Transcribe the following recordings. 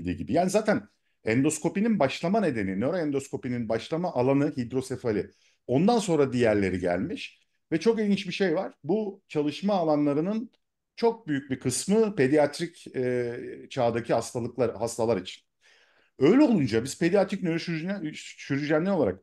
bildiği gibi. Yani zaten endoskopinin başlama nedeni, nöroendoskopinin başlama alanı hidrosefali. Ondan sonra diğerleri gelmiş ve çok ilginç bir şey var. Bu çalışma alanlarının çok büyük bir kısmı pediatrik e, çağdaki hastalıklar hastalar için. Öyle olunca biz pediatrik nöroşirurjenler olarak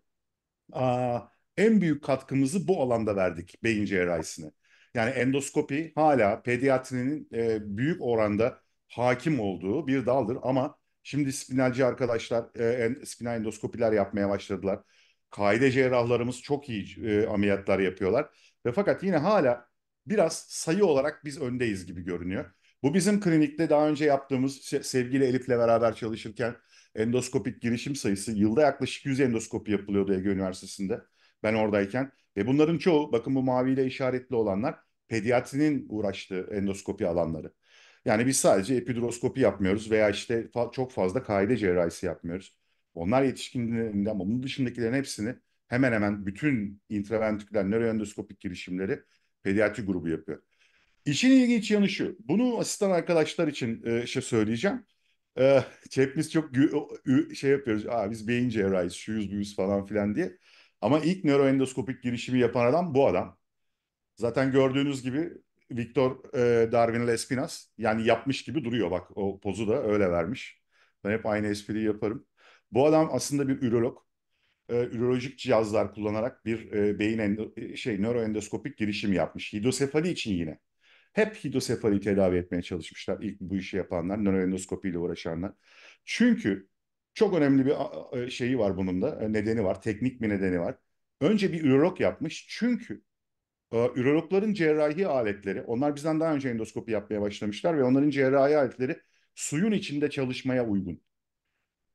aa, en büyük katkımızı bu alanda verdik beyin cerrahisine. Yani endoskopi hala pediatrinin e, büyük oranda hakim olduğu bir daldır ama şimdi spinalci arkadaşlar e, spinal endoskopiler yapmaya başladılar. Kaide cerrahlarımız çok iyi e, ameliyatlar yapıyorlar ve fakat yine hala biraz sayı olarak biz öndeyiz gibi görünüyor. Bu bizim klinikte daha önce yaptığımız sevgili Elif'le beraber çalışırken endoskopik girişim sayısı yılda yaklaşık 100 endoskopi yapılıyordu Ege Üniversitesi'nde ben oradayken. Ve bunların çoğu bakın bu maviyle işaretli olanlar pediatrinin uğraştığı endoskopi alanları. Yani biz sadece epidroskopi yapmıyoruz veya işte fa çok fazla kaide cerrahisi yapmıyoruz. Onlar yetişkinlerinde ama bunun dışındakilerin hepsini hemen hemen bütün intraventriküler nöroendoskopik girişimleri pediatri grubu yapıyor. İşin ilginç yanı şu. Bunu asistan arkadaşlar için e, şey söyleyeceğim. E, hepimiz çok şey yapıyoruz. Aa, biz beyin cerrahıyız, şuyuz buyuz falan filan diye. Ama ilk nöroendoskopik girişimi yapan adam bu adam. Zaten gördüğünüz gibi Victor e, Darwin'le Espinas yani yapmış gibi duruyor bak o pozu da öyle vermiş. Ben hep aynı espriyi yaparım. Bu adam aslında bir ürolog. E, ürolojik cihazlar kullanarak bir e, beyin endo, e, şey nöroendoskopik girişim yapmış. Hidrosefali için yine. Hep hidrosefali tedavi etmeye çalışmışlar ilk bu işi yapanlar, nöroendoskopiyle uğraşanlar. Çünkü çok önemli bir şeyi var bunun da, e, nedeni var, teknik bir nedeni var. Önce bir ürolog yapmış çünkü ee, ürologların cerrahi aletleri, onlar bizden daha önce endoskopi yapmaya başlamışlar ve onların cerrahi aletleri suyun içinde çalışmaya uygun.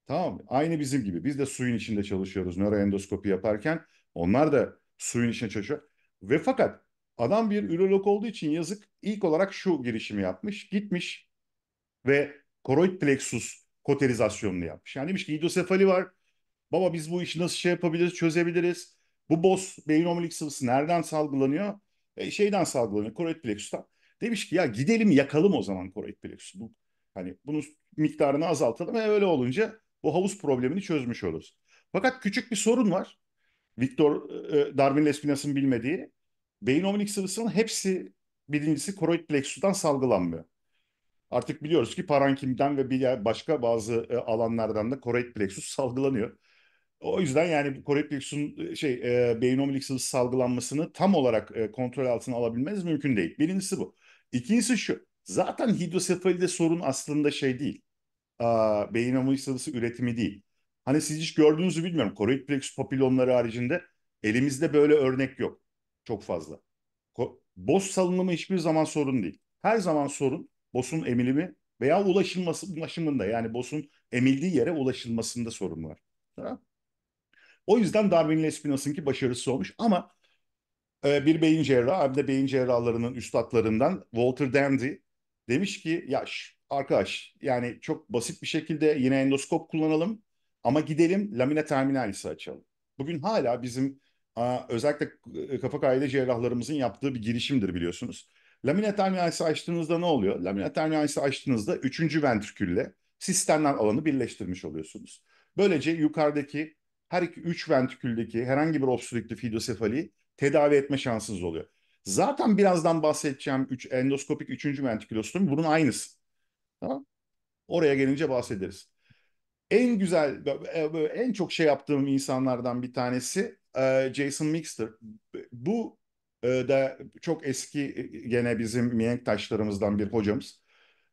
Tamam mı? Aynı bizim gibi. Biz de suyun içinde çalışıyoruz nöroendoskopi yaparken. Onlar da suyun içine çalışıyor. Ve fakat adam bir ürolog olduğu için yazık ilk olarak şu girişimi yapmış. Gitmiş ve koroid plexus koterizasyonunu yapmış. Yani demiş ki hidrosefali var. Baba biz bu işi nasıl şey yapabiliriz, çözebiliriz? Bu boz beynomelik sıvısı nereden salgılanıyor? E, şeyden salgılanıyor, koroid plexus'tan. Demiş ki ya gidelim yakalım o zaman koroid plexus'u. Hani bunun miktarını azaltalım ve öyle olunca bu havuz problemini çözmüş oluruz. Fakat küçük bir sorun var. Victor e, e Darwin Lespinas'ın bilmediği. Beynomelik sıvısının hepsi birincisi koroid plexus'tan salgılanmıyor. Artık biliyoruz ki parankimden ve başka bazı e, alanlardan da koroid plexus salgılanıyor. O yüzden yani Corey Pixun e, şey e, Beynom Lixus salgılanmasını tam olarak e, kontrol altına alabilmeniz mümkün değil. Birincisi bu. İkincisi şu. Zaten hidrosefalide sorun aslında şey değil. E, Beynom Lixus üretimi değil. Hani siz hiç gördüğünüzü bilmiyorum. Koroid plexus papilomları haricinde elimizde böyle örnek yok. Çok fazla. Ko- Boz salınımı hiçbir zaman sorun değil. Her zaman sorun BOS'un emilimi veya ulaşılması ulaşımında yani BOS'un emildiği yere ulaşılmasında sorun var. Tamam? O yüzden Darwin ile Spinoza'nınki başarısı olmuş ama e, bir beyin cerrahı hem de beyin cerrahlarının üstadlarından Walter Dandy demiş ki ya arkadaş yani çok basit bir şekilde yine endoskop kullanalım ama gidelim lamina terminalisi açalım. Bugün hala bizim a, özellikle e, kafa kaydı cerrahlarımızın yaptığı bir girişimdir biliyorsunuz. Lamina terminalisi açtığınızda ne oluyor? Lamina terminalisi açtığınızda üçüncü ventrikülle sistemler alanı birleştirmiş oluyorsunuz. Böylece yukarıdaki her iki üç ventiküldeki herhangi bir obstrüktif hidrosefali tedavi etme şansınız oluyor. Zaten birazdan bahsedeceğim üç, endoskopik üçüncü ventikülostomi bunun aynısı. Tamam? Oraya gelince bahsederiz. En güzel, e, e, en çok şey yaptığım insanlardan bir tanesi e, Jason Mixter. Bu da çok eski gene bizim mihenk taşlarımızdan bir hocamız.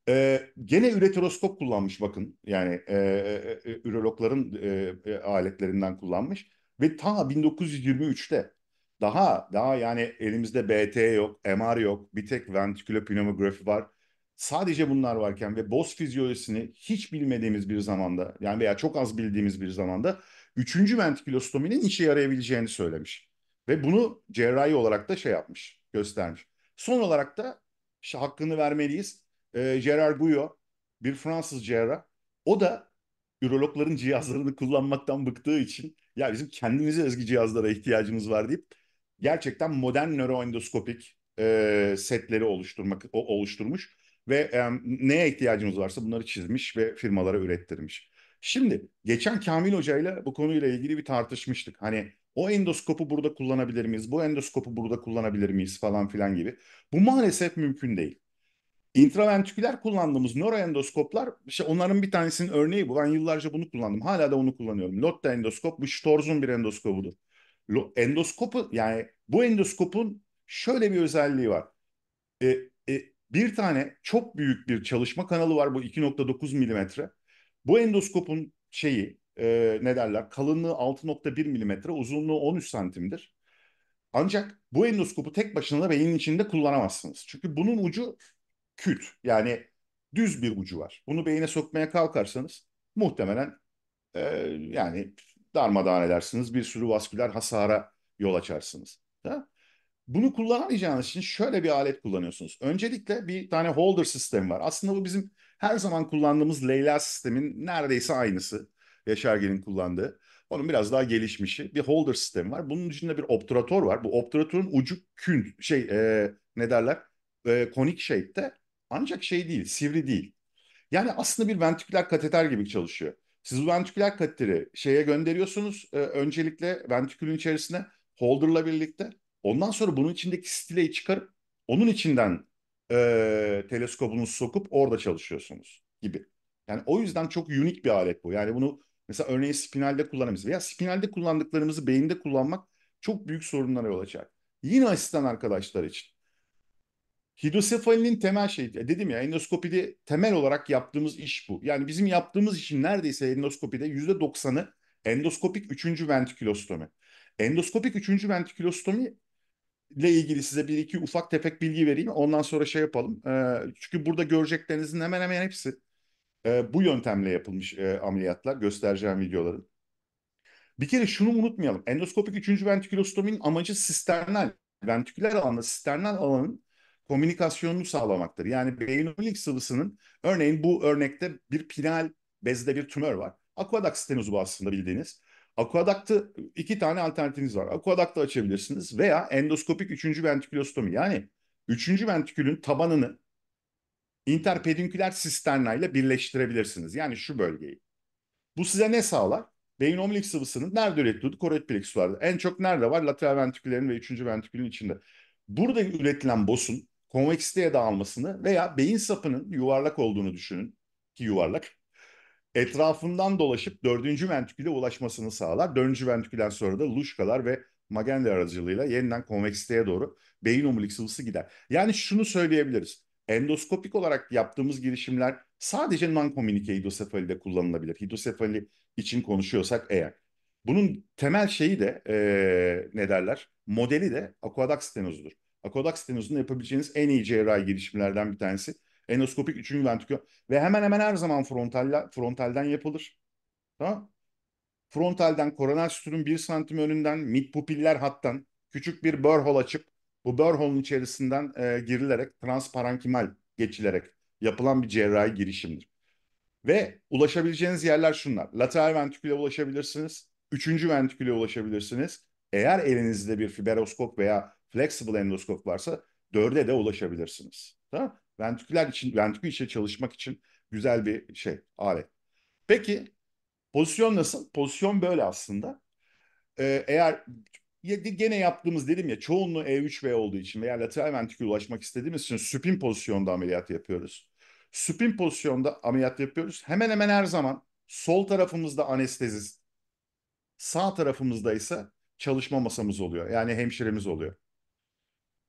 Ee, gene üretiroskop kullanmış bakın. Yani e, e, e, ürologların e, e, aletlerinden kullanmış. Ve ta 1923'te daha daha yani elimizde BT yok, MR yok, bir tek ventrikülopneumografi var. Sadece bunlar varken ve boz fizyolojisini hiç bilmediğimiz bir zamanda yani veya çok az bildiğimiz bir zamanda üçüncü ventrikülostominin işe yarayabileceğini söylemiş. Ve bunu cerrahi olarak da şey yapmış, göstermiş. Son olarak da hakkını vermeliyiz e, Gerard Guyo, bir Fransız cerrah. O da ürologların cihazlarını kullanmaktan bıktığı için ya bizim kendimize özgü cihazlara ihtiyacımız var deyip gerçekten modern nöroendoskopik e, setleri oluşturmak o, oluşturmuş ve e, neye ihtiyacımız varsa bunları çizmiş ve firmalara ürettirmiş. Şimdi geçen Kamil Hoca ile bu konuyla ilgili bir tartışmıştık. Hani o endoskopu burada kullanabilir miyiz? Bu endoskopu burada kullanabilir miyiz falan filan gibi. Bu maalesef mümkün değil intraventriküler kullandığımız nöroendoskoplar işte onların bir tanesinin örneği bu. Ben yıllarca bunu kullandım. Hala da onu kullanıyorum. Lotte endoskop bu Storz'un bir endoskopudur. Endoskopu yani bu endoskopun şöyle bir özelliği var. E, e, bir tane çok büyük bir çalışma kanalı var bu 2.9 milimetre. Bu endoskopun şeyi e, ne derler kalınlığı 6.1 milimetre uzunluğu 13 santimdir. Ancak bu endoskopu tek başına da beynin içinde kullanamazsınız. Çünkü bunun ucu küt yani düz bir ucu var. Bunu beyine sokmaya kalkarsanız muhtemelen e, yani darmadağın edersiniz. Bir sürü vasküler hasara yol açarsınız. Ha Bunu kullanamayacağınız için şöyle bir alet kullanıyorsunuz. Öncelikle bir tane holder sistemi var. Aslında bu bizim her zaman kullandığımız Leyla sistemin neredeyse aynısı. Yaşar Gel'in kullandığı. Onun biraz daha gelişmişi. Bir holder sistemi var. Bunun içinde bir obturatör var. Bu obturatörün ucu kün şey e, ne derler? E, konik shape'te ancak şey değil, sivri değil. Yani aslında bir ventriküler kateter gibi çalışıyor. Siz bu ventriküler kateteri şeye gönderiyorsunuz e, öncelikle ventrikülün içerisine holder'la birlikte. Ondan sonra bunun içindeki stileyi çıkarıp onun içinden e, teleskopunuzu sokup orada çalışıyorsunuz gibi. Yani o yüzden çok unik bir alet bu. Yani bunu mesela örneğin spinalde kullanabiliriz. Veya spinalde kullandıklarımızı beyinde kullanmak çok büyük sorunlara yol açar. Yine asistan arkadaşlar için. Hidrosefalinin temel şey dedim ya endoskopide temel olarak yaptığımız iş bu. Yani bizim yaptığımız işin neredeyse endoskopide yüzde doksanı endoskopik üçüncü ventrikülostomi. Endoskopik üçüncü ventrikülostomi ile ilgili size bir iki ufak tefek bilgi vereyim. Ondan sonra şey yapalım. Ee, çünkü burada göreceklerinizin hemen hemen hepsi e, bu yöntemle yapılmış e, ameliyatlar göstereceğim videoların. Bir kere şunu unutmayalım. Endoskopik üçüncü ventrikülostominin amacı sisternal, ventriküler alanda sisternal alanın komünikasyonunu sağlamaktır. Yani beyinlik sıvısının örneğin bu örnekte bir pinal bezde bir tümör var. Akvadak stenozu bu aslında bildiğiniz. Akvadaktı iki tane alternatifiniz var. Akvadaktı açabilirsiniz veya endoskopik üçüncü ventrikülostomi. Yani üçüncü ventrikülün tabanını interpedinküler sisterna ile birleştirebilirsiniz. Yani şu bölgeyi. Bu size ne sağlar? Beyin omlik sıvısının nerede üretildiği koroid plexuslarda. En çok nerede var? Lateral ventrikülerin ve üçüncü ventrikülün içinde. Burada üretilen bosun konveksiteye dağılmasını veya beyin sapının yuvarlak olduğunu düşünün ki yuvarlak etrafından dolaşıp dördüncü ventriküle ulaşmasını sağlar. Dördüncü ventikülden sonra da luşkalar ve Magendler aracılığıyla yeniden konveksiteye doğru beyin omurilik sıvısı gider. Yani şunu söyleyebiliriz. Endoskopik olarak yaptığımız girişimler sadece non-communicate hidrosefalide kullanılabilir. Hidrosefali için konuşuyorsak eğer. Bunun temel şeyi de e, ee, ne derler? Modeli de akuadak stenozudur akodak stenosunda yapabileceğiniz en iyi cerrahi girişimlerden bir tanesi. Endoskopik üçüncü ventrikül ve hemen hemen her zaman frontal, frontalden yapılır. Tamam Frontalden koroner sütünün bir santim önünden mid pupiller hattan küçük bir burhol açıp bu burholun içerisinden e, girilerek transparankimal geçilerek yapılan bir cerrahi girişimdir. Ve ulaşabileceğiniz yerler şunlar. Lateral ventriküle ulaşabilirsiniz. Üçüncü ventriküle ulaşabilirsiniz. Eğer elinizde bir fiberoskop veya flexible endoskop varsa dörde de ulaşabilirsiniz. Tamam? Ventriküler için, ventrikül içi çalışmak için güzel bir şey, alet. Peki pozisyon nasıl? Pozisyon böyle aslında. Ee, eğer gene yaptığımız dedim ya çoğunluğu E3V olduğu için veya lateral ventrikül ulaşmak istediğimiz için supin pozisyonda ameliyat yapıyoruz. Süpin pozisyonda ameliyat yapıyoruz. Hemen hemen her zaman sol tarafımızda anesteziz. Sağ tarafımızda ise çalışma masamız oluyor. Yani hemşiremiz oluyor.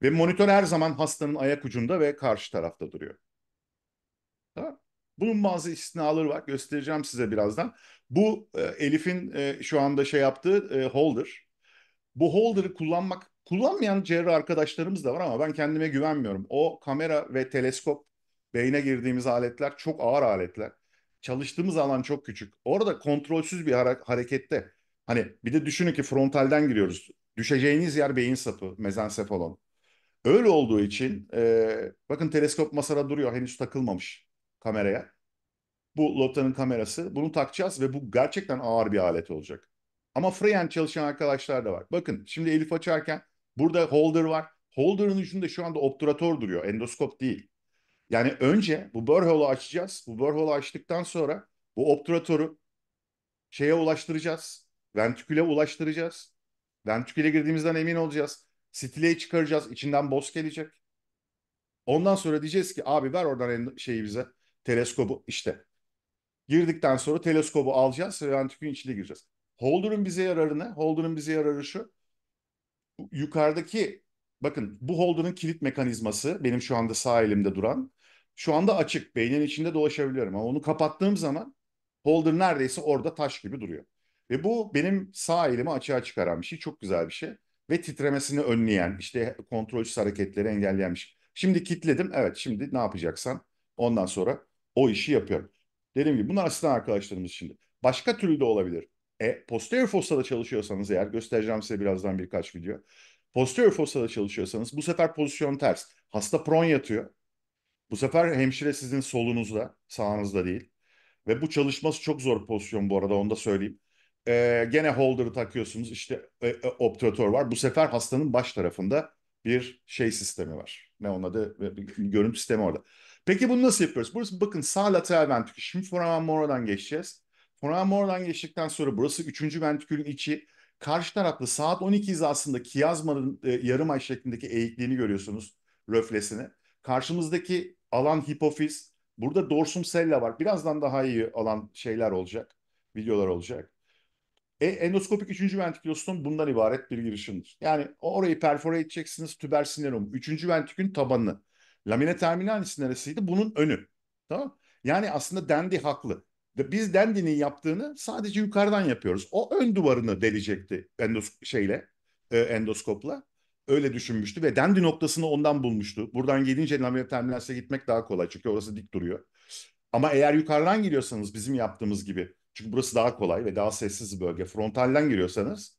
Ve monitör her zaman hastanın ayak ucunda ve karşı tarafta duruyor. Tamam. Bunun bazı istisnaları var. Göstereceğim size birazdan. Bu e, Elif'in e, şu anda şey yaptığı e, holder. Bu holder'ı kullanmak, kullanmayan cerrah arkadaşlarımız da var ama ben kendime güvenmiyorum. O kamera ve teleskop, beyne girdiğimiz aletler çok ağır aletler. Çalıştığımız alan çok küçük. Orada kontrolsüz bir harekette. Hani bir de düşünün ki frontalden giriyoruz. Düşeceğiniz yer beyin sapı, mezensefalon. Öyle olduğu için e, bakın teleskop masada duruyor henüz takılmamış kameraya. Bu Lota'nın kamerası. Bunu takacağız ve bu gerçekten ağır bir alet olacak. Ama freehand çalışan arkadaşlar da var. Bakın şimdi Elif açarken burada holder var. Holder'ın ucunda şu anda obturatör duruyor. Endoskop değil. Yani önce bu borehole açacağız. Bu borehole açtıktan sonra bu obturatörü şeye ulaştıracağız. Ventiküle ulaştıracağız. Ventiküle girdiğimizden emin olacağız. Stile'yi çıkaracağız. İçinden boss gelecek. Ondan sonra diyeceğiz ki abi ver oradan şeyi bize. Teleskobu işte. Girdikten sonra teleskobu alacağız. Reventik'in içine gireceğiz. Holder'ın bize yararı ne? Holder'ın bize yararı şu. Yukarıdaki bakın bu Holder'ın kilit mekanizması benim şu anda sağ elimde duran. Şu anda açık. Beynin içinde dolaşabiliyorum ama onu kapattığım zaman Holder neredeyse orada taş gibi duruyor. Ve bu benim sağ elimi açığa çıkaran bir şey. Çok güzel bir şey ve titremesini önleyen işte kontrolsüz hareketleri engelleyenmiş. Şey. Şimdi kitledim evet şimdi ne yapacaksan ondan sonra o işi yapıyorum. Dediğim gibi bunlar asistan arkadaşlarımız şimdi. Başka türlü de olabilir. E, posterior da çalışıyorsanız eğer göstereceğim size birazdan birkaç video. Posterior da çalışıyorsanız bu sefer pozisyon ters. Hasta pron yatıyor. Bu sefer hemşire sizin solunuzda, sağınızda değil. Ve bu çalışması çok zor pozisyon bu arada onu da söyleyeyim. E, gene holder'ı takıyorsunuz. İşte e, e, obtüratör var. Bu sefer hastanın baş tarafında bir şey sistemi var. Ne onun adı? Görüntü sistemi orada. Peki bunu nasıl yapıyoruz? Burası bakın sağ lateral ventrikül. Şimdi foramen moradan geçeceğiz. Foramen moradan geçtikten sonra burası üçüncü ventrikülün içi. Karşı tarafta saat 12 hizasında kiyazmanın e, yarım ay şeklindeki eğikliğini görüyorsunuz. Röflesini. Karşımızdaki alan hipofiz. Burada dorsum sella var. Birazdan daha iyi alan şeyler olacak. Videolar olacak. E, endoskopik üçüncü ventrikülostom bundan ibaret bir girişimdir. Yani orayı perfore edeceksiniz tüber sinirum. Üçüncü ventrikün tabanı Lamine terminalis neresiydi? Bunun önü. Tamam Yani aslında dendi haklı. Biz dendinin yaptığını sadece yukarıdan yapıyoruz. O ön duvarını delecekti endosk şeyle, e, endoskopla. Öyle düşünmüştü ve dendi noktasını ondan bulmuştu. Buradan gelince lamine terminalis'e gitmek daha kolay çünkü orası dik duruyor. Ama eğer yukarıdan geliyorsanız bizim yaptığımız gibi çünkü burası daha kolay ve daha sessiz bir bölge. Frontalden giriyorsanız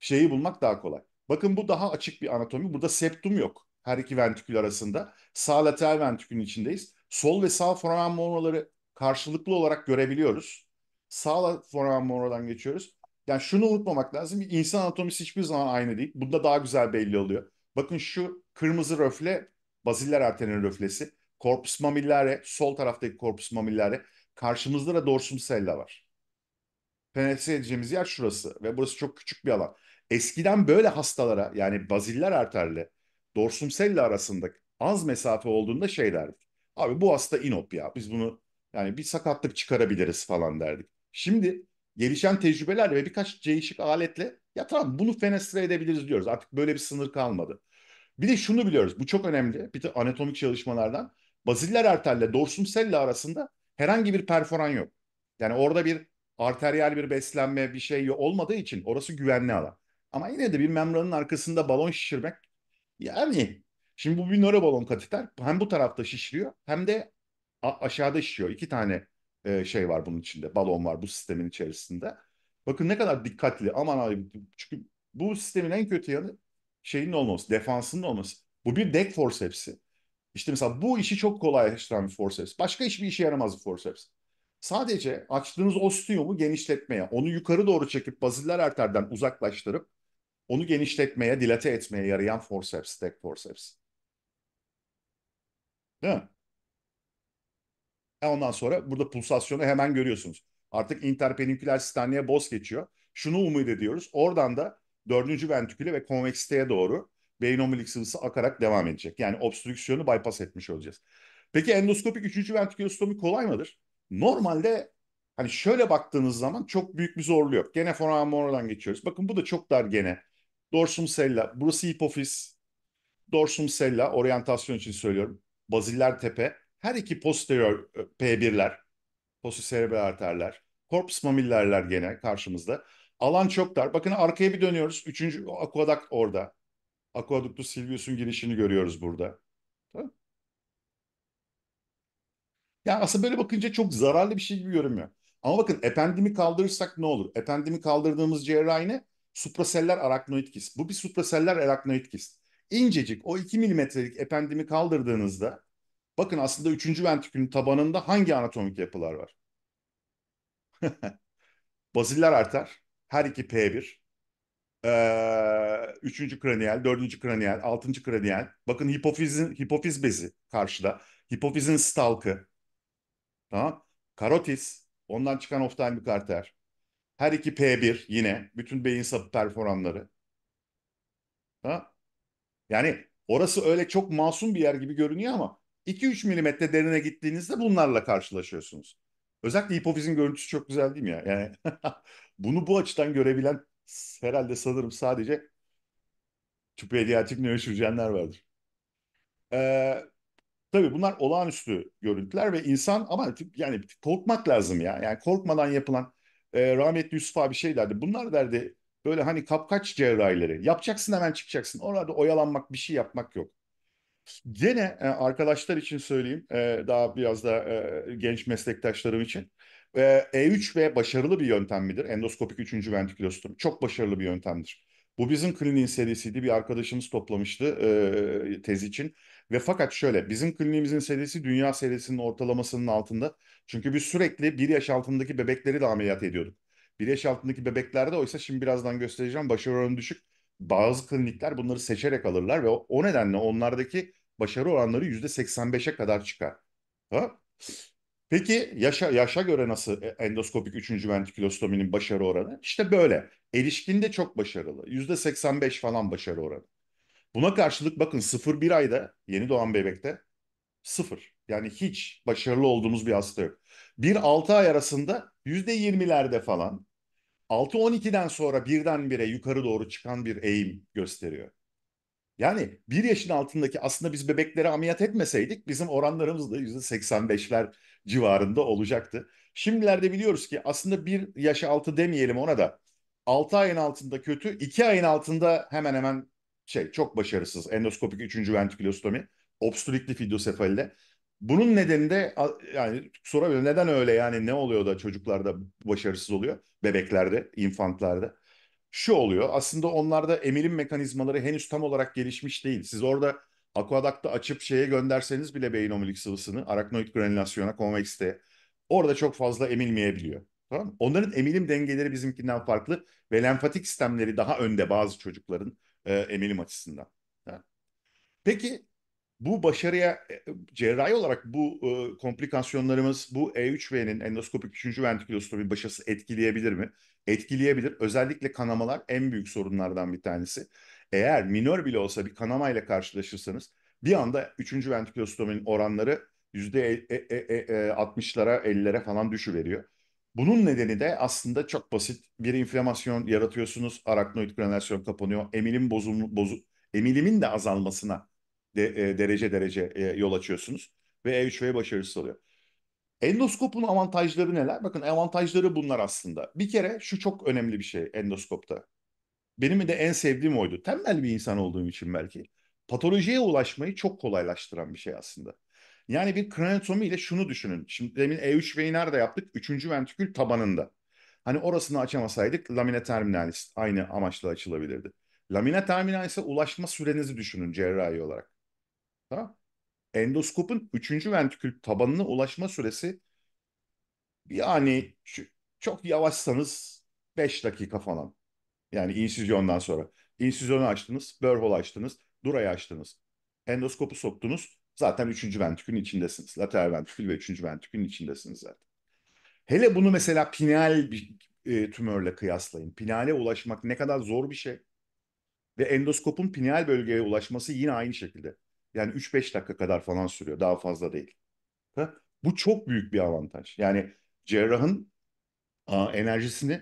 şeyi bulmak daha kolay. Bakın bu daha açık bir anatomi. Burada septum yok. Her iki ventrikül arasında. Sağ lateral ventrikülün içindeyiz. Sol ve sağ foramen monoları karşılıklı olarak görebiliyoruz. Sağ foramen monodan geçiyoruz. Yani şunu unutmamak lazım. İnsan anatomisi hiçbir zaman aynı değil. Bunda daha güzel belli oluyor. Bakın şu kırmızı röfle baziller arterinin röflesi. Corpus mamillare, sol taraftaki corpus mamillare. Karşımızda da dorsum sella var penetre edeceğimiz yer şurası ve burası çok küçük bir alan. Eskiden böyle hastalara yani baziller arterle dorsum selle arasındaki az mesafe olduğunda şey derdik. Abi bu hasta inop ya biz bunu yani bir sakatlık çıkarabiliriz falan derdik. Şimdi gelişen tecrübelerle ve birkaç değişik aletle ya tamam bunu fenestre edebiliriz diyoruz. Artık böyle bir sınır kalmadı. Bir de şunu biliyoruz. Bu çok önemli. Bir de anatomik çalışmalardan. Baziller arterle dorsum selle arasında herhangi bir perforan yok. Yani orada bir arteriyel bir beslenme bir şey olmadığı için orası güvenli alan. Ama yine de bir membranın arkasında balon şişirmek yani şimdi bu bir nörobalon kateter hem bu tarafta şişiriyor hem de aşağıda şişiyor. İki tane e, şey var bunun içinde balon var bu sistemin içerisinde. Bakın ne kadar dikkatli aman abi çünkü bu sistemin en kötü yanı şeyin olması defansının olması. Bu bir deck forceps'i. İşte mesela bu işi çok kolaylaştıran bir forceps. Başka hiçbir işe yaramaz bir forceps. Sadece açtığınız ostiyomu genişletmeye, onu yukarı doğru çekip baziller arterden uzaklaştırıp onu genişletmeye, dilate etmeye yarayan forceps, tek forceps. Değil mi? E ondan sonra burada pulsasyonu hemen görüyorsunuz. Artık interpeniküler sistemliğe boz geçiyor. Şunu umut ediyoruz. Oradan da dördüncü ventriküle ve konveksiteye doğru beyin omurilik sıvısı akarak devam edecek. Yani obstrüksiyonu bypass etmiş olacağız. Peki endoskopik üçüncü ventrikülostomi kolay mıdır? Normalde hani şöyle baktığınız zaman çok büyük bir zorluğu yok. Gene foramen geçiyoruz. Bakın bu da çok dar gene. Dorsum sella. Burası hipofiz. Dorsum sella. Oryantasyon için söylüyorum. Baziller tepe. Her iki posterior e, P1'ler. Postoserebral arterler. Korpus mamillerler gene karşımızda. Alan çok dar. Bakın arkaya bir dönüyoruz. Üçüncü akvadak orada. Akvaduklu Silvius'un girişini görüyoruz burada. Yani aslında böyle bakınca çok zararlı bir şey gibi görünmüyor. Ama bakın ependimi kaldırırsak ne olur? Ependimi kaldırdığımız cerrahi ne? Supraseller araknoid kist. Bu bir supraseller araknoid kist. İncecik o 2 milimetrelik ependimi kaldırdığınızda bakın aslında 3. ventrikülün tabanında hangi anatomik yapılar var? Baziller artar. Her iki P1. Ee, üçüncü kraniyel, dördüncü kraniyel, altıncı kraniyel. Bakın hipofizin, hipofiz bezi karşıda. Hipofizin stalkı, Tamam. Karotis, ondan çıkan oftalmik arter. Her iki P1 yine. Bütün beyin sapı perforanları. Tamam. Yani orası öyle çok masum bir yer gibi görünüyor ama 2-3 milimetre derine gittiğinizde bunlarla karşılaşıyorsunuz. Özellikle hipofizin görüntüsü çok güzel değil mi ya? Yani bunu bu açıdan görebilen herhalde sanırım sadece tüpediatrik nöroşirurjenler vardır. Ee, Tabii bunlar olağanüstü görüntüler ve insan ama yani korkmak lazım ya. Yani korkmadan yapılan e, rahmetli Yusuf abi şey derdi. Bunlar derdi böyle hani kapkaç cerrahileri. Yapacaksın hemen çıkacaksın. Orada oyalanmak bir şey yapmak yok. Gene e, arkadaşlar için söyleyeyim e, daha biraz da e, genç meslektaşlarım için. E, E3 ve başarılı bir yöntem midir? Endoskopik 3. ventrikülostomi. Çok başarılı bir yöntemdir. Bu bizim kliniğin serisiydi. Bir arkadaşımız toplamıştı e, tez için. Ve fakat şöyle bizim kliniğimizin serisi dünya serisinin ortalamasının altında. Çünkü biz sürekli bir yaş altındaki bebekleri de ameliyat ediyorduk. Bir yaş altındaki bebeklerde oysa şimdi birazdan göstereceğim başarı oranı düşük. Bazı klinikler bunları seçerek alırlar ve o, o nedenle onlardaki başarı oranları %85'e kadar çıkar. Ha? Peki yaşa, yaşa göre nasıl e, endoskopik 3. ventrikülostominin başarı oranı? İşte böyle. Erişkinde çok başarılı. %85 falan başarı oranı. Buna karşılık bakın 0-1 ayda yeni doğan bebekte sıfır. Yani hiç başarılı olduğumuz bir hasta yok. 1-6 ay arasında %20'lerde falan 6-12'den sonra birdenbire yukarı doğru çıkan bir eğim gösteriyor. Yani 1 yaşın altındaki aslında biz bebeklere ameliyat etmeseydik bizim oranlarımız da %85'ler civarında olacaktı. Şimdilerde biliyoruz ki aslında 1 yaş altı demeyelim ona da 6 ayın altında kötü, 2 ayın altında hemen hemen şey çok başarısız endoskopik 3. ventrikülostomi obstrüktif fidyosefalide. Bunun nedeni de yani sorabilir neden öyle yani ne oluyor da çocuklarda başarısız oluyor bebeklerde, infantlarda? Şu oluyor aslında onlarda emilim mekanizmaları henüz tam olarak gelişmiş değil. Siz orada akuadakta açıp şeye gönderseniz bile beyin omurilik sıvısını araknoid granülasyona, konvekste orada çok fazla emilmeyebiliyor. Tamam Onların emilim dengeleri bizimkinden farklı ve lenfatik sistemleri daha önde bazı çocukların e, eminim açısından. Ha. Peki bu başarıya e, cerrahi olarak bu e, komplikasyonlarımız bu E3V'nin endoskopik 3. ventrikülostomi başarısı etkileyebilir mi? Etkileyebilir. Özellikle kanamalar en büyük sorunlardan bir tanesi. Eğer minör bile olsa bir kanama ile karşılaşırsanız bir anda 3. ventrikülostominin oranları %60'lara e, e, 50'lere falan düşüveriyor. Bunun nedeni de aslında çok basit. Bir inflamasyon yaratıyorsunuz, araknoid granülasyon kapanıyor. Emilim bozum, bozu, emilimin de azalmasına de, e, derece derece e, yol açıyorsunuz ve E3V başarısız oluyor. Endoskopun avantajları neler? Bakın avantajları bunlar aslında. Bir kere şu çok önemli bir şey endoskopta. Benim de en sevdiğim oydu. Tembel bir insan olduğum için belki. Patolojiye ulaşmayı çok kolaylaştıran bir şey aslında. Yani bir kraniotomi ile şunu düşünün. Şimdi demin E3 beyi nerede yaptık? Üçüncü ventrikül tabanında. Hani orasını açamasaydık lamine terminalis aynı amaçla açılabilirdi. Lamine terminalis'e ulaşma sürenizi düşünün cerrahi olarak. Tamam Endoskopun üçüncü ventrikül tabanına ulaşma süresi yani çok yavaşsanız 5 dakika falan. Yani insüzyondan sonra. İnsüzyonu açtınız, börhol açtınız, durayı açtınız. Endoskopu soktunuz, Zaten üçüncü ventrikülün içindesiniz. Lateral ventrikül ve üçüncü ventrikülün içindesiniz zaten. Hele bunu mesela pineal bir e, tümörle kıyaslayın. Pineale ulaşmak ne kadar zor bir şey. Ve endoskopun pineal bölgeye ulaşması yine aynı şekilde. Yani 3-5 dakika kadar falan sürüyor. Daha fazla değil. Ha? Bu çok büyük bir avantaj. Yani cerrahın a, enerjisini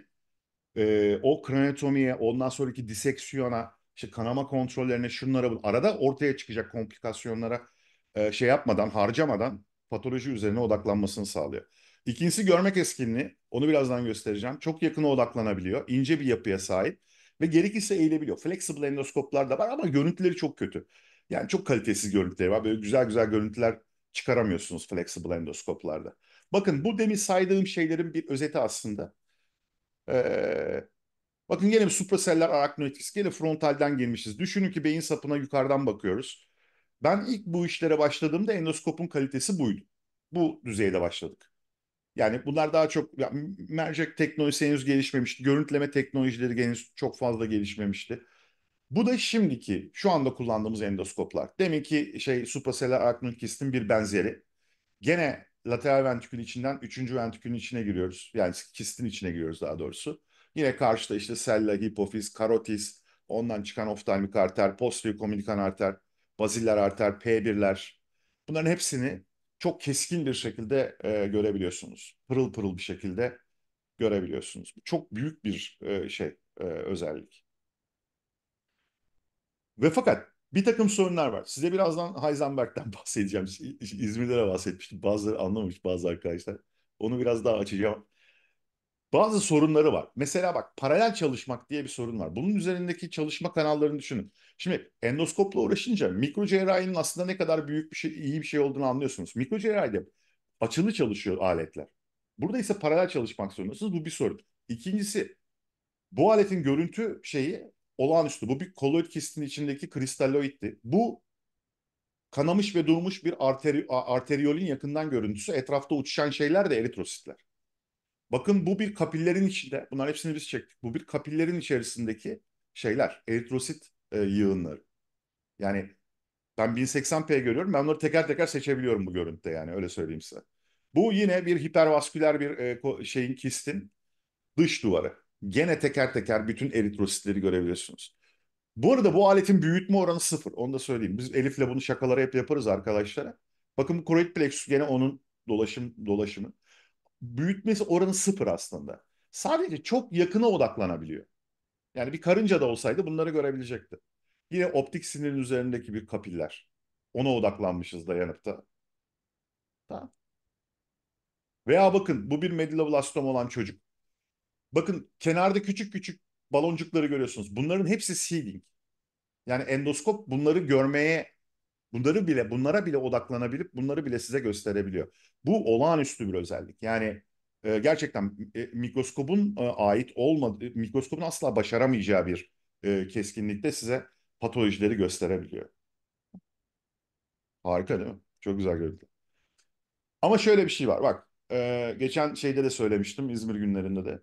e, o kraniotomiye, ondan sonraki diseksiyona, işte kanama kontrollerine, şunlara, arada ortaya çıkacak komplikasyonlara e, şey yapmadan, harcamadan patoloji üzerine odaklanmasını sağlıyor. İkincisi görmek eskinliği. Onu birazdan göstereceğim. Çok yakına odaklanabiliyor. ince bir yapıya sahip ve gerekirse eğilebiliyor. Flexible endoskoplar da var ama görüntüleri çok kötü. Yani çok kalitesiz görüntüleri var. Böyle güzel güzel görüntüler çıkaramıyorsunuz flexible endoskoplarda. Bakın bu demin saydığım şeylerin bir özeti aslında. Ee, bakın gene supraseller arachnoitis, gene frontalden gelmişiz. Düşünün ki beyin sapına yukarıdan bakıyoruz. Ben ilk bu işlere başladığımda endoskopun kalitesi buydu. Bu düzeyde başladık. Yani bunlar daha çok ya, mercek teknolojisi henüz gelişmemişti. Görüntüleme teknolojileri henüz çok fazla gelişmemişti. Bu da şimdiki şu anda kullandığımız endoskoplar. ki şey supraseller arachnoid bir benzeri. Gene lateral ventrikül içinden üçüncü ventrikülün içine giriyoruz. Yani kistin içine giriyoruz daha doğrusu. Yine karşıda işte sella, hipofiz, karotis, ondan çıkan oftalmik arter, posterior komünikan arter, baziller arter, P1'ler bunların hepsini çok keskin bir şekilde e, görebiliyorsunuz. Pırıl pırıl bir şekilde görebiliyorsunuz. Bu çok büyük bir e, şey, e, özellik. Ve fakat bir takım sorunlar var. Size birazdan Heisenberg'den bahsedeceğim. İzmir'de bahsetmiştim. Bazıları anlamamış bazı arkadaşlar. Onu biraz daha açacağım. Bazı sorunları var. Mesela bak paralel çalışmak diye bir sorun var. Bunun üzerindeki çalışma kanallarını düşünün. Şimdi endoskopla uğraşınca mikro cerrahinin aslında ne kadar büyük bir şey, iyi bir şey olduğunu anlıyorsunuz. Mikro cerrahide açılı çalışıyor aletler. Burada ise paralel çalışmak zorundasınız. Bu bir soru. İkincisi bu aletin görüntü şeyi olağanüstü. Bu bir koloid kistin içindeki kristalloitti. Bu kanamış ve durmuş bir arteri, arteriyolin yakından görüntüsü. Etrafta uçuşan şeyler de eritrositler. Bakın bu bir kapillerin içinde, bunlar hepsini biz çektik. Bu bir kapillerin içerisindeki şeyler, eritrosit e, yığınları. Yani ben 1080p görüyorum. Ben bunları teker teker seçebiliyorum bu görüntüde yani öyle söyleyeyim size. Bu yine bir hipervasküler bir e, şeyin kistin dış duvarı. Gene teker teker bütün eritrositleri görebiliyorsunuz. Bu arada bu aletin büyütme oranı sıfır. Onu da söyleyeyim. Biz Elif'le bunu şakalara hep yaparız arkadaşlara. Bakın bu koroid plexus gene onun dolaşım dolaşımı. Büyütmesi oranı sıfır aslında. Sadece çok yakına odaklanabiliyor. Yani bir karınca da olsaydı bunları görebilecekti. Yine optik sinirin üzerindeki bir kapiller. Ona odaklanmışız dayanıp da. Tamam. Veya bakın bu bir medulloblastom olan çocuk. Bakın kenarda küçük küçük baloncukları görüyorsunuz. Bunların hepsi seeding. Yani endoskop bunları görmeye, bunları bile, bunlara bile odaklanabilip bunları bile size gösterebiliyor. Bu olağanüstü bir özellik. Yani e, gerçekten e, mikroskobun e, ait olmadığı, mikroskobun asla başaramayacağı bir e, keskinlikte size patolojileri gösterebiliyor. Harika değil mi? Çok güzel görüntü. Ama şöyle bir şey var. Bak e, geçen şeyde de söylemiştim İzmir günlerinde de.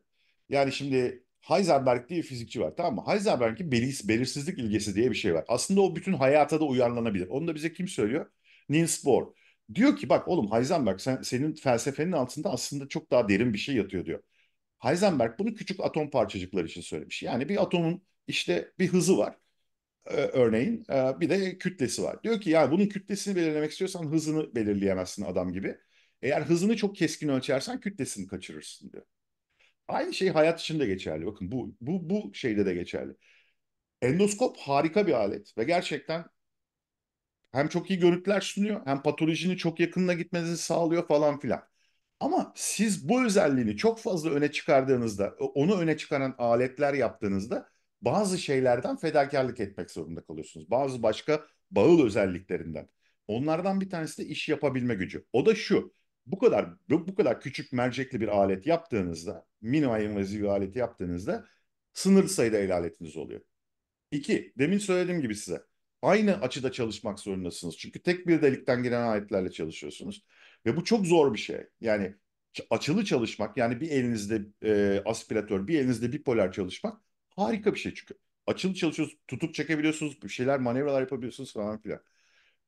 Yani şimdi Heisenberg diye fizikçi var tamam mı? Heisenberg'in belis, belirsizlik ilgesi diye bir şey var. Aslında o bütün hayata da uyarlanabilir. Onu da bize kim söylüyor? Niels Bohr. Diyor ki bak oğlum Heisenberg sen, senin felsefenin altında aslında çok daha derin bir şey yatıyor diyor. Heisenberg bunu küçük atom parçacıkları için söylemiş. Yani bir atomun işte bir hızı var e, örneğin e, bir de kütlesi var. Diyor ki yani bunun kütlesini belirlemek istiyorsan hızını belirleyemezsin adam gibi. Eğer hızını çok keskin ölçersen kütlesini kaçırırsın diyor. Aynı şey hayat için de geçerli. Bakın bu bu bu şeyde de geçerli. Endoskop harika bir alet ve gerçekten hem çok iyi görüntüler sunuyor hem patolojinin çok yakınına gitmenizi sağlıyor falan filan. Ama siz bu özelliğini çok fazla öne çıkardığınızda, onu öne çıkaran aletler yaptığınızda bazı şeylerden fedakarlık etmek zorunda kalıyorsunuz. Bazı başka bağıl özelliklerinden. Onlardan bir tanesi de iş yapabilme gücü. O da şu. Bu kadar bu kadar küçük mercekli bir alet yaptığınızda, minimal invaziv bir aleti yaptığınızda sınırlı sayıda el aletiniz oluyor. İki, demin söylediğim gibi size aynı açıda çalışmak zorundasınız. Çünkü tek bir delikten giren ayetlerle çalışıyorsunuz. Ve bu çok zor bir şey. Yani açılı çalışmak yani bir elinizde e, aspiratör bir elinizde bipolar çalışmak harika bir şey çünkü. Açılı çalışıyorsunuz tutup çekebiliyorsunuz bir şeyler manevralar yapabiliyorsunuz falan filan.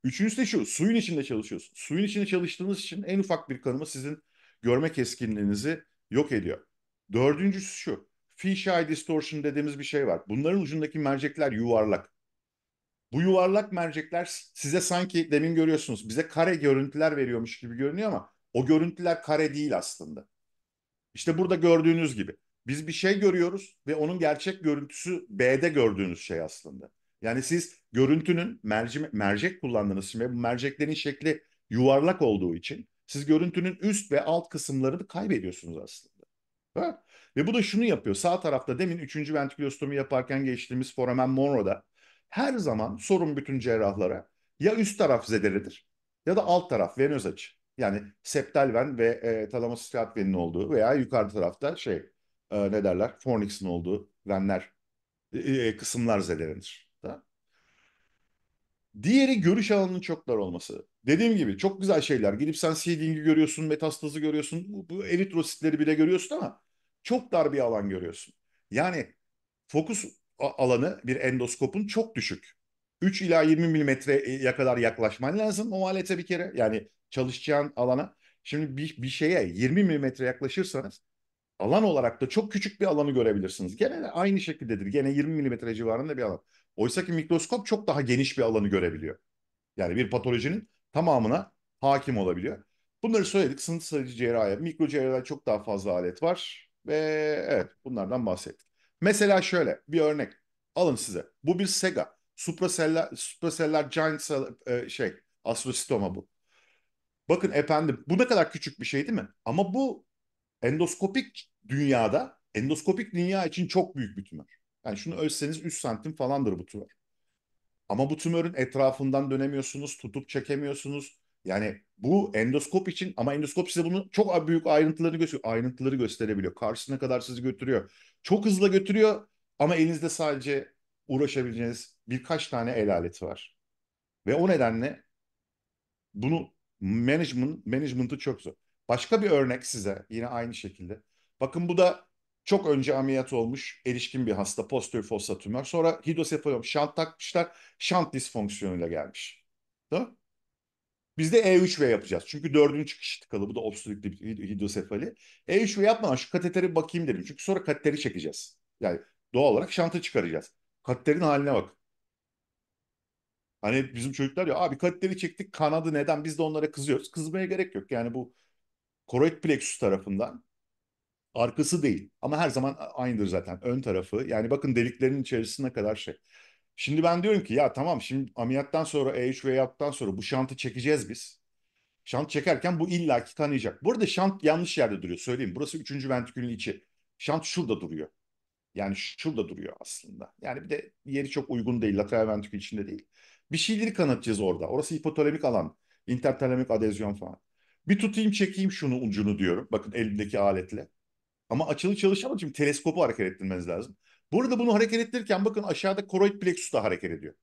Üçüncüsü de şu suyun içinde çalışıyorsunuz. Suyun içinde çalıştığınız için en ufak bir kanıma sizin görme keskinliğinizi yok ediyor. Dördüncüsü şu fisheye distortion dediğimiz bir şey var. Bunların ucundaki mercekler yuvarlak. Bu yuvarlak mercekler size sanki demin görüyorsunuz bize kare görüntüler veriyormuş gibi görünüyor ama o görüntüler kare değil aslında. İşte burada gördüğünüz gibi biz bir şey görüyoruz ve onun gerçek görüntüsü B'de gördüğünüz şey aslında. Yani siz görüntünün mercime, mercek kullandınız şimdi bu merceklerin şekli yuvarlak olduğu için siz görüntünün üst ve alt kısımlarını kaybediyorsunuz aslında. Evet. Ve bu da şunu yapıyor. Sağ tarafta demin 3. ventrikülostomi yaparken geçtiğimiz foramen Monroe'da her zaman sorun bütün cerrahlara ya üst taraf zedelidir ya da alt taraf venöz açı. Yani septal ven ve e, talamus venin olduğu veya yukarı tarafta şey e, ne derler fornix'in olduğu venler e, e kısımlar zedelenir. Da. Diğeri görüş alanının çok dar olması. Dediğim gibi çok güzel şeyler. Gidip sen seeding'i görüyorsun, metastazı görüyorsun, bu, bu eritrositleri bile görüyorsun ama çok dar bir alan görüyorsun. Yani fokus alanı bir endoskopun çok düşük. 3 ila 20 milimetreye kadar yaklaşman lazım o alete bir kere. Yani çalışacağın alana. Şimdi bir, bir şeye 20 milimetre yaklaşırsanız alan olarak da çok küçük bir alanı görebilirsiniz. Gene aynı şekildedir. Gene 20 milimetre civarında bir alan. Oysa ki mikroskop çok daha geniş bir alanı görebiliyor. Yani bir patolojinin tamamına hakim olabiliyor. Bunları söyledik. Sınıf sayıcı cerrahi, mikro cerrahi çok daha fazla alet var. Ve evet bunlardan bahsettik. Mesela şöyle bir örnek. Alın size. Bu bir Sega. Supracellular, Supracellular Giant e, şey astrositoma bu. Bakın efendim bu ne kadar küçük bir şey değil mi? Ama bu endoskopik dünyada endoskopik dünya için çok büyük bir tümör. Yani şunu ölseniz 3 santim falandır bu tümör. Ama bu tümörün etrafından dönemiyorsunuz, tutup çekemiyorsunuz. Yani bu endoskop için ama endoskop size bunu çok büyük ayrıntıları gösteriyor. Ayrıntıları gösterebiliyor. Karşısına kadar sizi götürüyor. Çok hızlı götürüyor ama elinizde sadece uğraşabileceğiniz birkaç tane el aleti var. Ve o nedenle bunu management management'ı çok zor. Başka bir örnek size yine aynı şekilde. Bakın bu da çok önce ameliyat olmuş erişkin bir hasta postür fossa tümör. Sonra hidrosefalom şant takmışlar. Şant disfonksiyonuyla gelmiş. Değil mi? Biz de E3V yapacağız. Çünkü dördüncü çıkış tıkalı. Bu da obstrüktü hidrosefali. E3V yapma, şu kateteri bakayım dedim. Çünkü sonra kateteri çekeceğiz. Yani doğal olarak şantı çıkaracağız. Kateterin haline bak. Hani bizim çocuklar ya abi kateteri çektik kanadı neden? Biz de onlara kızıyoruz. Kızmaya gerek yok. Yani bu koroid plexus tarafından arkası değil. Ama her zaman aynıdır zaten ön tarafı. Yani bakın deliklerin içerisine kadar şey. Şimdi ben diyorum ki ya tamam şimdi ameliyattan sonra E3 ve yaptıktan sonra bu şantı çekeceğiz biz. Şant çekerken bu illaki kanayacak. Burada arada şant yanlış yerde duruyor söyleyeyim. Burası 3. ventrikülün içi. Şant şurada duruyor. Yani şurada duruyor aslında. Yani bir de yeri çok uygun değil. Lateral ventrikül içinde değil. Bir şeyleri kanatacağız orada. Orası hipotalamik alan. intertalamik adezyon falan. Bir tutayım çekeyim şunu ucunu diyorum. Bakın elimdeki aletle. Ama açılı çalışamadım. Şimdi teleskopu hareket ettirmeniz lazım. Burada bunu hareket ettirirken bakın aşağıda koroid plexus da hareket ediyor.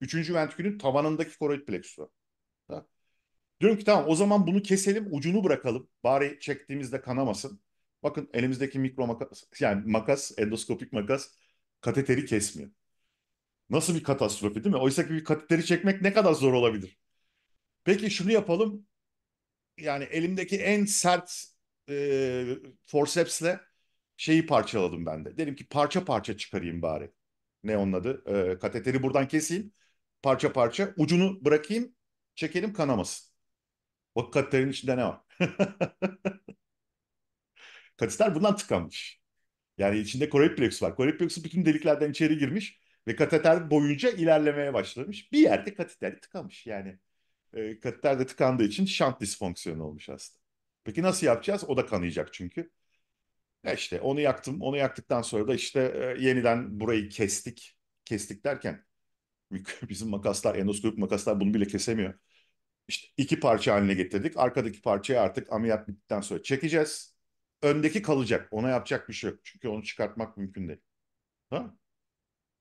Üçüncü ventrikülün tavanındaki koroid plexusu. Diyorum ki tamam o zaman bunu keselim ucunu bırakalım. Bari çektiğimizde kanamasın. Bakın elimizdeki mikro makas yani makas endoskopik makas kateteri kesmiyor. Nasıl bir katastrofi değil mi? Oysa ki bir kateteri çekmek ne kadar zor olabilir. Peki şunu yapalım. Yani elimdeki en sert e, forceps'le şeyi parçaladım ben de. Dedim ki parça parça çıkarayım bari. Ne onun adı? E, kateteri buradan keseyim. Parça parça ucunu bırakayım. Çekelim kanamasın. Bak kateterin içinde ne var? kateter bundan tıkanmış. Yani içinde korepleks var. Korepleks bütün deliklerden içeri girmiş ve kateter boyunca ilerlemeye başlamış. Bir yerde kateter tıkamış yani. E, kateter de tıkandığı için şant disfonksiyonu olmuş aslında. Peki nasıl yapacağız? O da kanayacak çünkü. Ya onu yaktım. Onu yaktıktan sonra da işte e, yeniden burayı kestik. Kestik derken bizim makaslar, endoskopik makaslar bunu bile kesemiyor. İşte iki parça haline getirdik. Arkadaki parçayı artık ameliyat bittikten sonra çekeceğiz. Öndeki kalacak. Ona yapacak bir şey yok. Çünkü onu çıkartmak mümkün değil. Ha?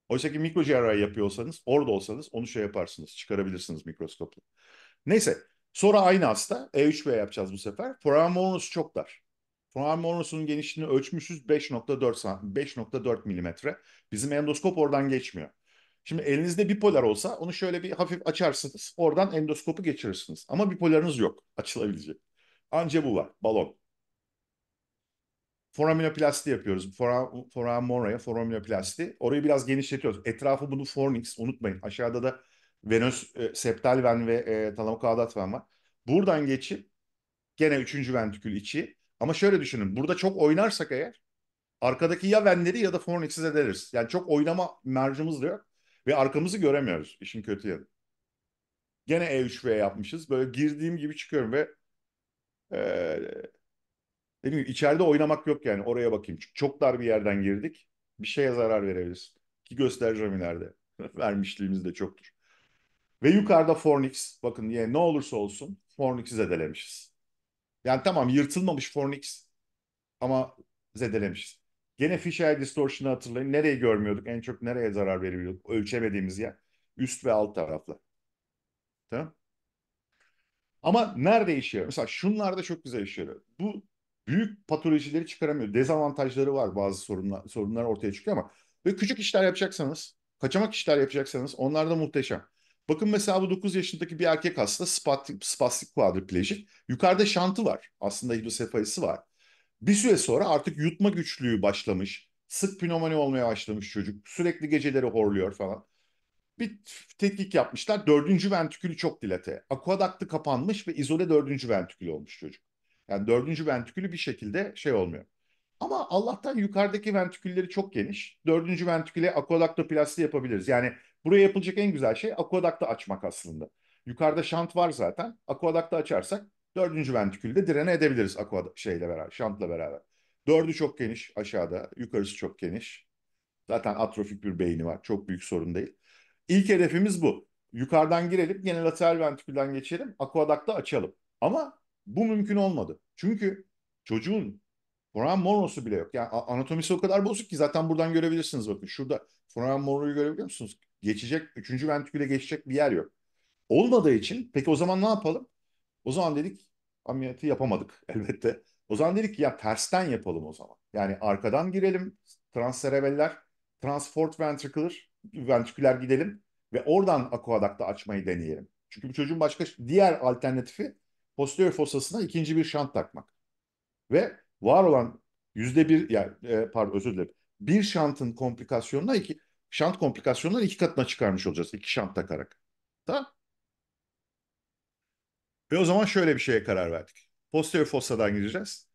Oysa ki mikro cerrahi yapıyor orada olsanız onu şey yaparsınız, çıkarabilirsiniz mikroskopla. Neyse, sonra aynı hasta E3B yapacağız bu sefer. Foramen çok dar. Foramen orosunun genişliğini ölçmüşüz 5.4 5.4 milimetre. Bizim endoskop oradan geçmiyor. Şimdi elinizde bipolar olsa onu şöyle bir hafif açarsınız. Oradan endoskopu geçirirsiniz. Ama bipolarınız yok açılabilecek. Anca bu var. Balon. Foraminoplasti yapıyoruz. Foram, foramoraya, foraminoplasti. Orayı biraz genişletiyoruz. Etrafı bunu fornix unutmayın. Aşağıda da venöz, e, septal ven ve e, talamokaudat ven var. Buradan geçip gene üçüncü ventrikül içi ama şöyle düşünün. Burada çok oynarsak eğer arkadaki ya Venleri ya da Fornix'i ederiz. Yani çok oynama mercimiz de yok. Ve arkamızı göremiyoruz İşin kötü yanı. Gene E3V yapmışız. Böyle girdiğim gibi çıkıyorum ve ee, dediğim gibi içeride oynamak yok yani. Oraya bakayım. Çünkü çok dar bir yerden girdik. Bir şeye zarar verebiliriz. Ki göstereceğim ileride. Vermişliğimiz de çoktur. Ve yukarıda Fornix. Bakın yani ne olursa olsun Fornix'i zedelemişiz. Yani tamam yırtılmamış Fornix ama zedelemişiz. Gene fisheye distortion'ı hatırlayın. Nereyi görmüyorduk? En çok nereye zarar veriyorduk? Ölçemediğimiz yer. Üst ve alt tarafla. Tamam. Ama nerede işe Mesela şunlarda çok güzel işe Bu büyük patolojileri çıkaramıyor. Dezavantajları var bazı sorunlar, sorunlar ortaya çıkıyor ama böyle küçük işler yapacaksanız, kaçamak işler yapacaksanız onlar da muhteşem. Bakın mesela bu 9 yaşındaki bir erkek hasta spastik, spastik Yukarıda şantı var. Aslında hidrosefalisi var. Bir süre sonra artık yutma güçlüğü başlamış. Sık pnömoni olmaya başlamış çocuk. Sürekli geceleri horluyor falan. Bir tetkik yapmışlar. Dördüncü ventrikülü çok dilate. Akuadaktı kapanmış ve izole dördüncü ventrikülü olmuş çocuk. Yani dördüncü ventrikülü bir şekilde şey olmuyor. Ama Allah'tan yukarıdaki ventrikülleri çok geniş. Dördüncü ventriküle akuadaktoplasti yapabiliriz. Yani Buraya yapılacak en güzel şey akuadakta açmak aslında. Yukarıda şant var zaten. Akuadakta açarsak dördüncü ventikülde direne edebiliriz akvada şeyle beraber, şantla beraber. Dördü çok geniş aşağıda, yukarısı çok geniş. Zaten atrofik bir beyni var. Çok büyük sorun değil. İlk hedefimiz bu. Yukarıdan girelim, gene lateral ventrikülden geçelim, akuadakta açalım. Ama bu mümkün olmadı. Çünkü çocuğun foramen morosu bile yok. Yani anatomisi o kadar bozuk ki zaten buradan görebilirsiniz bakın. Şurada foramen moroyu görebiliyor musunuz? geçecek, üçüncü ventriküle geçecek bir yer yok. Olmadığı için peki o zaman ne yapalım? O zaman dedik ameliyatı yapamadık elbette. O zaman dedik ki ya tersten yapalım o zaman. Yani arkadan girelim transserebeller, transport ventricular, ventriküler gidelim ve oradan akuadakta açmayı deneyelim. Çünkü bu çocuğun başka diğer alternatifi posterior fosasına ikinci bir şant takmak. Ve var olan yüzde bir yani, e, pardon özür dilerim bir şantın komplikasyonuna iki, şant komplikasyonları iki katına çıkarmış olacağız. iki şant takarak. Tamam. Ve o zaman şöyle bir şeye karar verdik. Posterior fossadan gideceğiz.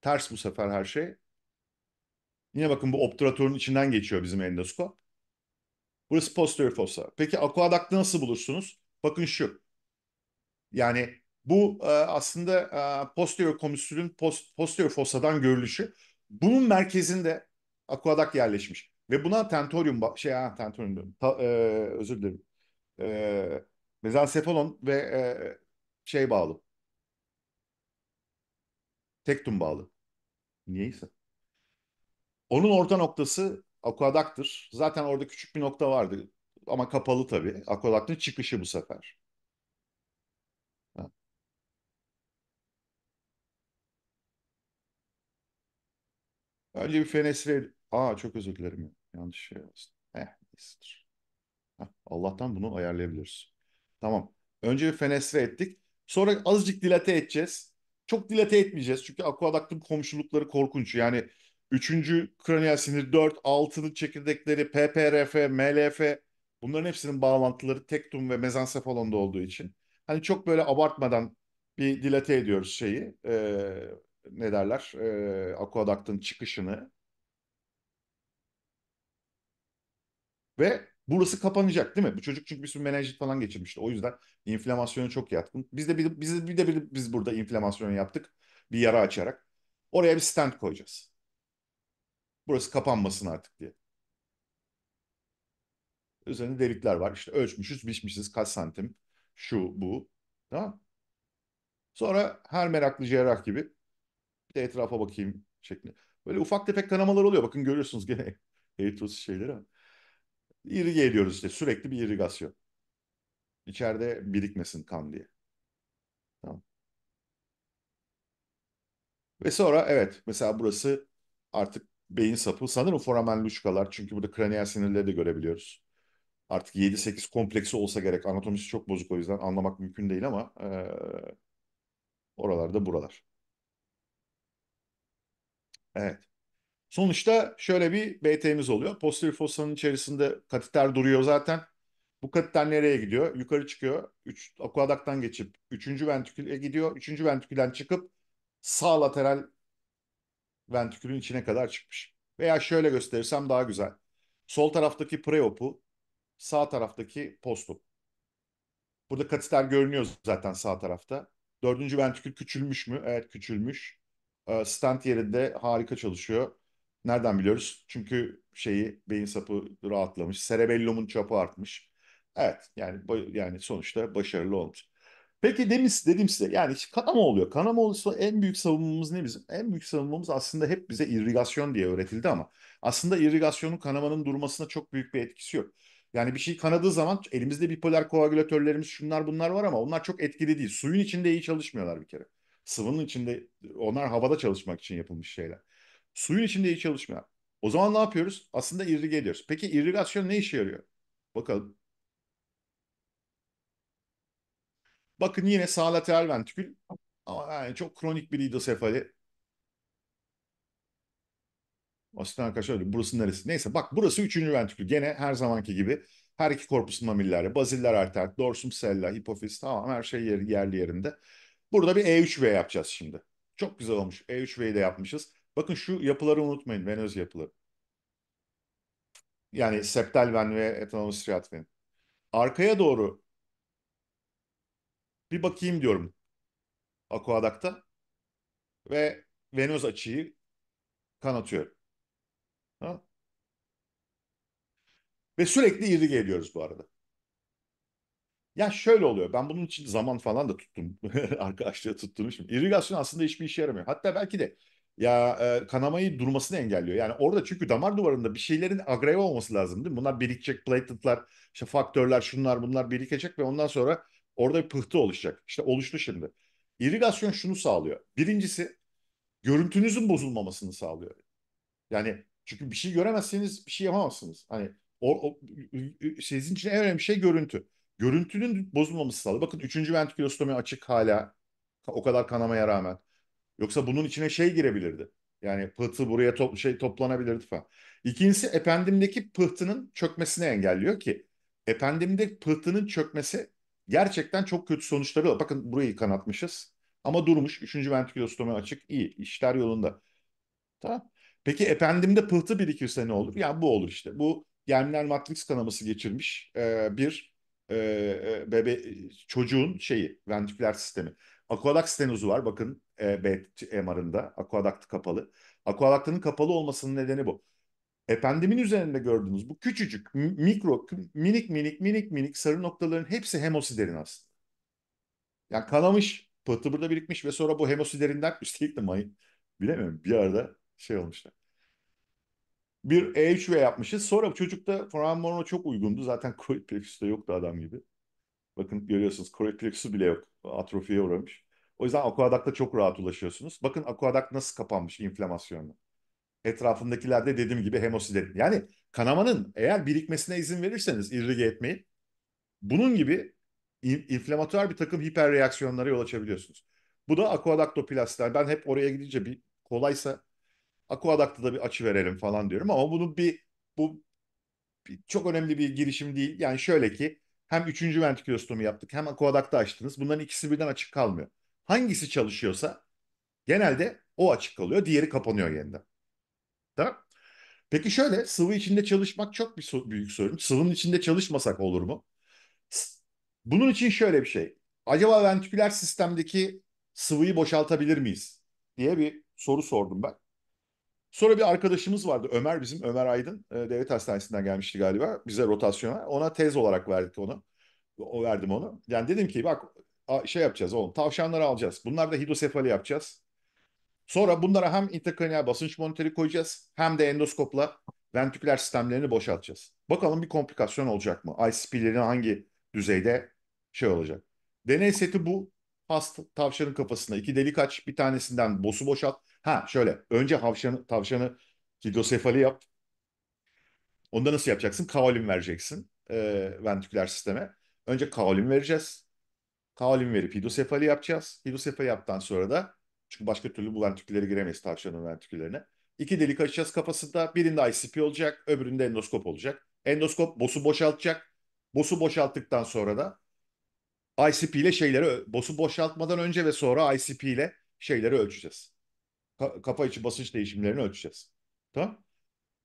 Ters bu sefer her şey. Yine bakın bu obturatörün içinden geçiyor bizim endoskop. Burası posterior fossa. Peki aquadaktı nasıl bulursunuz? Bakın şu. Yani bu e, aslında e, posterior komüsülün posterior fossadan görülüşü. Bunun merkezinde akuadak yerleşmiş. Ve buna tentorium şey ha tentorium diyorum. Ta, e, özür dilerim. E, mezensefalon ve e, şey bağlı. Tektum bağlı. Niyeyse. Onun orta noktası akvadaktır. Zaten orada küçük bir nokta vardı ama kapalı tabii. Akvadaktın çıkışı bu sefer. Ha. bir fenestre... Aa çok özür dilerim. Yanlış şey yazdım. Eh, iyisidir. Allah'tan bunu ayarlayabiliriz. Tamam. Önce bir fenestre ettik. Sonra azıcık dilate edeceğiz. Çok dilate etmeyeceğiz. Çünkü akuadaktın komşulukları korkunç. Yani 3. kraniyal sinir 4, 6'nın çekirdekleri, PPRF, MLF bunların hepsinin bağlantıları tektum ve mezansefalonda olduğu için. Hani çok böyle abartmadan bir dilate ediyoruz şeyi. Ee, ne derler? Ee, akuadaktın çıkışını. Ve burası kapanacak değil mi? Bu çocuk çünkü bir sürü menajit falan geçirmişti. O yüzden inflamasyona çok yatkın. Biz de bir, biz de bir, de bir, biz burada inflamasyon yaptık. Bir yara açarak. Oraya bir stent koyacağız. Burası kapanmasın artık diye. Üzerinde delikler var. İşte ölçmüşüz, biçmişiz kaç santim. Şu, bu. Tamam Sonra her meraklı cerrah gibi bir de etrafa bakayım şeklinde. Böyle ufak tefek kanamalar oluyor. Bakın görüyorsunuz gene eritrosis şeyleri. Ama. İri geliyoruz işte sürekli bir irigasyon. İçeride birikmesin kan diye. Tamam. Ve sonra evet mesela burası artık beyin sapı. Sanırım foramen luşkalar çünkü burada kraniyal sinirleri de görebiliyoruz. Artık 7-8 kompleksi olsa gerek. Anatomisi çok bozuk o yüzden anlamak mümkün değil ama ee, oralarda buralar. Evet. Sonuçta şöyle bir BT'miz oluyor. Posterior fossanın içerisinde kateter duruyor zaten. Bu kateter nereye gidiyor? Yukarı çıkıyor. Üç, akuadaktan geçip üçüncü ventriküle gidiyor. Üçüncü ventrikülden çıkıp sağ lateral ventrikülün içine kadar çıkmış. Veya şöyle gösterirsem daha güzel. Sol taraftaki preopu, sağ taraftaki postup. Burada kateter görünüyor zaten sağ tarafta. Dördüncü ventrikül küçülmüş mü? Evet küçülmüş. Ee, stent yerinde harika çalışıyor. Nereden biliyoruz? Çünkü şeyi beyin sapı rahatlamış, cerebellumun çapı artmış. Evet yani yani sonuçta başarılı olmuş. Peki demiş, dedim size yani kanama oluyor. Kanama olursa en büyük savunmamız ne bizim? En büyük savunmamız aslında hep bize irrigasyon diye öğretildi ama aslında irrigasyonun kanamanın durmasına çok büyük bir etkisi yok. Yani bir şey kanadığı zaman elimizde bipolar koagülatörlerimiz şunlar bunlar var ama onlar çok etkili değil. Suyun içinde iyi çalışmıyorlar bir kere. Sıvının içinde onlar havada çalışmak için yapılmış şeyler. Suyun içinde iyi çalışmıyor. O zaman ne yapıyoruz? Aslında irrige ediyoruz. Peki irrigasyon ne işe yarıyor? Bakalım. Bakın yine sağ lateral ventrikül ama yani çok kronik bir hidrosefali. Aslında arkadaşlar burası neresi? Neyse bak burası üçüncü ventrikül. Gene her zamanki gibi her iki korpusun mamilleri, baziller arter, dorsum sella, hipofiz tamam her şey yerli yerinde. Burada bir E3V yapacağız şimdi. Çok güzel olmuş. E3V'yi de yapmışız. Bakın şu yapıları unutmayın, venöz yapıları. Yani septal ven ve etanostriat ven. Arkaya doğru bir bakayım diyorum akuadakta ve venöz açıyı kanatıyorum. Ha? Ve sürekli irige ediyoruz bu arada. Ya şöyle oluyor. Ben bunun için zaman falan da tuttum. Arkadaşları tuttum. Şimdi irrigasyon aslında hiçbir işe yaramıyor. Hatta belki de ya e, kanamayı durmasını engelliyor. Yani orada çünkü damar duvarında bir şeylerin agreve olması lazım değil mi? Bunlar birikecek plateletler, işte faktörler, şunlar bunlar birikecek ve ondan sonra orada bir pıhtı oluşacak. İşte oluştu şimdi. İrigasyon şunu sağlıyor. Birincisi görüntünüzün bozulmamasını sağlıyor. Yani çünkü bir şey göremezseniz bir şey yapamazsınız. Hani o, o sizin için en önemli şey görüntü. Görüntünün bozulmaması sağlıyor. Bakın 3. ventrikülostomi açık hala o kadar kanamaya rağmen. Yoksa bunun içine şey girebilirdi. Yani pıhtı buraya to şey toplanabilirdi falan. İkincisi Ependim'deki pıhtının çökmesini engelliyor ki Ependim'de pıhtının çökmesi gerçekten çok kötü sonuçları var. Bakın burayı kanatmışız ama durmuş. Üçüncü ventrikülostomi açık iyi işler yolunda. Tamam. Peki Ependim'de pıhtı birikirse ne olur? Ya yani bu olur işte. Bu germinal matris kanaması geçirmiş e, bir e, e bebe e, çocuğun şeyi ventriküler sistemi. Akvadak stenozu var bakın e, B MR'ında. Akuadaktı kapalı. Akuadaktının kapalı olmasının nedeni bu. Efendimin üzerinde gördüğünüz bu küçücük, mikro, minik minik minik minik sarı noktaların hepsi hemosiderin aslında. Yani kanamış, pıhtı burada birikmiş ve sonra bu hemosiderinden üstelik de mayın. Bilemiyorum bir arada şey olmuşlar. Bir EHV yapmışız. Sonra çocukta Foran çok uygundu. Zaten Kroid yoktu adam gibi. Bakın görüyorsunuz Kroid bile yok. Atrofiye uğramış. O yüzden Aquadak'ta çok rahat ulaşıyorsunuz. Bakın Aquadak nasıl kapanmış inflamasyonla. Etrafındakilerde dediğim gibi hemosiderin. Yani kanamanın eğer birikmesine izin verirseniz irrige etmeyi bunun gibi in, bir takım hiperreaksiyonlara yol açabiliyorsunuz. Bu da akuadaktoplastikler. Ben hep oraya gidince bir kolaysa akuadakta da bir açı verelim falan diyorum ama bunun bir bu bir, çok önemli bir girişim değil. Yani şöyle ki hem üçüncü ventrikülostomi yaptık hem akuadakta açtınız. Bunların ikisi birden açık kalmıyor. Hangisi çalışıyorsa genelde o açık kalıyor, diğeri kapanıyor yeniden. Tamam? Peki şöyle, sıvı içinde çalışmak çok bir so büyük sorun. Sıvının içinde çalışmasak olur mu? Bunun için şöyle bir şey. Acaba ventriküler sistemdeki sıvıyı boşaltabilir miyiz? diye bir soru sordum ben. Sonra bir arkadaşımız vardı Ömer bizim Ömer Aydın e, devlet hastanesinden gelmişti galiba bize rotasyona ona tez olarak verdik onu o verdim onu yani dedim ki bak şey yapacağız oğlum tavşanları alacağız. Bunlar da hidrosefali yapacağız. Sonra bunlara hem intrakranial basınç monitörü koyacağız hem de endoskopla ventriküler sistemlerini boşaltacağız. Bakalım bir komplikasyon olacak mı? ICP'lerin hangi düzeyde şey olacak? Deney seti bu. Hasta tavşanın kafasında iki delik aç, bir tanesinden bosu boşalt. Ha şöyle, önce havşanı, tavşanı hidrosefali yap. Onda nasıl yapacaksın? Kaolin vereceksin e, ventriküler sisteme. Önce kaolin vereceğiz. Talim verip hidrosefali yapacağız. Hidrosefali yaptıktan sonra da çünkü başka türlü bu tükülere giremeyiz tavşanın ventriküllerine. İki delik açacağız kafasında. Birinde ICP olacak, öbüründe endoskop olacak. Endoskop bosu boşaltacak. Bosu boşalttıktan sonra da ICP ile şeyleri, bosu boşaltmadan önce ve sonra ICP ile şeyleri ölçeceğiz. kafa içi basınç değişimlerini ölçeceğiz. Tamam?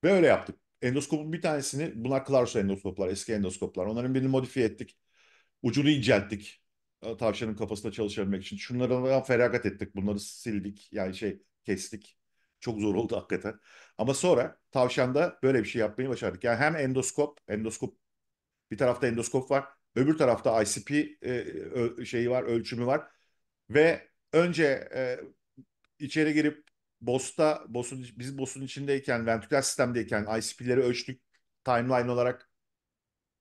Ve öyle yaptık. Endoskopun bir tanesini, bunlar Clarus endoskoplar, eski endoskoplar. Onların birini modifiye ettik. Ucunu incelttik. E, tavşanın kafasında çalışabilmek için. Şunlara feragat ettik. Bunları sildik. Yani şey kestik. Çok zor oldu hakikaten. Ama sonra tavşanda böyle bir şey yapmayı başardık. Yani hem endoskop, endoskop bir tarafta endoskop var. Öbür tarafta ICP e, şeyi var, ölçümü var. Ve önce e, içeri girip BOS'ta, BOS'un, biz BOS'un içindeyken, ventriküler sistemdeyken ICP'leri ölçtük. Timeline olarak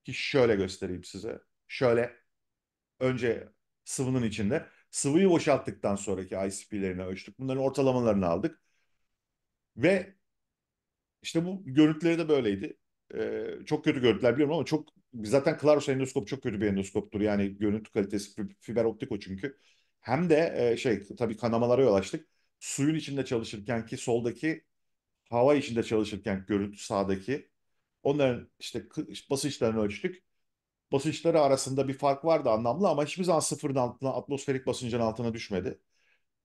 ki şöyle göstereyim size. Şöyle önce sıvının içinde. Sıvıyı boşalttıktan sonraki ICP'lerini ölçtük. Bunların ortalamalarını aldık. Ve işte bu görüntüleri de böyleydi. Ee, çok kötü görüntüler biliyorum ama çok zaten Claros endoskop çok kötü bir endoskoptur. Yani görüntü kalitesi fiber optik o çünkü. Hem de e, şey tabii kanamalara yol açtık. Suyun içinde çalışırken ki soldaki hava içinde çalışırken görüntü sağdaki onların işte basınçlarını ölçtük basınçları arasında bir fark vardı anlamlı ama hiçbir zaman sıfırın altına, atmosferik basıncın altına düşmedi.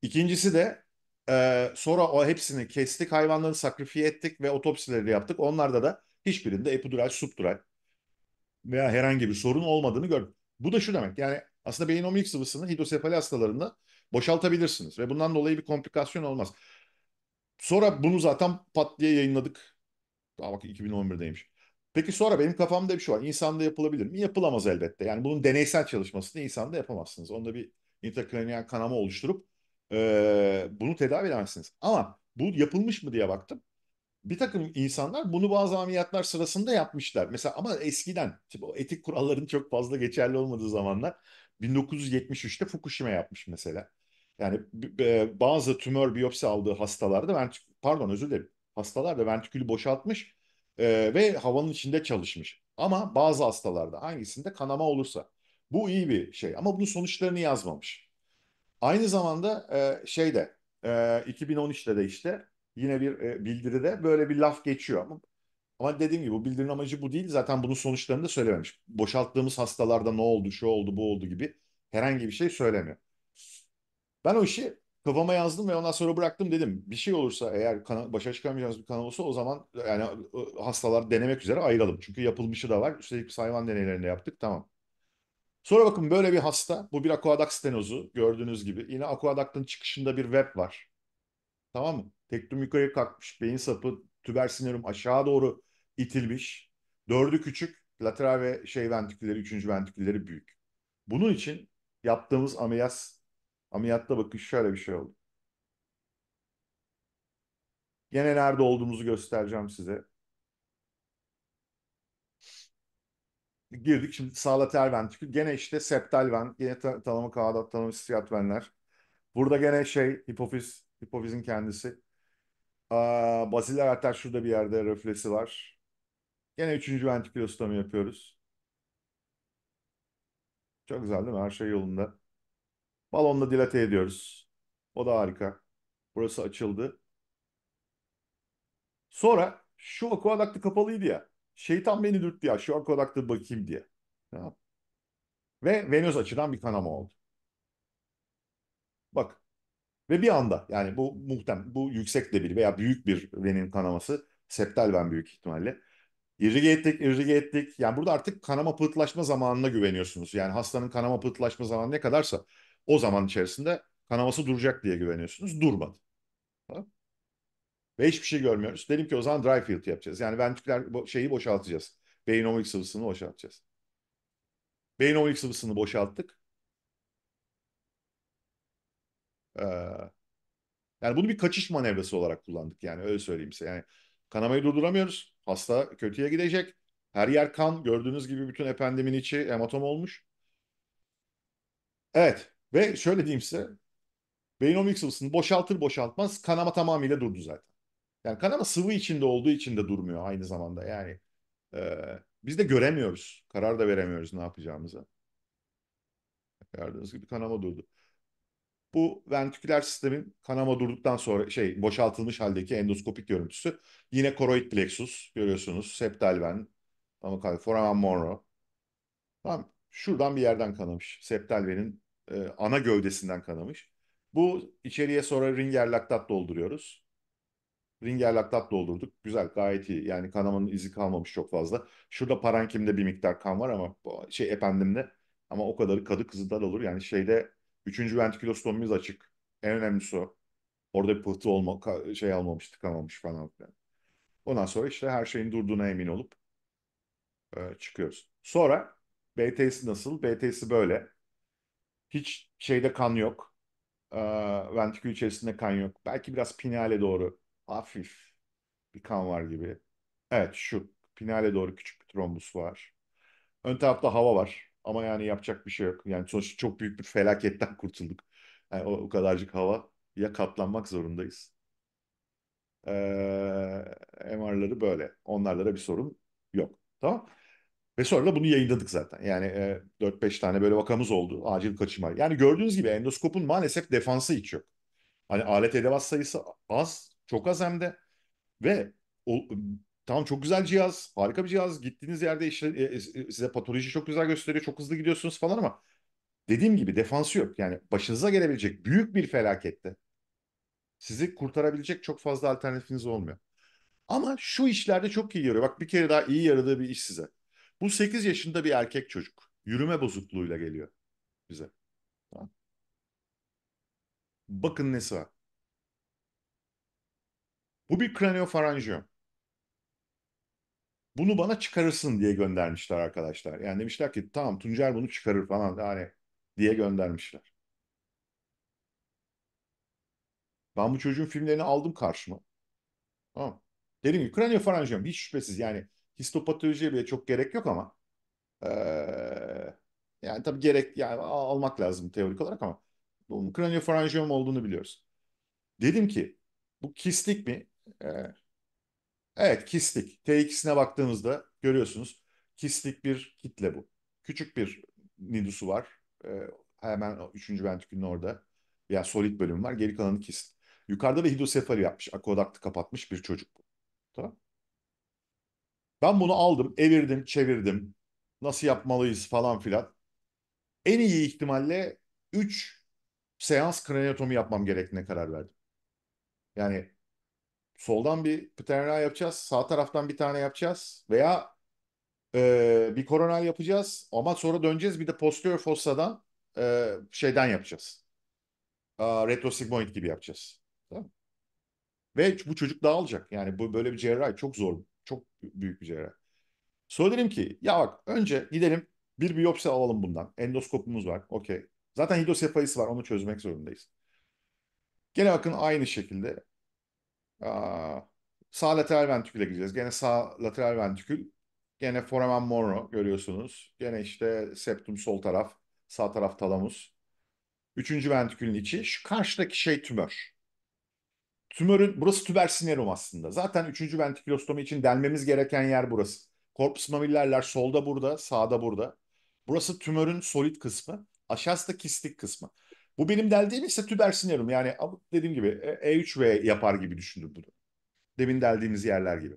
İkincisi de e, sonra o hepsini kestik, hayvanları sakrifiye ettik ve otopsileri yaptık. Onlarda da hiçbirinde epidural, subdural veya herhangi bir sorun olmadığını gördüm. Bu da şu demek yani aslında beyin omurilik sıvısını hidrosefali hastalarında boşaltabilirsiniz ve bundan dolayı bir komplikasyon olmaz. Sonra bunu zaten pat diye yayınladık. Daha bak 2011'deymiş. Peki sonra benim kafamda bir şey var. İnsanda yapılabilir mi? Yapılamaz elbette. Yani bunun deneysel çalışmasını insanda yapamazsınız. Onda bir intrakraniyal kanama oluşturup e, bunu tedavi edemezsiniz. Ama bu yapılmış mı diye baktım. Bir takım insanlar bunu bazı ameliyatlar sırasında yapmışlar. Mesela ama eskiden şimdi o etik kuralların çok fazla geçerli olmadığı zamanlar 1973'te Fukushima yapmış mesela. Yani bazı tümör biyopsi aldığı hastalarda ben pardon özür dilerim. Hastalarda ventrikülü boşaltmış e, ve havanın içinde çalışmış. Ama bazı hastalarda hangisinde kanama olursa bu iyi bir şey ama bunun sonuçlarını yazmamış. Aynı zamanda e, şeyde e, 2013'te de işte yine bir e, bildiride böyle bir laf geçiyor ama ama dediğim gibi bu bildirinin amacı bu değil. Zaten bunun sonuçlarını da söylememiş. Boşalttığımız hastalarda ne oldu, şu oldu, bu oldu gibi herhangi bir şey söylemiyor. Ben o işi kafama yazdım ve ondan sonra bıraktım dedim. Bir şey olursa eğer kana, başa çıkamayacağımız bir kanal olsa o zaman yani ıı, ıı, hastalar denemek üzere ayıralım. Çünkü yapılmışı da var. Üstelik hayvan deneylerinde yaptık. Tamam. Sonra bakın böyle bir hasta. Bu bir akuadak stenozu gördüğünüz gibi. Yine akuadaktan çıkışında bir web var. Tamam mı? Tektum yukarı kalkmış. Beyin sapı tüber sinirim aşağı doğru itilmiş. Dördü küçük. Lateral ve şey ventrikülleri, üçüncü ventrikülleri büyük. Bunun için yaptığımız ameliyat Ameliyatta bakış şöyle bir şey oldu. Gene nerede olduğumuzu göstereceğim size. Girdik şimdi sağla sağlater çünkü Gene işte septal ven, gene ta tanımı kağıda tanımı istiyat venler. Burada gene şey hipofiz, hipofizin kendisi. Aa, basiler arter şurada bir yerde refleksi var. Gene üçüncü ventrikülostomi yapıyoruz. Çok güzel değil mi? Her şey yolunda. Balonla dilate ediyoruz. O da harika. Burası açıldı. Sonra şu akvadaktı kapalıydı ya. Şeytan beni dürttü ya şu akvadaktı bakayım diye. Tamam. Ve venöz açıdan bir kanama oldu. Bak. Ve bir anda yani bu muhtem bu yüksek debil veya büyük bir venin kanaması septal ben büyük ihtimalle. İrrige ettik, irrige ettik. Yani burada artık kanama pıhtılaşma zamanına güveniyorsunuz. Yani hastanın kanama pıhtılaşma zamanı ne kadarsa o zaman içerisinde kanaması duracak diye güveniyorsunuz. Durmadı. Ve hiçbir şey görmüyoruz. Dedim ki o zaman dry field yapacağız. Yani ventriküler bo şeyi boşaltacağız. Beyin omurilik sıvısını boşaltacağız. Beyin omurilik sıvısını boşalttık. Ee, yani bunu bir kaçış manevrası olarak kullandık yani öyle söyleyeyim size. Yani kanamayı durduramıyoruz. Hasta kötüye gidecek. Her yer kan. Gördüğünüz gibi bütün ependimin içi hematom olmuş. Evet. Ve şöyle diyeyim size. Beynomics sıvısını boşaltır boşaltmaz kanama tamamıyla durdu zaten. Yani kanama sıvı içinde olduğu için de durmuyor aynı zamanda. Yani e, biz de göremiyoruz. Karar da veremiyoruz ne yapacağımıza. Gördüğünüz gibi kanama durdu. Bu ventriküler sistemin kanama durduktan sonra şey boşaltılmış haldeki endoskopik görüntüsü. Yine koroid plexus görüyorsunuz. Septal ven, foramen Monroe. Tamam. Şuradan bir yerden kanamış. Septal venin e, ana gövdesinden kanamış. Bu içeriye sonra ringer laktat dolduruyoruz. Ringer laktat doldurduk. Güzel gayet iyi. Yani kanamanın izi kalmamış çok fazla. Şurada parenkimde bir miktar kan var ama şey ependimde ama o kadarı kadı kızıdan olur. Yani şeyde 3. ventrikülostomimiz açık. En önemlisi o. Orada bir pıhtı olma, şey almamış, tıkamamış falan filan. Ondan sonra işte her şeyin durduğuna emin olup e, çıkıyoruz. Sonra BT'si nasıl? BT'si böyle. Hiç şeyde kan yok. E, ventrikül içerisinde kan yok. Belki biraz pineale doğru hafif bir kan var gibi. Evet şu pineale doğru küçük bir trombus var. Ön tarafta hava var ama yani yapacak bir şey yok. Yani sonuçta çok büyük bir felaketten kurtulduk. Yani o, o kadarcık hava ya katlanmak zorundayız. Ee, MR'ları böyle. Onlarda da bir sorun yok. Tamam ve sonra da bunu yayınladık zaten. Yani e, 4-5 tane böyle vakamız oldu acil kaçırma. Yani gördüğünüz gibi endoskopun maalesef defansı hiç yok. Hani alet edevat sayısı az, çok az hem de. Ve o, tamam çok güzel cihaz, harika bir cihaz. Gittiğiniz yerde işte, e, e, size patoloji çok güzel gösteriyor, çok hızlı gidiyorsunuz falan ama dediğim gibi defansı yok. Yani başınıza gelebilecek büyük bir felakette sizi kurtarabilecek çok fazla alternatifiniz olmuyor. Ama şu işlerde çok iyi yarıyor. Bak bir kere daha iyi yaradığı bir iş size. Bu 8 yaşında bir erkek çocuk. Yürüme bozukluğuyla geliyor bize. Bakın nesi var. Bu bir kraniofaranjiyon. Bunu bana çıkarırsın diye göndermişler arkadaşlar. Yani demişler ki tamam Tuncer bunu çıkarır falan yani diye göndermişler. Ben bu çocuğun filmlerini aldım karşıma. Tamam. Dedim ki kraniofaranjiyon hiç şüphesiz yani histopatolojiye bile çok gerek yok ama e, yani tabii gerek yani almak lazım teorik olarak ama bunun kraniofaranjiyom olduğunu biliyoruz. Dedim ki bu kistik mi? E, evet kistik. T2'sine baktığımızda görüyorsunuz kistik bir kitle bu. Küçük bir nidusu var. E, hemen 3. ventrikülün orada. Yani solid bölümü var. Geri kalanı kist. Yukarıda da hidosefali yapmış. Akodaktı kapatmış bir çocuk bu. Tamam ben bunu aldım, evirdim, çevirdim. Nasıl yapmalıyız falan filan. En iyi ihtimalle 3 seans kraniotomi yapmam gerektiğine karar verdim. Yani soldan bir pterna yapacağız, sağ taraftan bir tane yapacağız veya e, bir koronal yapacağız ama sonra döneceğiz bir de posterior fossadan e, şeyden yapacağız. A, e, retrosigmoid gibi yapacağız. Tamam. Ve bu çocuk dağılacak. Yani bu böyle bir cerrahi çok zor çok büyük bir cerrah. Sonra dedim ki ya bak önce gidelim bir biyopsi alalım bundan. Endoskopumuz var. Okey. Zaten hidrosefalisi var. Onu çözmek zorundayız. Gene bakın aynı şekilde aa, sağ lateral ventriküle gideceğiz. Gene sağ lateral ventrikül. Gene foramen mono görüyorsunuz. Gene işte septum sol taraf. Sağ taraf talamus. Üçüncü ventrikülün içi. Şu karşıdaki şey tümör. Tümörün burası tüber sinerum aslında. Zaten 3. ventrikülostomi için delmemiz gereken yer burası. Korpus mamillerler solda burada, sağda burada. Burası tümörün solid kısmı. Aşağısı da kistik kısmı. Bu benim deldiğim ise tüber sinerum. Yani dediğim gibi E3V e yapar gibi düşündüm bunu. Demin deldiğimiz yerler gibi.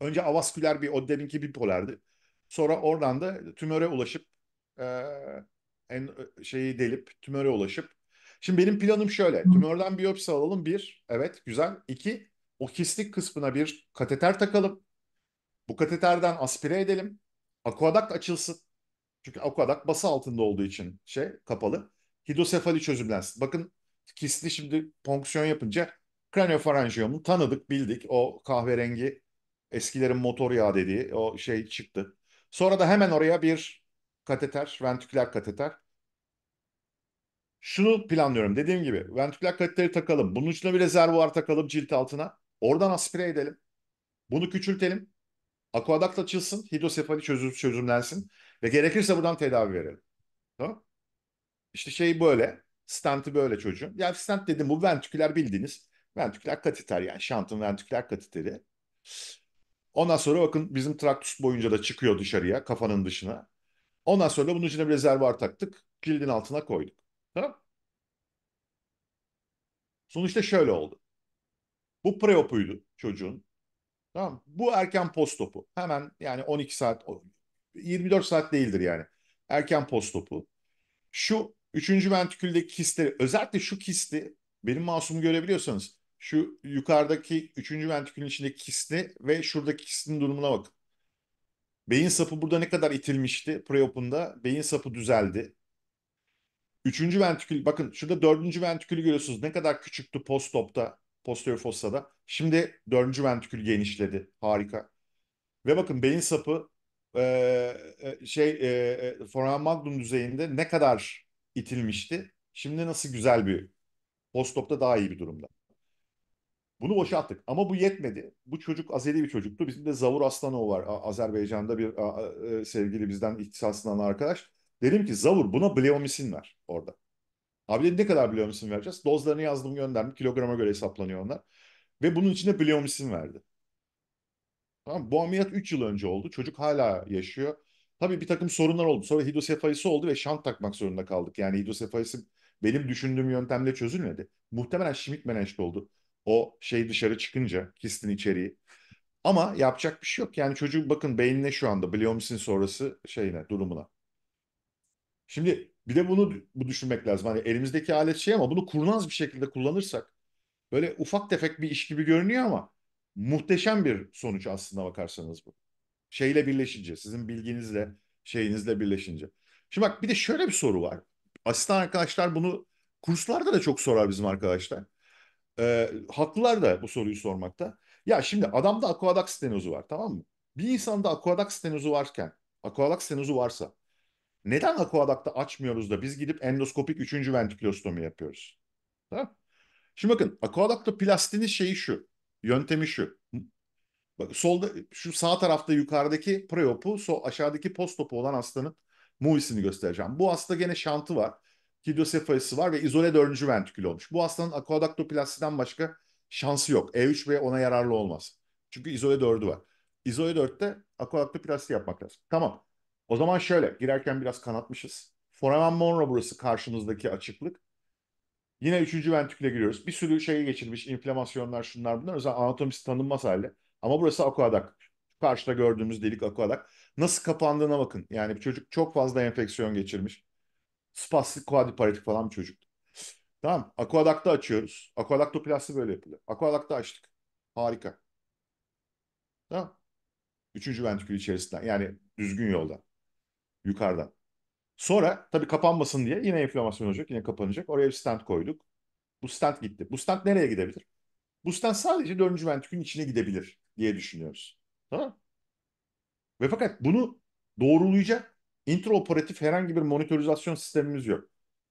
Önce avasküler bir, o deminki bipolardı. Sonra oradan da tümöre ulaşıp e, en e, şeyi delip tümöre ulaşıp Şimdi benim planım şöyle. Tümörden biyopsi alalım. Bir, evet güzel. İki, o kistik kısmına bir kateter takalım. Bu kateterden aspire edelim. Akuadak açılsın. Çünkü akuadak bası altında olduğu için şey kapalı. Hidrosefali çözümlensin. Bakın kisti şimdi ponksiyon yapınca kraniofarenjiyomu tanıdık, bildik. O kahverengi eskilerin motor yağı dediği o şey çıktı. Sonra da hemen oraya bir kateter, ventriküler kateter şunu planlıyorum dediğim gibi ventriküler kateteri takalım. Bunun içine bir rezervuar takalım cilt altına. Oradan aspire edelim. Bunu küçültelim. Akuadakt açılsın. Hidrosefali çözüm, çözümlensin. Ve gerekirse buradan tedavi verelim. Tamam İşte şey böyle. Stenti böyle çocuğun. Yani stent dedim bu ventriküler bildiğiniz. Ventriküler kateter yani şantın ventriküler kateteri. Ondan sonra bakın bizim traktus boyunca da çıkıyor dışarıya kafanın dışına. Ondan sonra bunun içine bir rezervuar taktık. Cildin altına koyduk. Tamam. Sonuçta şöyle oldu. Bu preopuydu çocuğun. Tamam Bu erken post topu. Hemen yani 12 saat, 24 saat değildir yani. Erken post topu. Şu üçüncü ventriküldeki kistleri, özellikle şu kisti benim masumu görebiliyorsanız şu yukarıdaki üçüncü ventrikülün içindeki kisti ve şuradaki kistin durumuna bakın. Beyin sapı burada ne kadar itilmişti preopunda, Beyin sapı düzeldi. Üçüncü ventrikül bakın şurada dördüncü ventrikülü görüyorsunuz. Ne kadar küçüktü postopta, posterior fossada. Şimdi dördüncü ventrikül genişledi. Harika. Ve bakın beyin sapı e, şey e, foramen magnum düzeyinde ne kadar itilmişti. Şimdi nasıl güzel bir postopta daha iyi bir durumda. Bunu boşalttık ama bu yetmedi. Bu çocuk Azeri bir çocuktu. Bizim de Zavur Aslanov var. Azerbaycan'da bir e, sevgili bizden ihtisaslanan arkadaş. Dedim ki Zavur buna bleomisin ver orada. Abi dedi ne kadar bleomisin vereceğiz? Dozlarını yazdım gönderdim. Kilograma göre hesaplanıyor onlar. Ve bunun içinde bleomisin verdi. Tamam, bu ameliyat 3 yıl önce oldu. Çocuk hala yaşıyor. Tabii bir takım sorunlar oldu. Sonra hidrosefalisi oldu ve şant takmak zorunda kaldık. Yani hidrosefalisi benim düşündüğüm yöntemle çözülmedi. Muhtemelen şimit menenjit oldu. O şey dışarı çıkınca kistin içeriği. Ama yapacak bir şey yok. Yani çocuğun bakın beynine şu anda bleomisin sonrası şeyine durumuna. Şimdi bir de bunu bu düşünmek lazım. Hani elimizdeki alet şey ama bunu kurnaz bir şekilde kullanırsak böyle ufak tefek bir iş gibi görünüyor ama muhteşem bir sonuç aslında bakarsanız bu. Şeyle birleşince, sizin bilginizle, şeyinizle birleşince. Şimdi bak bir de şöyle bir soru var. Asistan arkadaşlar bunu kurslarda da çok sorar bizim arkadaşlar. E, haklılar da bu soruyu sormakta. Ya şimdi adamda akvadak stenozu var tamam mı? Bir insanda akvadak stenozu varken, akvadak stenozu varsa neden aquadakta açmıyoruz da biz gidip endoskopik 3. ventrikülostomi yapıyoruz? Tamam. Şimdi bakın aquadaktoplastin'in şeyi şu. Yöntemi şu. Bak solda şu sağ tarafta yukarıdaki preopu, sol aşağıdaki postopu olan hastanın muvisini göstereceğim. Bu hasta gene şantı var. Kidyosefalisi var ve izole dördüncü ventrikül olmuş. Bu hastanın akuadaktoplasiden başka şansı yok. E3 ve ona yararlı olmaz. Çünkü izole dördü var. İzole dörtte akuadaktoplasti yapmak lazım. Tamam. O zaman şöyle girerken biraz kanatmışız. Foreman Monroe burası karşımızdaki açıklık. Yine üçüncü ventriküle giriyoruz. Bir sürü şeye geçirmiş, inflamasyonlar şunlar bunlar. Özellikle anatomisi tanınmaz halde. Ama burası akuadak. Karşıda gördüğümüz delik akuadak. Nasıl kapandığına bakın. Yani bir çocuk çok fazla enfeksiyon geçirmiş. Spastik kuadriparetik falan bir çocuktu. Tamam. Akuadakta açıyoruz. Akuadaktoplasti böyle yapılıyor. Akuadakta açtık. Harika. Tamam. Üçüncü ventrikül içerisinden. Yani düzgün yolda yukarıdan. Sonra tabii kapanmasın diye yine enflamasyon olacak, yine kapanacak. Oraya bir stand koyduk. Bu stand gitti. Bu stand nereye gidebilir? Bu stand sadece 4. ventrikülün içine gidebilir diye düşünüyoruz. Tamam Ve fakat bunu doğrulayacak intraoperatif herhangi bir monitorizasyon sistemimiz yok.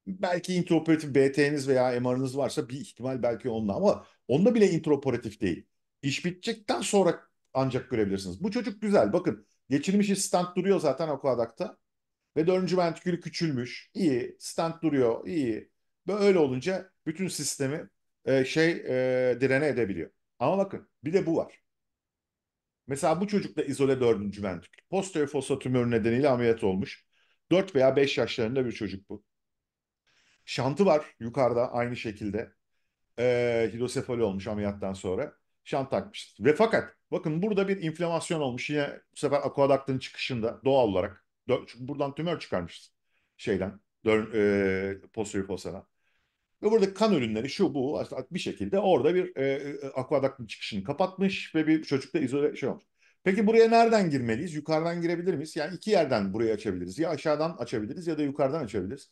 Belki intraoperatif BT'niz veya MR'ınız varsa bir ihtimal belki onunla ama onda bile intraoperatif değil. İş bitecekten sonra ancak görebilirsiniz. Bu çocuk güzel. Bakın geçirmiş stand duruyor zaten o Aquadak'ta. Ve dördüncü ventrikülü küçülmüş. İyi. Stent duruyor. iyi. Böyle olunca bütün sistemi e, şey e, direne edebiliyor. Ama bakın bir de bu var. Mesela bu çocukta izole dördüncü ventikül, Posterior fossa tümörü nedeniyle ameliyat olmuş. 4 veya 5 yaşlarında bir çocuk bu. Şantı var yukarıda aynı şekilde. E, hidrosefali olmuş ameliyattan sonra. Şant takmış. Ve fakat bakın burada bir inflamasyon olmuş. Yine bu sefer akuadaktın çıkışında doğal olarak. Çünkü buradan tümör çıkarmışız şeyden dön, e, postürü posana. Ve burada kan ürünleri şu bu bir şekilde orada bir e, e akvadaktın çıkışını kapatmış ve bir çocukta izole şey olmuş. Peki buraya nereden girmeliyiz? Yukarıdan girebilir miyiz? Yani iki yerden burayı açabiliriz. Ya aşağıdan açabiliriz ya da yukarıdan açabiliriz.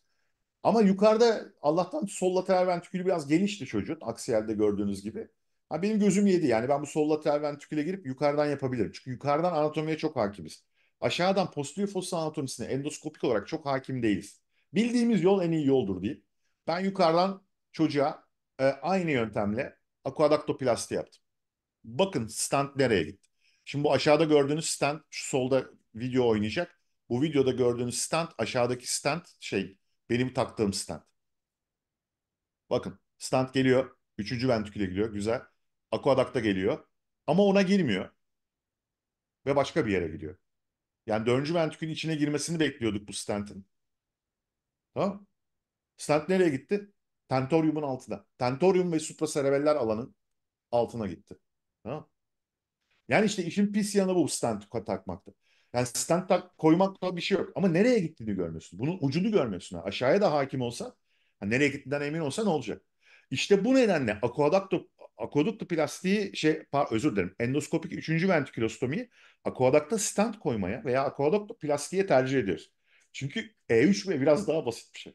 Ama yukarıda Allah'tan sol lateral ventrikülü biraz genişti çocuğun. Aksiyelde gördüğünüz gibi. Ha, benim gözüm yedi yani ben bu sol lateral ventriküle girip yukarıdan yapabilirim. Çünkü yukarıdan anatomiye çok hakimiz aşağıdan posterior fossa anatomisine endoskopik olarak çok hakim değiliz. Bildiğimiz yol en iyi yoldur deyip ben yukarıdan çocuğa e, aynı yöntemle akuadaktoplasti yaptım. Bakın stand nereye gitti. Şimdi bu aşağıda gördüğünüz stand şu solda video oynayacak. Bu videoda gördüğünüz stand aşağıdaki stand şey benim taktığım stand. Bakın stand geliyor. Üçüncü ventiküle geliyor Güzel. Akuadakta geliyor. Ama ona girmiyor. Ve başka bir yere gidiyor. Yani dördüncü ventrikülün içine girmesini bekliyorduk bu stentin. Tamam Stent nereye gitti? Tentoriumun altına. Tentorium ve supraserebeller alanın altına gitti. Tamam Yani işte işin pis yanı bu stent takmakta. Yani stent tak koymakta bir şey yok. Ama nereye gittiğini görmüyorsun. Bunun ucunu görmüyorsun. Aşağıya da hakim olsa, hani nereye gittiğinden emin olsa ne olacak? İşte bu nedenle akuadakto akoduktu plastiği şey özür dilerim endoskopik 3. ventrikülostomiyi Aquadak'ta stand koymaya veya Aquadak'ta plastiğe tercih ediyoruz. Çünkü E3 ve biraz daha basit bir şey.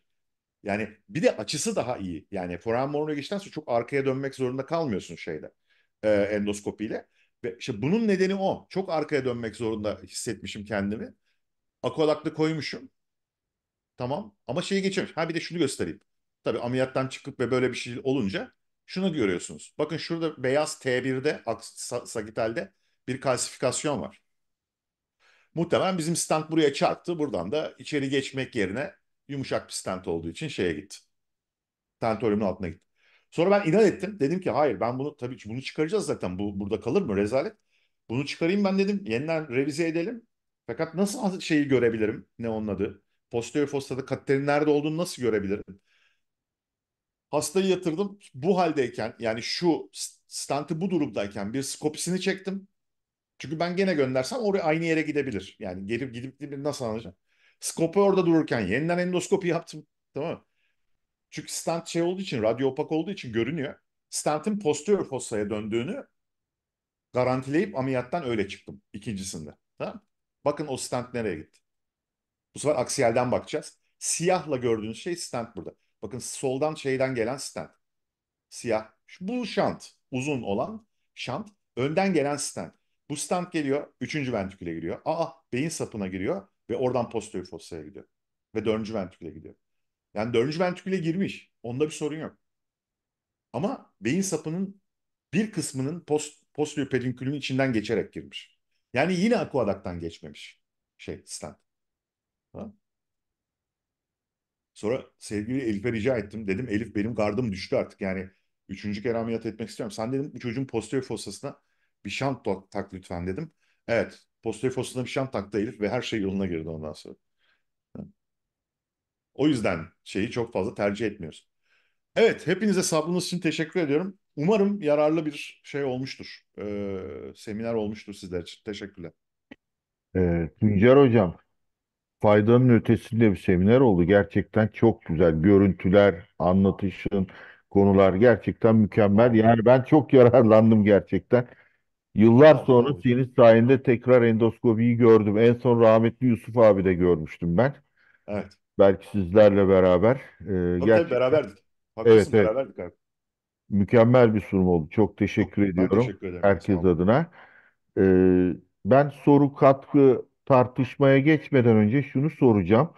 Yani bir de açısı daha iyi. Yani foramen morunu geçten sonra çok arkaya dönmek zorunda kalmıyorsun şeyde e, endoskopiyle. Ve işte bunun nedeni o. Çok arkaya dönmek zorunda hissetmişim kendimi. Aquadak'ta koymuşum. Tamam ama şeyi geçirmiş. Ha bir de şunu göstereyim. Tabii ameliyattan çıkıp ve böyle bir şey olunca şunu görüyorsunuz. Bakın şurada beyaz T1'de, sagittalde bir kalsifikasyon var. Muhtemelen bizim stent buraya çarptı. Buradan da içeri geçmek yerine yumuşak bir stent olduğu için şeye gitti. Stent altına gitti. Sonra ben inat ettim. Dedim ki hayır ben bunu tabii ki bunu çıkaracağız zaten. Bu burada kalır mı rezalet? Bunu çıkarayım ben dedim. Yeniden revize edelim. Fakat nasıl şeyi görebilirim? Ne onun adı? Posterior fostada kateterin nerede olduğunu nasıl görebilirim? Hastayı yatırdım. Bu haldeyken yani şu stenti bu durumdayken bir skopisini çektim. Çünkü ben gene göndersem oraya aynı yere gidebilir. Yani gelip gidip, gidip nasıl anlayacağım? Skopu orada dururken yeniden endoskopi yaptım. Tamam mı? Çünkü stent şey olduğu için, radyo opak olduğu için görünüyor. Stentin posterior fossaya döndüğünü garantileyip ameliyattan öyle çıktım ikincisinde. Tamam Bakın o stent nereye gitti. Bu sefer aksiyelden bakacağız. Siyahla gördüğünüz şey stent burada. Bakın soldan şeyden gelen stent. Siyah. Bu şant. Uzun olan şant. Önden gelen stent. Bu stent geliyor, üçüncü ventriküle giriyor. Aa, beyin sapına giriyor ve oradan posterior fossaya gidiyor. Ve dördüncü ventriküle gidiyor. Yani dördüncü ventriküle girmiş. Onda bir sorun yok. Ama beyin sapının bir kısmının post, posterior pedinkülünün içinden geçerek girmiş. Yani yine akuadaktan geçmemiş şey stent. Ha? Sonra sevgili Elif'e rica ettim. Dedim Elif benim gardım düştü artık. Yani üçüncü kere ameliyat etmek istiyorum. Sen dedim bu çocuğun posterior fossasına bir şant tak lütfen dedim. Evet. Posterior fosuna bir şant taktı Elif ve her şey yoluna girdi ondan sonra. O yüzden şeyi çok fazla tercih etmiyoruz. Evet, hepinize sabrınız için teşekkür ediyorum. Umarım yararlı bir şey olmuştur. Ee, seminer olmuştur sizler için. Teşekkürler. Ee, Tüncer Hocam, faydanın ötesinde bir seminer oldu. Gerçekten çok güzel. Görüntüler, anlatışın, konular gerçekten mükemmel. Yani ben çok yararlandım gerçekten. Yıllar sonra senin sayende tekrar endoskopiyi gördüm. En son rahmetli Yusuf abi de görmüştüm ben. Evet. Belki sizlerle beraber. Ee, Tabii tabii beraberdik. Haklısın evet. beraberdik abi. mükemmel bir sunum oldu. Çok teşekkür Ben ediyorum teşekkür ederim. herkes adına. Ee, ben soru katkı tartışmaya geçmeden önce şunu soracağım.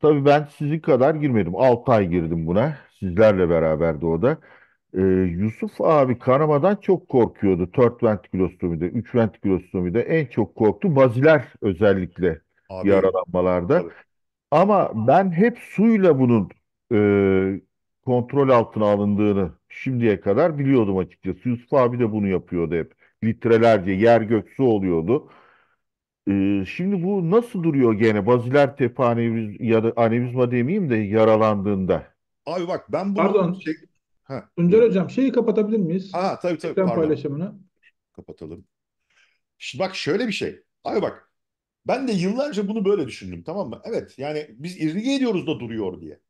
Tabii ben sizin kadar girmedim. 6 ay girdim buna. Sizlerle beraberdi o da. E, Yusuf abi kanamadan çok korkuyordu. Tört ventrikülostomide, üç ventrikülostomide en çok korktu. Baziler özellikle abi, yaralanmalarda. Abi. Ama ben hep suyla bunun e, kontrol altına alındığını şimdiye kadar biliyordum açıkçası. Yusuf abi de bunu yapıyordu hep. Litrelerce yer gök su oluyordu. Ee, şimdi bu nasıl duruyor gene? Baziler tepe anevriz, ya da anevrizma demeyeyim de yaralandığında. Abi bak ben bunu Pardon. Şey, Ha. Hocam şeyi kapatabilir miyiz? Ha tabii tabii. Ekran pardon. paylaşımını. Kapatalım. Şimdi bak şöyle bir şey. Abi bak ben de yıllarca bunu böyle düşündüm tamam mı? Evet yani biz irrige ediyoruz da duruyor diye.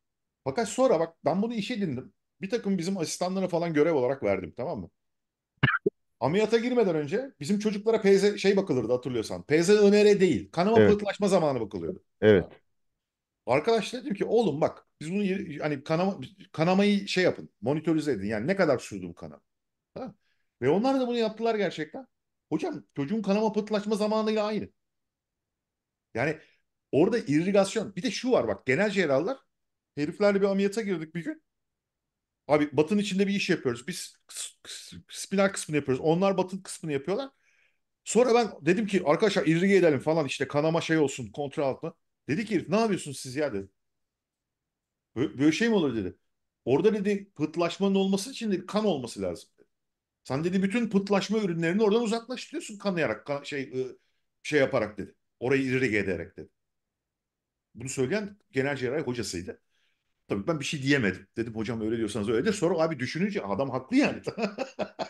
Fakat sonra bak ben bunu işe dindim. Bir takım bizim asistanlara falan görev olarak verdim tamam mı? Ameliyata girmeden önce bizim çocuklara PZ şey bakılırdı hatırlıyorsan. PZ önere değil. Kanama evet. pıhtılaşma zamanı bakılıyordu. Evet. Arkadaş dedim ki oğlum bak biz bunu hani kanama, kanamayı şey yapın monitörize edin yani ne kadar sürdü bu kanama. Ha? Ve onlar da bunu yaptılar gerçekten. Hocam çocuğun kanama pıhtılaşma zamanıyla aynı. Yani orada irrigasyon bir de şu var bak genel cerrahlar heriflerle bir ameliyata girdik bir gün. Abi batın içinde bir iş yapıyoruz. Biz spinal kısmını yapıyoruz. Onlar batın kısmını yapıyorlar. Sonra ben dedim ki arkadaşlar irrige edelim falan işte kanama şey olsun kontrol altına. Dedi ki ne yapıyorsunuz siz ya dedi. Böyle, şey mi olur dedi. Orada dedi pıtlaşmanın olması için dedi, kan olması lazım. Sen dedi bütün pıtlaşma ürünlerini oradan uzaklaştırıyorsun kanayarak kan, şey ıı, şey yaparak dedi. Orayı irrige ederek dedi. Bunu söyleyen genel cerrahi hocasıydı. Tabii ben bir şey diyemedim. Dedim hocam öyle diyorsanız öyle de sonra abi düşününce adam haklı yani.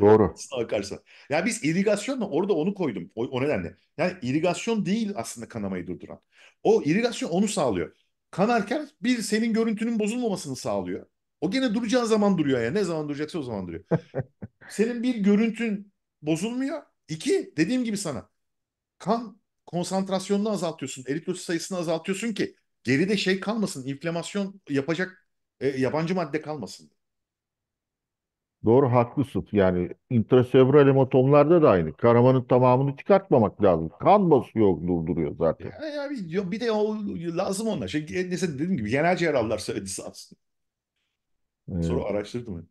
Doğru. akarsa. Ya biz irigasyonla orada onu koydum o, o nedenle. Yani irigasyon değil aslında kanamayı durduran. O irigasyon onu sağlıyor. Kanarken bir senin görüntünün bozulmamasını sağlıyor. O gene duracağı zaman duruyor ya. Ne zaman duracaksa o zaman duruyor. senin bir görüntün bozulmuyor. İki, dediğim gibi sana kan konsantrasyonunu azaltıyorsun. Eritrosit sayısını azaltıyorsun ki geride şey kalmasın. inflamasyon yapacak e, yabancı madde kalmasın. Doğru haklısın. Yani intraserebral hematomlarda da aynı. Karamanın tamamını çıkartmamak lazım. Kan basıyor durduruyor zaten. Ya, ya, bir, bir de o lazım onlar. Şey, neyse dediğim gibi genel cerrahlar söyledi aslında. Evet. Soru araştırdı mı?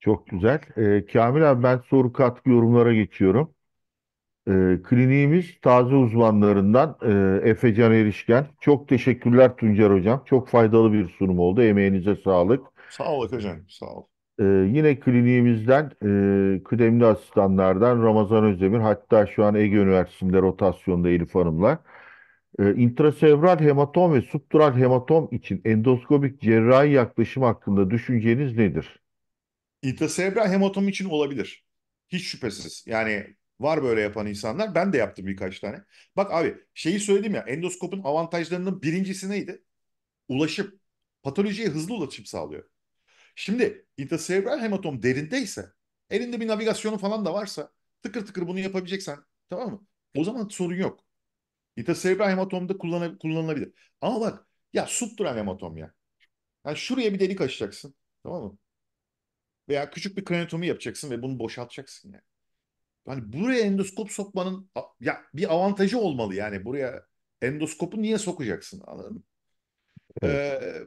Çok güzel. Ee, Kamil abi ben soru katkı yorumlara geçiyorum. E, kliniğimiz taze uzmanlarından e, Efe Can Erişken. Çok teşekkürler Tuncer Hocam. Çok faydalı bir sunum oldu. Emeğinize sağlık. Sağ ol hocam, Sağ ol. Ee, yine kliniğimizden e, kıdemli asistanlardan Ramazan Özdemir hatta şu an Ege Üniversitesi'nde rotasyonda Elif Hanım'la e, intrasevral hematom ve subdural hematom için endoskopik cerrahi yaklaşım hakkında düşünceniz nedir? İntrasevral hematom için olabilir. Hiç şüphesiz. Yani var böyle yapan insanlar. Ben de yaptım birkaç tane. Bak abi şeyi söyledim ya endoskopun avantajlarının birincisi neydi? Ulaşım. Patolojiye hızlı ulaşım sağlıyor. Şimdi intraserebral hematom derindeyse elinde bir navigasyonu falan da varsa tıkır tıkır bunu yapabileceksen tamam mı? O zaman sorun yok. İntraserebral hematomda kullanı kullanılabilir. Ama bak ya subdural hematom ya. Yani şuraya bir delik açacaksın. Tamam mı? Veya küçük bir kraniotomi yapacaksın ve bunu boşaltacaksın yani. Hani buraya endoskop sokmanın ya bir avantajı olmalı yani buraya endoskopu niye sokacaksın anladın mı? Evet. Ee,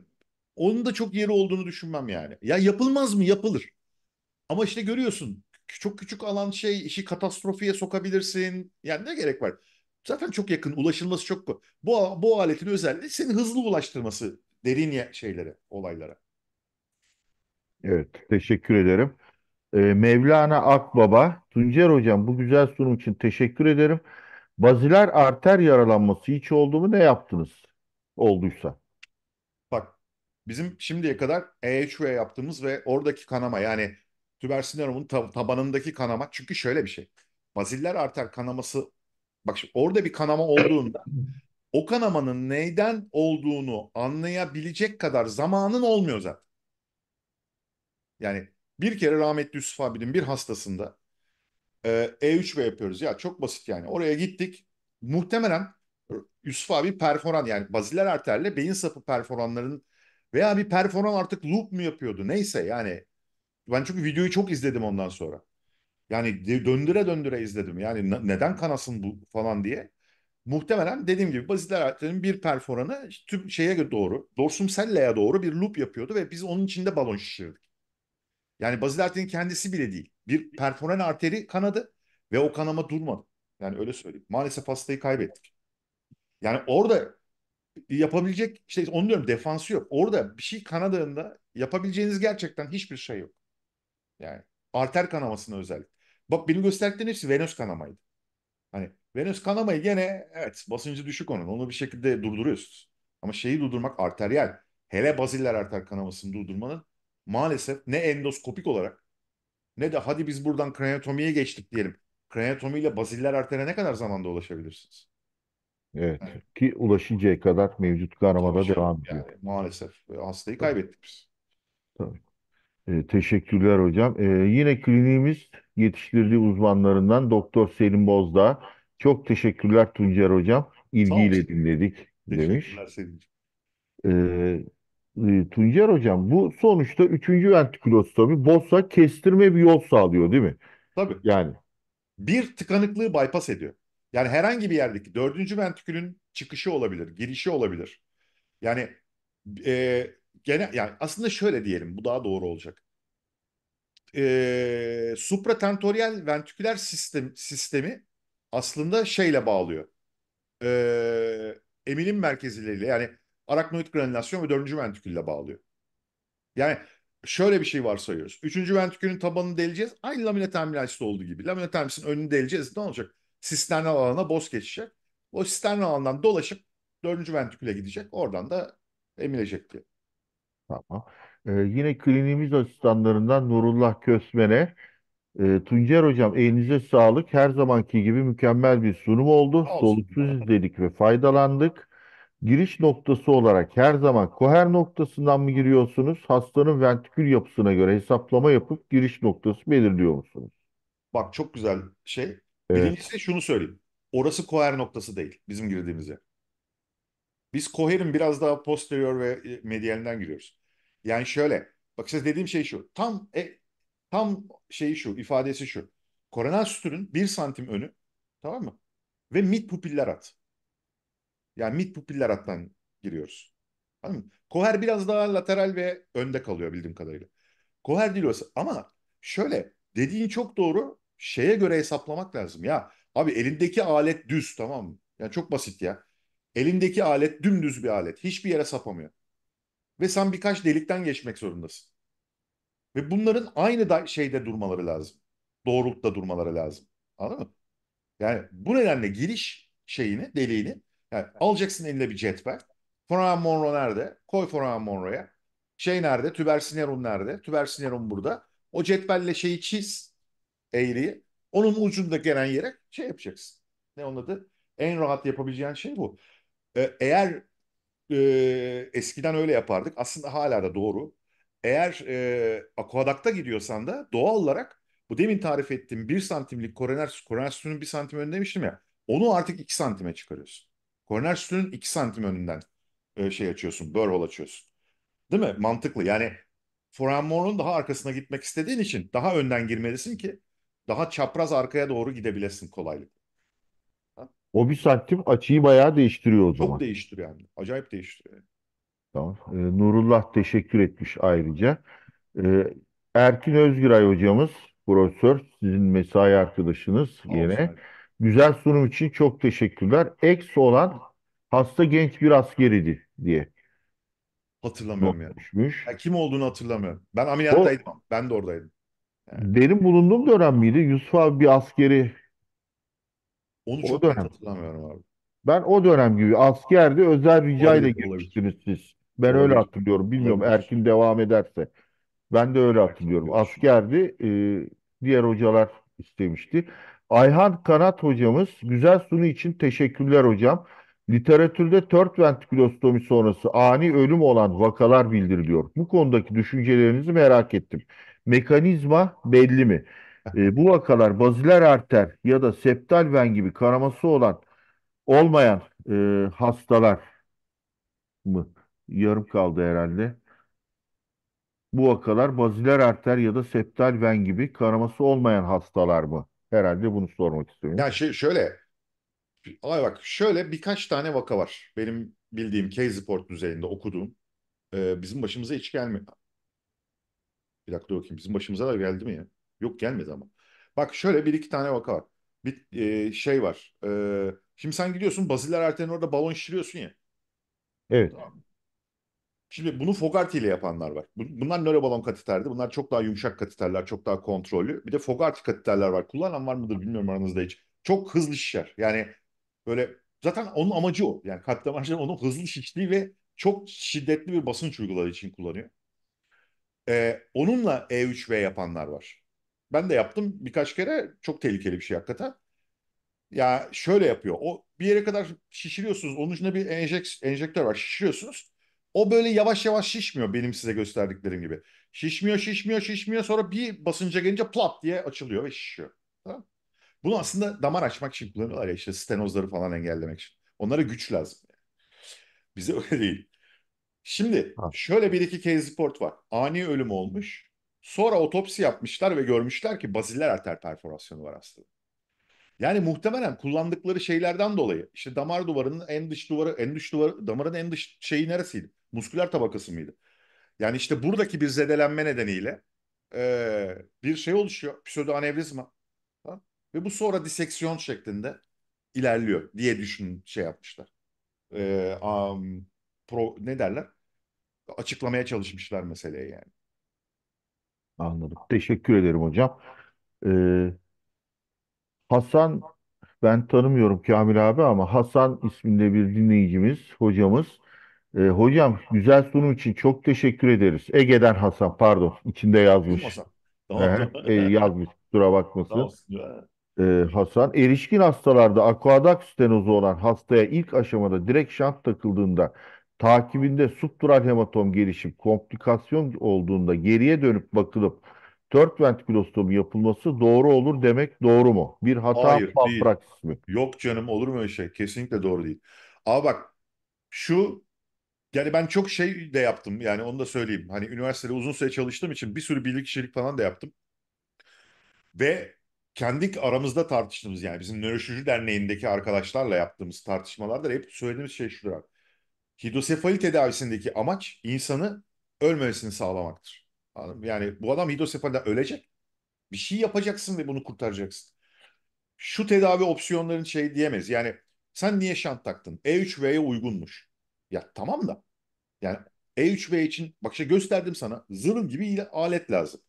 onun da çok yeri olduğunu düşünmem yani. Ya yapılmaz mı? Yapılır. Ama işte görüyorsun çok küçük alan şey işi katastrofiye sokabilirsin. Yani ne gerek var? Zaten çok yakın ulaşılması çok bu bu aletin özelliği seni hızlı ulaştırması derin şeylere, olaylara. Evet, teşekkür ederim. Ee, Mevlana Akbaba, Tuncer Hocam bu güzel sunum için teşekkür ederim. Baziler arter yaralanması hiç oldu mu ne yaptınız? Olduysa bizim şimdiye kadar EHV yaptığımız ve oradaki kanama yani tübersinerumun tab- tabanındaki kanama çünkü şöyle bir şey. Baziller arter kanaması bak şimdi orada bir kanama olduğunda o kanamanın neyden olduğunu anlayabilecek kadar zamanın olmuyor zaten. Yani bir kere rahmetli Yusuf abinin bir hastasında e, E3B yapıyoruz. Ya çok basit yani. Oraya gittik. Muhtemelen Yusuf abi perforan yani baziller arterle beyin sapı perforanların veya bir performan artık loop mu yapıyordu? Neyse yani. Ben çünkü videoyu çok izledim ondan sonra. Yani döndüre döndüre izledim. Yani neden kanasın bu falan diye. Muhtemelen dediğim gibi basitler aletlerinin bir perforanı tüm şeye doğru, dorsum selle'ye doğru bir loop yapıyordu ve biz onun içinde balon şişirdik. Yani bazilertin kendisi bile değil. Bir perforan arteri kanadı ve o kanama durmadı. Yani öyle söyleyeyim. Maalesef hastayı kaybettik. Yani orada yapabilecek işte onu diyorum defansı yok. Orada bir şey kanadığında yapabileceğiniz gerçekten hiçbir şey yok. Yani arter kanamasına özel. Bak benim gösterdiklerim hepsi venöz kanamaydı. Hani venöz kanamayı gene evet basıncı düşük onun. Onu bir şekilde durduruyorsunuz. Ama şeyi durdurmak arteriyel Hele baziller arter kanamasını durdurmanın maalesef ne endoskopik olarak ne de hadi biz buradan kraniotomiye geçtik diyelim. kraniotomiyle baziller artere ne kadar zamanda ulaşabilirsiniz? Evet. evet. Ki ulaşıncaya kadar mevcut karamada devam ediyor. Yani maalesef hastayı kaybettik biz. Tabii. E, teşekkürler hocam. E, yine kliniğimiz yetiştirdiği uzmanlarından Doktor Selim Bozda Çok teşekkürler Tuncer hocam. İlgiyle Sağ olun. dinledik demiş. Teşekkürler Selim'ciğim. Ee, e, Tuncer hocam bu sonuçta üçüncü ventrikülostomi Bossa kestirme bir yol sağlıyor değil mi? Tabii. Yani. Bir tıkanıklığı bypass ediyor. Yani herhangi bir yerdeki dördüncü ventrikülün çıkışı olabilir, girişi olabilir. Yani e, gene yani aslında şöyle diyelim bu daha doğru olacak. E, supratentoriyel ventriküler sistem, sistemi aslında şeyle bağlıyor. E, eminim merkezileriyle yani araknoid granülasyon ve dördüncü ventrikülle bağlıyor. Yani şöyle bir şey varsayıyoruz. Üçüncü ventrikülün tabanını deleceğiz. Aynı lamina terminalsite olduğu gibi. Lamina terminalsinin önünü deleceğiz. Ne olacak? sisternal alana boz geçecek. O sisternal alandan dolaşıp dördüncü ventriküle gidecek. Oradan da emilecek diye. Tamam. Ee, yine klinimiz asistanlarından Nurullah Kösmen'e e, Tuncer Hocam elinize sağlık. Her zamanki gibi mükemmel bir sunum oldu. Olsun. Soluksuz izledik ve faydalandık. Giriş noktası olarak her zaman koher noktasından mı giriyorsunuz? Hastanın ventrikül yapısına göre hesaplama yapıp giriş noktası belirliyor musunuz? Bak çok güzel şey. Evet. şunu söyleyeyim. Orası Koher noktası değil bizim girdiğimiz yer. Biz Koher'in biraz daha posterior ve e, medyalinden giriyoruz. Yani şöyle, bak size dediğim şey şu. Tam e, tam şeyi şu, ifadesi şu. Koronal sütünün bir santim önü, tamam mı? Ve mid pupiller at. Yani mid pupiller attan giriyoruz. Anladın mı? Koher biraz daha lateral ve önde kalıyor bildiğim kadarıyla. Koher değil orası. Ama şöyle, dediğin çok doğru şeye göre hesaplamak lazım ya. Abi elindeki alet düz tamam mı? Yani çok basit ya. Elindeki alet dümdüz bir alet. Hiçbir yere sapamıyor. Ve sen birkaç delikten geçmek zorundasın. Ve bunların aynı da şeyde durmaları lazım. Doğrultuda durmaları lazım. Anladın mı? Yani bu nedenle giriş şeyini, deliğini yani alacaksın eline bir jetpack. Foran Monroe nerede? Koy Foran Monroe'ya. Şey nerede? Tübersinerum nerede? Tübersinerum burada. O cetvelle şeyi çiz eğriyi. Onun ucunda gelen yere şey yapacaksın. Ne onun adı? En rahat yapabileceğin şey bu. Ee, eğer e, eskiden öyle yapardık. Aslında hala da doğru. Eğer e, akvadakta gidiyorsan da doğal olarak bu demin tarif ettiğim bir santimlik koroner, koroner sütunun bir santim önündemiştim ya. Onu artık iki santime çıkarıyorsun. Koroner sütunun iki santim önünden e, şey açıyorsun, börhol açıyorsun. Değil mi? Mantıklı. Yani Foran Moore'un daha arkasına gitmek istediğin için daha önden girmelisin ki daha çapraz arkaya doğru gidebilirsin kolaylıkla. O bir santim açıyı bayağı değiştiriyor o zaman. Çok değiştiriyor yani. Acayip değiştiriyor. yani. Tamam. Ee, Nurullah teşekkür etmiş ayrıca. Ee, Erkin Özgüray hocamız, profesör, sizin mesai arkadaşınız yine. Güzel sunum için çok teşekkürler. Eks olan hasta genç bir askeriydi diye Hatırlamıyorum yani. Ya kim olduğunu hatırlamıyorum. Ben ameliyattaydım. ama. Ben de oradaydım. Benim bulunduğum dönem miydi? Yusuf abi bir askeri Onu o çok net dönem. hatırlamıyorum abi. Ben o dönem gibi askerdi özel rica ile Olabilir, olabilir. girmiştiniz siz. Ben öyle Olabilir. hatırlıyorum. Bilmiyorum Olabilir. Erkin devam ederse. Ben de öyle Erkin hatırlıyorum. görüşü. Askerdi. e, diğer hocalar istemişti. Ayhan Kanat hocamız güzel sunu için teşekkürler hocam. Literatürde tört ventrikülostomi sonrası ani ölüm olan vakalar bildiriliyor. Bu konudaki düşüncelerinizi merak ettim mekanizma belli mi? E, bu vakalar baziler arter ya da septal ven gibi karaması olan olmayan e, hastalar mı? Yarım kaldı herhalde. Bu vakalar baziler arter ya da septal ven gibi karaması olmayan hastalar mı? Herhalde bunu sormak istiyorum. Ya şey şöyle ay bak şöyle birkaç tane vaka var. Benim bildiğim case report düzeyinde okuduğum. E, bizim başımıza hiç gelmiyor. Bir dakika dur bakayım bizim başımıza da geldi mi ya? Yok gelmedi ama. Bak şöyle bir iki tane vaka var. Bir e, şey var. E, şimdi sen gidiyorsun Basiller Erten'in orada balon şişiriyorsun ya. Evet. Tamam. Şimdi bunu Fogarty ile yapanlar var. Bunlar nörobalon kateterdi. Bunlar çok daha yumuşak kateterler, çok daha kontrollü. Bir de Fogarty kateterler var. Kullanan var mıdır bilmiyorum aranızda hiç. Çok hızlı şişer. Yani böyle zaten onun amacı o. Yani kalp damarcıları onun hızlı şiştiği ve çok şiddetli bir basınç uyguladığı için kullanıyor. Ee, e, onunla E3V yapanlar var. Ben de yaptım birkaç kere. Çok tehlikeli bir şey hakikaten. Ya şöyle yapıyor. O bir yere kadar şişiriyorsunuz. Onun içinde bir enjek, enjektör var. Şişiriyorsunuz. O böyle yavaş yavaş şişmiyor benim size gösterdiklerim gibi. Şişmiyor, şişmiyor, şişmiyor. Sonra bir basınca gelince plap diye açılıyor ve şişiyor. Tamam. Bunu aslında damar açmak için kullanıyorlar ya işte stenozları falan engellemek için. Onlara güç lazım. Bize öyle değil. Şimdi şöyle bir iki case report var. Ani ölüm olmuş. Sonra otopsi yapmışlar ve görmüşler ki baziller arter perforasyonu var aslında. Yani muhtemelen kullandıkları şeylerden dolayı işte damar duvarının en dış duvarı, en dış duvarı, damarın en dış şeyi neresiydi? Musküler tabakası mıydı? Yani işte buradaki bir zedelenme nedeniyle eee, bir şey oluşuyor. Pseudoanevrizma. Ha? Ve bu sonra diseksiyon şeklinde ilerliyor diye düşün şey yapmışlar. Eee, am, pro, ne derler? açıklamaya çalışmışlar meseleyi yani. Anladım. Teşekkür ederim hocam. Ee, Hasan ben tanımıyorum Kamil abi ama Hasan isminde bir dinleyicimiz, hocamız. Ee, hocam güzel sunum için çok teşekkür ederiz. Ege'den Hasan pardon içinde yazmış. Hasan. Tamam. E, yazmış kusura bakmasın. Ee, Hasan erişkin hastalarda akvadak stenozu olan hastaya ilk aşamada direkt şant takıldığında takibinde subdural hematom gelişip komplikasyon olduğunda geriye dönüp bakılıp dört ventrikülostomi yapılması doğru olur demek doğru mu? Bir hata Hayır, praksis mi? Yok canım olur mu öyle şey? Kesinlikle doğru değil. Ama bak şu yani ben çok şey de yaptım yani onu da söyleyeyim. Hani üniversitede uzun süre çalıştığım için bir sürü birlik kişilik falan da yaptım. Ve kendik aramızda tartıştığımız yani bizim nöroloji derneğindeki arkadaşlarla yaptığımız tartışmalarda hep söylediğimiz şey şudur abi hidrosefali tedavisindeki amaç insanı ölmemesini sağlamaktır. Yani bu adam hidrosefaliden ölecek. Bir şey yapacaksın ve bunu kurtaracaksın. Şu tedavi opsiyonların şey diyemez. Yani sen niye şant taktın? E3V'ye uygunmuş. Ya tamam da. Yani E3V için bak işte gösterdim sana zırın gibi alet lazım.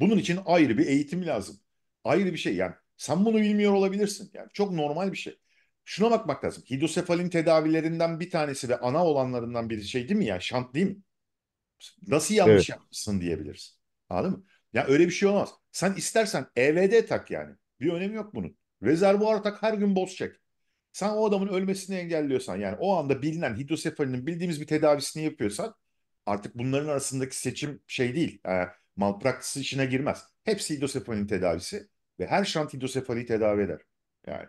Bunun için ayrı bir eğitim lazım. Ayrı bir şey yani. Sen bunu bilmiyor olabilirsin. Yani çok normal bir şey şuna bakmak lazım. Hidrosefalin tedavilerinden bir tanesi ve ana olanlarından biri şey değil mi ya? Şant değil mi? Nasıl yanlış evet. yapmışsın diyebiliriz. Anladın mı? Ya öyle bir şey olmaz. Sen istersen EVD tak yani. Bir önemi yok bunun. Rezervuar tak her gün boz çek. Sen o adamın ölmesini engelliyorsan yani o anda bilinen hidrosefalinin bildiğimiz bir tedavisini yapıyorsan artık bunların arasındaki seçim şey değil. E, malpraktis işine girmez. Hepsi hidrosefalin tedavisi ve her şant hidrosefali tedavi eder. Yani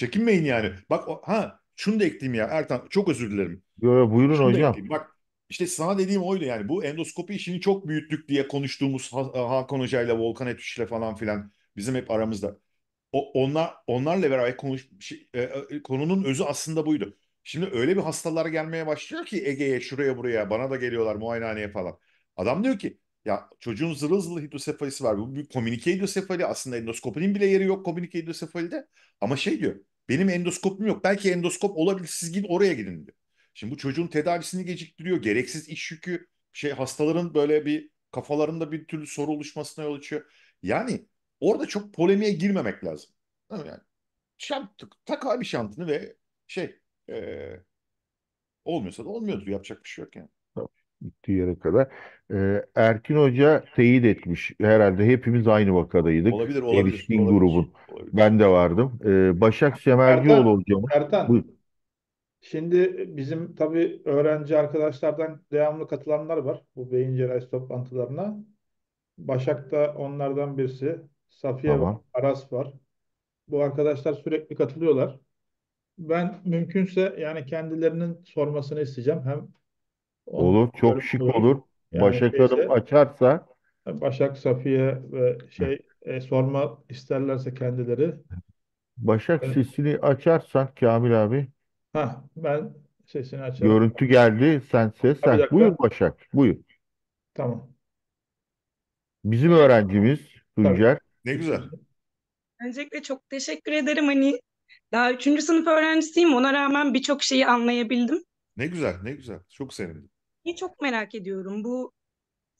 Çekinmeyin yani. Bak ha şunu da ekleyeyim ya Ertan çok özür dilerim. Yo, yo buyurun şunu hocam. Bak işte sana dediğim oydu yani bu endoskopi işini çok büyüttük diye konuştuğumuz e, Hakan Hoca ile Volkan Etüş'le falan filan bizim hep aramızda. O, onlar onlarla beraber konuş şey, e, e, konunun özü aslında buydu. Şimdi öyle bir hastalar gelmeye başlıyor ki Ege'ye şuraya buraya bana da geliyorlar muayenehaneye falan. Adam diyor ki ya çocuğun zırıl zırıl hidrosefalisi var. Bu bir komünike hidrosefali. Aslında endoskopinin bile yeri yok komünike hidrosefalide. Ama şey diyor benim endoskopum yok. Belki endoskop olabilir. Siz gidin oraya gidin diyor. Şimdi bu çocuğun tedavisini geciktiriyor. Gereksiz iş yükü şey hastaların böyle bir kafalarında bir türlü soru oluşmasına yol açıyor. Yani orada çok polemiğe girmemek lazım. Değil mi yani? Şant, tak abi şantını ve şey ee, olmuyorsa da olmuyordur. Yapacak bir şey yok yani gittiği yere kadar. E, Erkin Hoca teyit etmiş. Herhalde hepimiz aynı vakadaydık. Olabilir, olabilir. Erişkin olabilir, grubun. Olabilir. Ben de vardım. E, Başak Semercioğlu hocam. Ertan, şimdi bizim tabii öğrenci arkadaşlardan devamlı katılanlar var bu beyin cerrahisi toplantılarına. Başak da onlardan birisi. Safiye Tamam. var, Aras var. Bu arkadaşlar sürekli katılıyorlar. Ben mümkünse yani kendilerinin sormasını isteyeceğim. Hem Olur. Çok şık bölümü olur. yani Başak Hanım şeyse açarsa Başak, Safiye ve şey e, sorma isterlerse kendileri. Başak E, sesini açarsan Kamil abi ha ben sesini açarım. görüntü geldi. Sen ses bir sen. Buyur dakika. Başak. Buyur. Tamam. Bizim öğrencimiz Tabii. Tuncer. Ne güzel. Öncelikle çok teşekkür ederim. Hani daha üçüncü sınıf öğrencisiyim. Ona rağmen birçok şeyi anlayabildim. Ne güzel, ne güzel. Çok sevindim. Niye çok merak ediyorum. Bu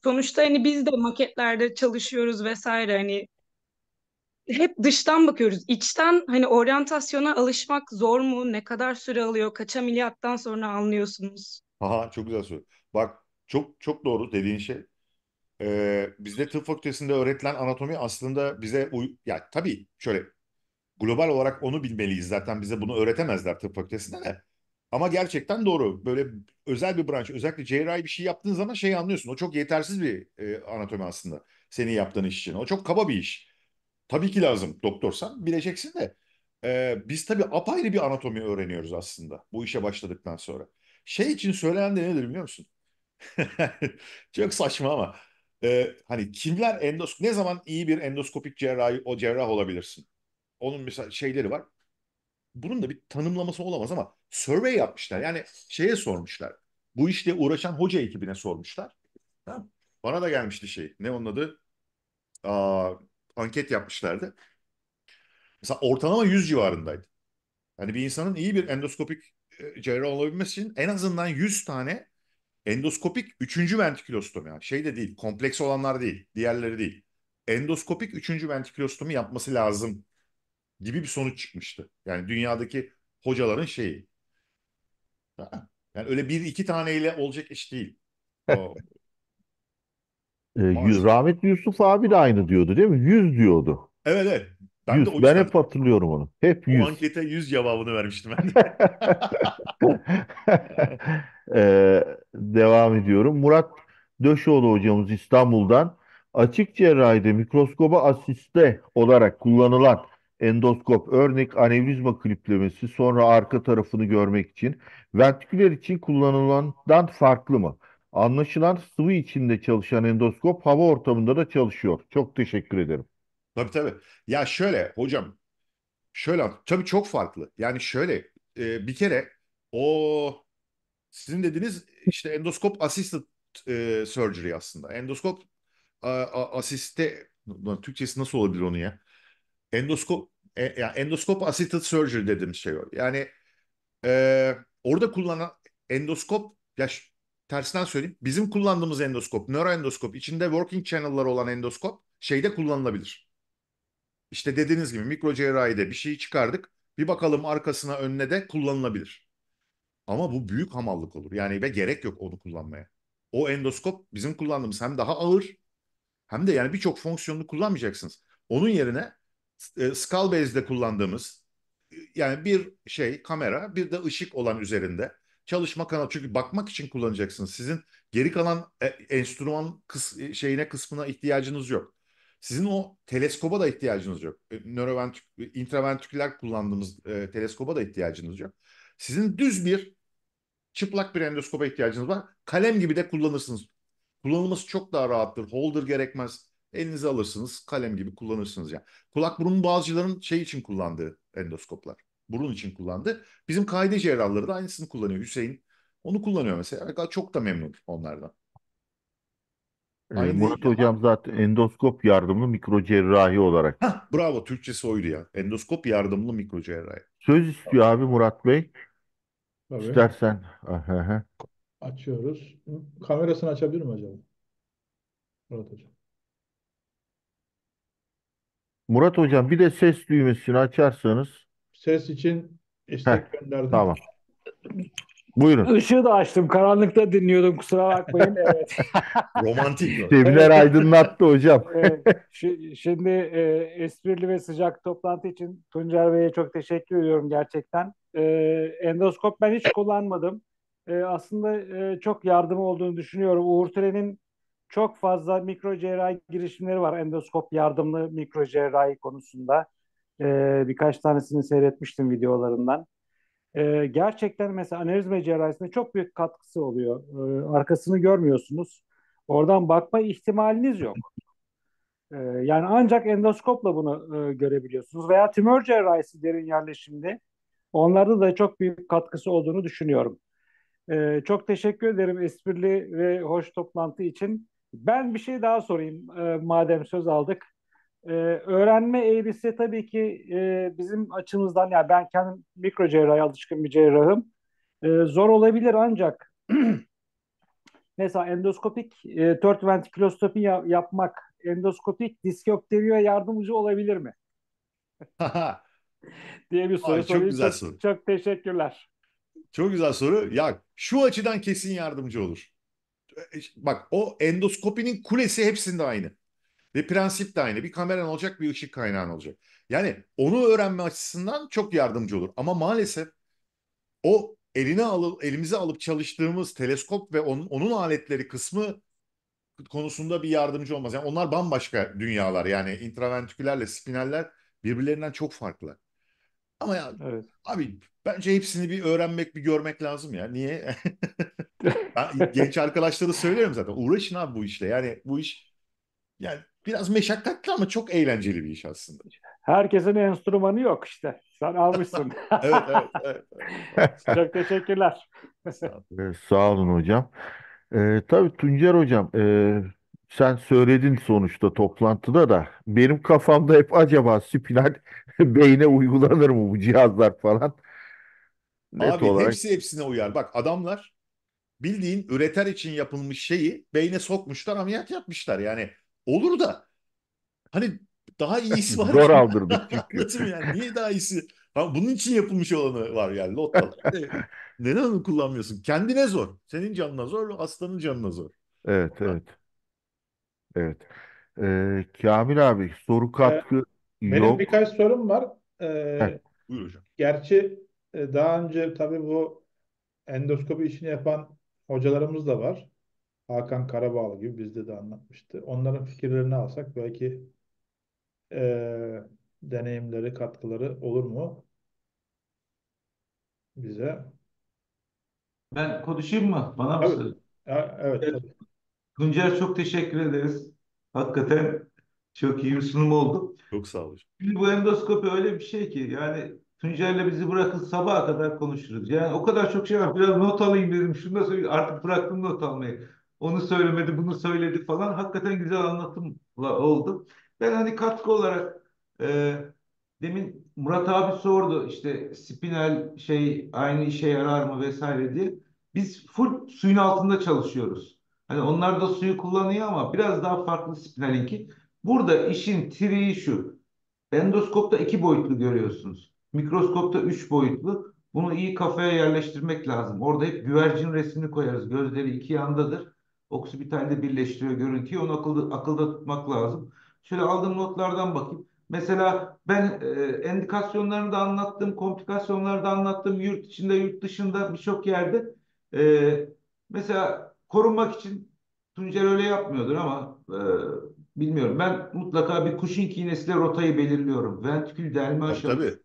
sonuçta hani biz de maketlerde çalışıyoruz vesaire hani hep dıştan bakıyoruz. İçten hani oryantasyona alışmak zor mu? Ne kadar süre alıyor? Kaç ameliyattan sonra anlıyorsunuz? Aha çok güzel soru. Bak çok çok doğru dediğin şey. Ee, bizde tıp fakültesinde öğretilen anatomi aslında bize uy ya tabii şöyle global olarak onu bilmeliyiz. Zaten bize bunu öğretemezler tıp fakültesinde de. Ama gerçekten doğru. Böyle özel bir branş, özellikle cerrahi bir şey yaptığın zaman şeyi anlıyorsun. O çok yetersiz bir e, anatomi aslında senin yaptığın iş için. O çok kaba bir iş. Tabii ki lazım doktorsan bileceksin de. E, biz tabii apayrı bir anatomi öğreniyoruz aslında bu işe başladıktan sonra. Şey için söylenen de nedir biliyor musun? çok saçma ama. E, hani kimler endoskop, ne zaman iyi bir endoskopik cerrahi, o cerrah olabilirsin? Onun mesela şeyleri var bunun da bir tanımlaması olamaz ama survey yapmışlar. Yani şeye sormuşlar. Bu işle uğraşan hoca ekibine sormuşlar. Ha? Bana da gelmişti şey. Ne onun adı? Aa, anket yapmışlardı. Mesela ortalama 100 civarındaydı. Yani bir insanın iyi bir endoskopik e, cerrah olabilmesi için en azından 100 tane endoskopik 3. ventrikülostomi yani şey de değil, kompleks olanlar değil, diğerleri değil. Endoskopik 3. ventrikülostomi yapması lazım gibi bir sonuç çıkmıştı. Yani dünyadaki hocaların şeyi. Yani öyle bir iki taneyle olacak iş değil. O... e, rahmetli Yusuf abi de aynı diyordu değil mi? Yüz diyordu. Evet evet. Ben, 100. de ben hep hatırlıyorum onu. Hep yüz O ankete 100 cevabını vermiştim ben de. ee, devam ediyorum. Murat Döşoğlu hocamız İstanbul'dan açık cerrahide mikroskoba asiste olarak kullanılan endoskop, örnek anevrizma kliplemesi sonra arka tarafını görmek için ventriküler için kullanılandan farklı mı? Anlaşılan sıvı içinde çalışan endoskop hava ortamında da çalışıyor. Çok teşekkür ederim. Tabii tabii. Ya şöyle hocam, şöyle tabii çok farklı. Yani şöyle e, bir kere o sizin dediğiniz işte endoskop assisted e, surgery aslında. Endoskop asiste Türkçesi nasıl olabilir onu ya? Endoskop e, yani endoskop assisted surgery dediğim şey o. Yani e, orada kullanılan endoskop ya tersinden söyleyeyim. Bizim kullandığımız endoskop, nöroendoskop, içinde working channel'lar olan endoskop şeyde kullanılabilir. İşte dediğiniz gibi mikro cerrahide bir şeyi çıkardık. Bir bakalım arkasına önüne de kullanılabilir. Ama bu büyük hamallık olur. Yani ve gerek yok onu kullanmaya. O endoskop bizim kullandığımız hem daha ağır hem de yani birçok fonksiyonunu kullanmayacaksınız. Onun yerine e, skull base'de kullandığımız yani bir şey kamera bir de ışık olan üzerinde çalışma kanal çünkü bakmak için kullanacaksınız. Sizin geri kalan e, enstrüman kıs, e, şeyine kısmına ihtiyacınız yok. Sizin o teleskoba da ihtiyacınız yok. E, nöroventik, e, intraventriküler kullandığımız e, teleskoba da ihtiyacınız yok. Sizin düz bir çıplak bir endoskopa ihtiyacınız var. Kalem gibi de kullanırsınız. Kullanılması çok daha rahattır. Holder gerekmez elinize alırsınız kalem gibi kullanırsınız yani. Kulak burun boğazcıların şey için kullandığı endoskoplar. Burun için kullandı. Bizim kaide cerrahları da aynısını kullanıyor. Hüseyin onu kullanıyor mesela. Çok da memnun onlardan. Ee, Aynı Murat değil. Hocam zaten endoskop yardımlı cerrahi olarak. Hah, bravo Türkçesi oydu ya. Endoskop yardımlı cerrahi. Söz istiyor abi Murat Bey. Tabii. İstersen. Açıyoruz. Kamerasını açabilir mi acaba? Murat Hocam. Murat Hocam bir de ses düğmesini açarsanız. Ses için istek Heh, gönderdim. Tamam. Buyurun. Işığı da açtım. Karanlıkta dinliyordum. Kusura bakmayın. Evet. Romantik. Devler aydınlattı hocam. Şimdi e, esprili ve sıcak toplantı için Tuncer Bey'e çok teşekkür ediyorum gerçekten. E, endoskop ben hiç kullanmadım. E, aslında e, çok yardım olduğunu düşünüyorum. Uğur Türen'in çok fazla mikro cerrahi girişimleri var. Endoskop yardımlı mikro cerrahi konusunda. Ee, birkaç tanesini seyretmiştim videolarından. Ee, gerçekten mesela anevrizma cerrahisinde çok büyük katkısı oluyor. Ee, arkasını görmüyorsunuz. Oradan bakma ihtimaliniz yok. Ee, yani ancak endoskopla bunu e, görebiliyorsunuz. Veya tümör cerrahisi derin yerleşimde onlarda da çok büyük katkısı olduğunu düşünüyorum. Ee, çok teşekkür ederim esprili ve hoş toplantı için. Ben bir şey daha sorayım e, madem söz aldık. E, öğrenme eğrisi tabii ki e, bizim açımızdan yani ben kendim mikro cerrahi alışkın bir cerrahım. E, zor olabilir ancak mesela endoskopik e, tört ventikülostopi ya- yapmak endoskopik diskopteriye yardımcı olabilir mi? diye bir soru Ay, çok güzel çok, soru. Çok teşekkürler. Çok güzel soru. Ya şu açıdan kesin yardımcı olur. E, bak o endoskopinin kulesi hepsinde aynı. Ve prensip de aynı. Bir kameran olacak, bir ışık kaynağın olacak. Yani onu öğrenme açısından çok yardımcı olur. Ama maalesef o eline alıp elimize alıp çalıştığımız teleskop ve onun, onun aletleri kısmı konusunda bir yardımcı olmaz. Yani onlar bambaşka dünyalar. Yani intraventrikülerle spinaller birbirlerinden çok farklı. Ama ya evet. abi Bence hepsini bir öğrenmek, bir görmek lazım ya. Niye? ben genç arkadaşlara söylüyorum zaten. Uğraşın abi bu işle. Yani bu iş yani biraz meşakkatli ama çok eğlenceli bir iş aslında. Herkesin enstrümanı yok işte. Sen almışsın. evet, evet, evet, Çok teşekkürler. Sağ olun, Sağ olun hocam. Ee, tabii Tuncer hocam, e, sen söyledin sonuçta toplantıda da benim kafamda hep acaba spinal beyne uygulanır mı bu cihazlar falan Net Abi olarak... hepsi hepsine uyar. Bak adamlar bildiğin üreter için yapılmış şeyi beyne sokmuşlar ameliyat yapmışlar. Yani olur da hani daha iyisi var. Zor aldırdık çünkü. yani niye daha iyisi? bunun için yapılmış olanı var yani Lotta. Neden onu kullanmıyorsun? Kendine zor. Senin canına zor, hastanın canına zor. Evet, Ondan. evet. Evet. Ee, Kamil abi soru ee, katkı ee, yok. Benim birkaç sorum var. Ee, Buyur hocam. Gerçi e, daha önce tabii bu endoskopi işini yapan hocalarımız da var. Hakan Karabağlı gibi bizde de anlatmıştı. Onların fikirlerini alsak belki e, deneyimleri, katkıları olur mu bize? Ben konuşayım mı? Bana mı Evet, sorun? evet Tuncer çok teşekkür ederiz. Hakikaten çok iyi bir sunum oldu. Çok sağ olun. Şimdi bu endoskopi öyle bir şey ki yani ile bizi bırakın sabaha kadar konuşuruz. Yani o kadar çok şey var. Biraz not alayım dedim. Şunu da söyleyeyim. Artık bıraktım not almayı. Onu söylemedi, bunu söyledi falan. Hakikaten güzel anlatımla oldu. Ben hani katkı olarak e, demin Murat abi sordu işte spinal şey aynı işe yarar mı vesaire diye. Biz full suyun altında çalışıyoruz. Hani onlar da suyu kullanıyor ama biraz daha farklı spinalinki. Burada işin triği şu. Endoskopta iki boyutlu görüyorsunuz. Mikroskopta üç boyutlu. Bunu iyi kafaya yerleştirmek lazım. Orada hep güvercin resmini koyarız. Gözleri iki yandadır. Okusu bir tane de birleştiriyor görüntüyü. Onu akılda, akılda tutmak lazım. Şöyle aldığım notlardan bakayım. Mesela ben e, endikasyonlarını da anlattım, komplikasyonları da anlattım. Yurt içinde, yurt dışında birçok yerde. E, mesela korunmak için Tuncer öyle yapmıyordur ama e, bilmiyorum. Ben mutlaka bir kuşun iğnesiyle rotayı belirliyorum. Ventikül delme aşaması. Tabii.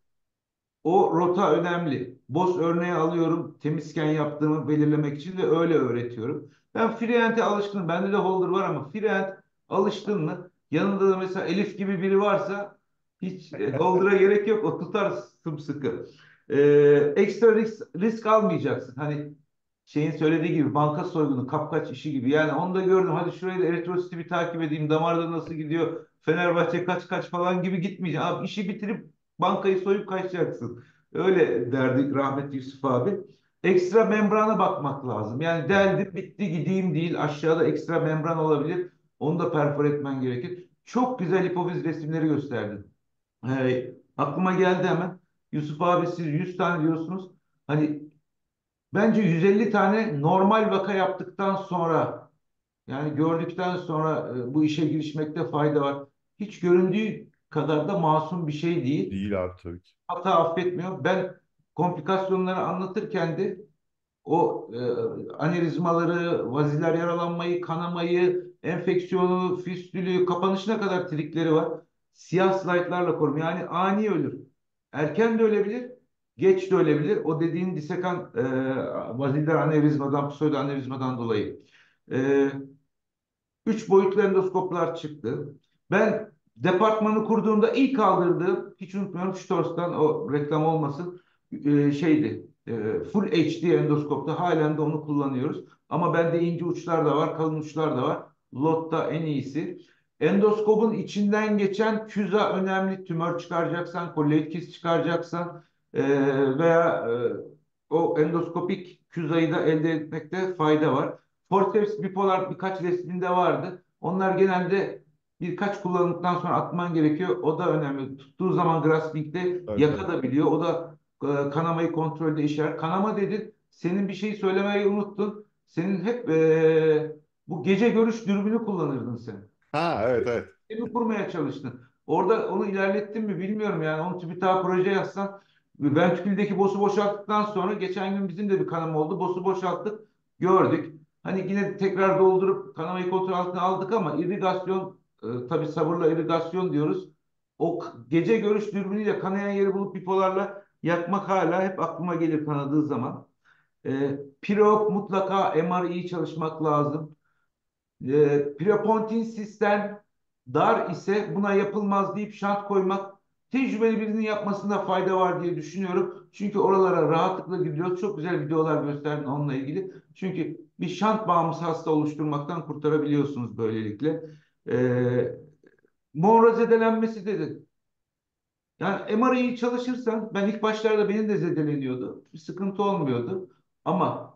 O rota önemli. Boz örneği alıyorum temizken yaptığımı belirlemek için de öyle öğretiyorum. Ben freehand'e alıştım. Bende de holder var ama freehand alıştın mı? Yanında da mesela Elif gibi biri varsa hiç e, holder'a gerek yok. O tutar sımsıkı. Ee, ekstra risk, risk almayacaksın. Hani şeyin söylediği gibi banka soygunu, kapkaç işi gibi. Yani onu da gördüm. Hadi şurayı da elektrositi bir takip edeyim. Damarda nasıl gidiyor? Fenerbahçe kaç kaç falan gibi gitmeyeceğim. Abi işi bitirip Bankayı soyup kaçacaksın. Öyle derdi rahmetli Yusuf abi. Ekstra membrana bakmak lazım. Yani deldim bitti gideyim değil. Aşağıda ekstra membran olabilir. Onu da perfor etmen gerekir. Çok güzel hipofiz resimleri gösterdin. Ee, aklıma geldi hemen. Yusuf abi siz 100 tane diyorsunuz. Hani bence 150 tane normal vaka yaptıktan sonra yani gördükten sonra e, bu işe girişmekte fayda var. Hiç göründüğü kadar da masum bir şey değil. Değil abi tabii ki. Hata affetmiyor. Ben komplikasyonları anlatırken de o e, anevrizmaları, vaziler yaralanmayı, kanamayı, enfeksiyonu, füstülü, kapanışına kadar trikleri var. Siyah slaytlarla korum. Yani ani ölür. Erken de ölebilir, geç de ölebilir. O dediğin disekan e, vaziller anevrizmadan, pseudo anevrizmadan dolayı. E, üç boyutlu endoskoplar çıktı. Ben departmanı kurduğumda ilk aldırdığım hiç unutmuyorum Stors'tan o reklam olmasın e, şeydi. E, full HD endoskopta halen de onu kullanıyoruz. Ama bende ince uçlar da var, kalın uçlar da var. Lotta en iyisi. Endoskopun içinden geçen küza önemli. Tümör çıkaracaksan, kolektis çıkaracaksan e, veya o endoskopik küzayı da elde etmekte fayda var. Forceps bipolar birkaç resminde vardı. Onlar genelde birkaç kullanımdan sonra atman gerekiyor. O da önemli. Tuttuğu zaman grasping'de evet. yaka da biliyor. O da e, kanamayı kontrolde işaret. Kanama dedin. Senin bir şey söylemeyi unuttun. Senin hep e, bu gece görüş dürbünü kullanırdın sen. Ha evet evet. Dürbünü kurmaya çalıştın. Orada onu ilerlettin mi bilmiyorum yani. Onu TÜBİTAK'a proje yazsan ventriküldeki bosu boşalttıktan sonra geçen gün bizim de bir kanama oldu. Bosu boşalttık gördük. Hani yine tekrar doldurup kanamayı kontrol altına aldık ama irrigasyon e, tabii sabırla irigasyon diyoruz. O gece görüş dürbünüyle kanayan yeri bulup bipolarla yakmak hala hep aklıma gelir kanadığı zaman. E, ee, Pirop mutlaka MRI çalışmak lazım. E, ee, Prepontin sistem dar ise buna yapılmaz deyip şart koymak tecrübeli birinin yapmasında fayda var diye düşünüyorum. Çünkü oralara rahatlıkla gidiyor. Çok güzel videolar gösterdin onunla ilgili. Çünkü bir şant bağımlısı hasta oluşturmaktan kurtarabiliyorsunuz böylelikle. E, ee, Monra zedelenmesi dedi. Yani MRI çalışırsan ben ilk başlarda benim de zedeleniyordu. Bir sıkıntı olmuyordu. Ama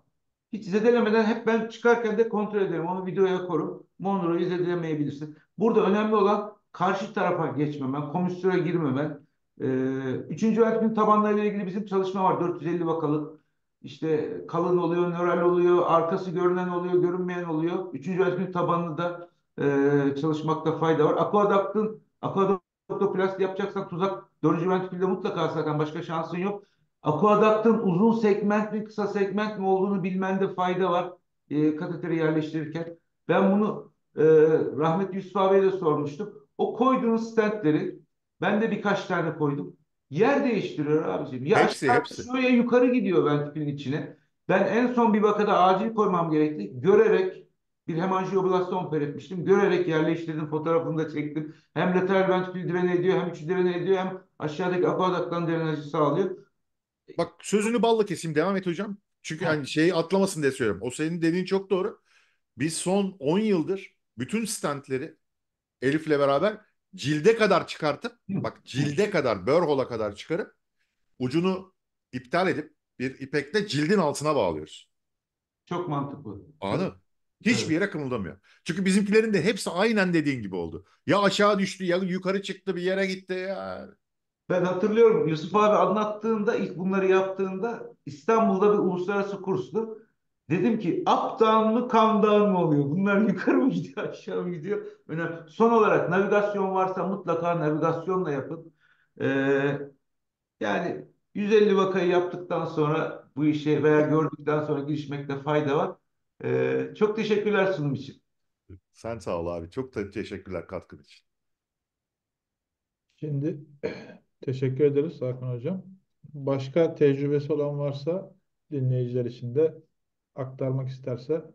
hiç zedelemeden hep ben çıkarken de kontrol ederim. Onu videoya korum. Monroe'yu zedelemeyebilirsin. Burada önemli olan karşı tarafa geçmemen, komisyona girmemen. Ee, üçüncü vertimin tabanlarıyla ilgili bizim çalışma var. 450 vakalık. İşte kalın oluyor, nöral oluyor, arkası görünen oluyor, görünmeyen oluyor. Üçüncü vertimin tabanını da e, çalışmakta fayda var. Aquadakt'ın aquadaktoplasti yapacaksan tuzak dönücü ventikülde mutlaka sakın başka şansın yok. Aquadakt'ın uzun segment mi kısa segment mi olduğunu bilmende fayda var e, kateteri yerleştirirken. Ben bunu e, rahmetli Yusuf abiye de sormuştum. O koyduğunuz stentleri ben de birkaç tane koydum. Yer değiştiriyor abicim. Ya hepsi, hepsi. Şöyle yukarı gidiyor ventikülün içine. Ben en son bir bakada acil koymam gerekti. Görerek bir hemanjiyoblastom operetmiştim. Görerek yerleştirdim, fotoğrafını da çektim. Hem lateral ventrikül drene ediyor, hem içi drene ediyor, hem aşağıdaki akvadaktan drenajı sağlıyor. Bak sözünü balla keseyim, devam et hocam. Çünkü hani şey atlamasın diye söylüyorum. O senin dediğin çok doğru. Biz son 10 yıldır bütün stentleri Elif'le beraber cilde kadar çıkartıp bak cilde kadar, börhola kadar çıkarıp ucunu iptal edip bir ipekle cildin altına bağlıyoruz. Çok mantıklı. Anladın Hiçbir yere kımıldamıyor. Çünkü bizimkilerin de hepsi aynen dediğin gibi oldu. Ya aşağı düştü ya yukarı çıktı bir yere gitti ya. Ben hatırlıyorum Yusuf abi anlattığında ilk bunları yaptığında İstanbul'da bir uluslararası kurstu. Dedim ki up down mı come down mı oluyor? Bunlar yukarı mı gidiyor aşağı mı gidiyor? Önemli. Son olarak navigasyon varsa mutlaka navigasyonla yapın. Ee, yani 150 vakayı yaptıktan sonra bu işe veya gördükten sonra girişmekte fayda var. Ee, çok teşekkürler sunum için. Sen sağ ol abi. Çok da teşekkürler katkın için. Şimdi teşekkür ederiz Hakan Hocam. Başka tecrübesi olan varsa dinleyiciler için de aktarmak isterse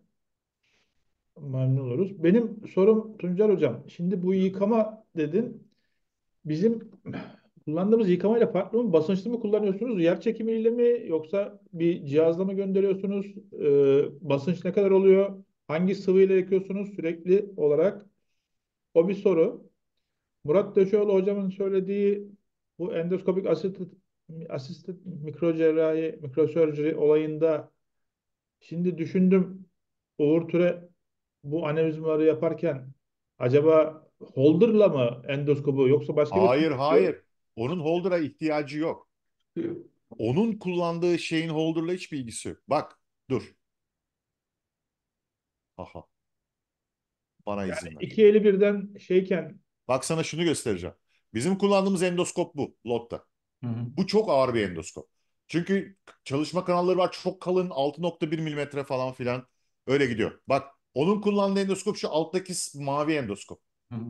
memnun oluruz. Benim sorum Tuncer Hocam. Şimdi bu yıkama dedin. Bizim kullandığımız yıkamayla farklı mı? Basınçlı mı kullanıyorsunuz? Yer çekimiyle mi? Yoksa bir cihazla mı gönderiyorsunuz? E, basınç ne kadar oluyor? Hangi sıvıyla yakıyorsunuz sürekli olarak? O bir soru. Murat Döşoğlu hocamın söylediği bu endoskopik assisted, mikro cerrahi mikrosurgery olayında şimdi düşündüm Uğur Türe bu anevizmaları yaparken acaba holder'la mı endoskobu yoksa başka hayır, bir... Hayır hayır. Onun holder'a ihtiyacı yok. Onun kullandığı şeyin holder'la hiçbir ilgisi yok. Bak dur. Aha. Bana yani izin ver. İki eli birden şeyken. Bak sana şunu göstereceğim. Bizim kullandığımız endoskop bu. Lotta. Bu çok ağır bir endoskop. Çünkü çalışma kanalları var. Çok kalın 6.1 milimetre falan filan. Öyle gidiyor. Bak onun kullandığı endoskop şu alttaki mavi endoskop. Hı hı.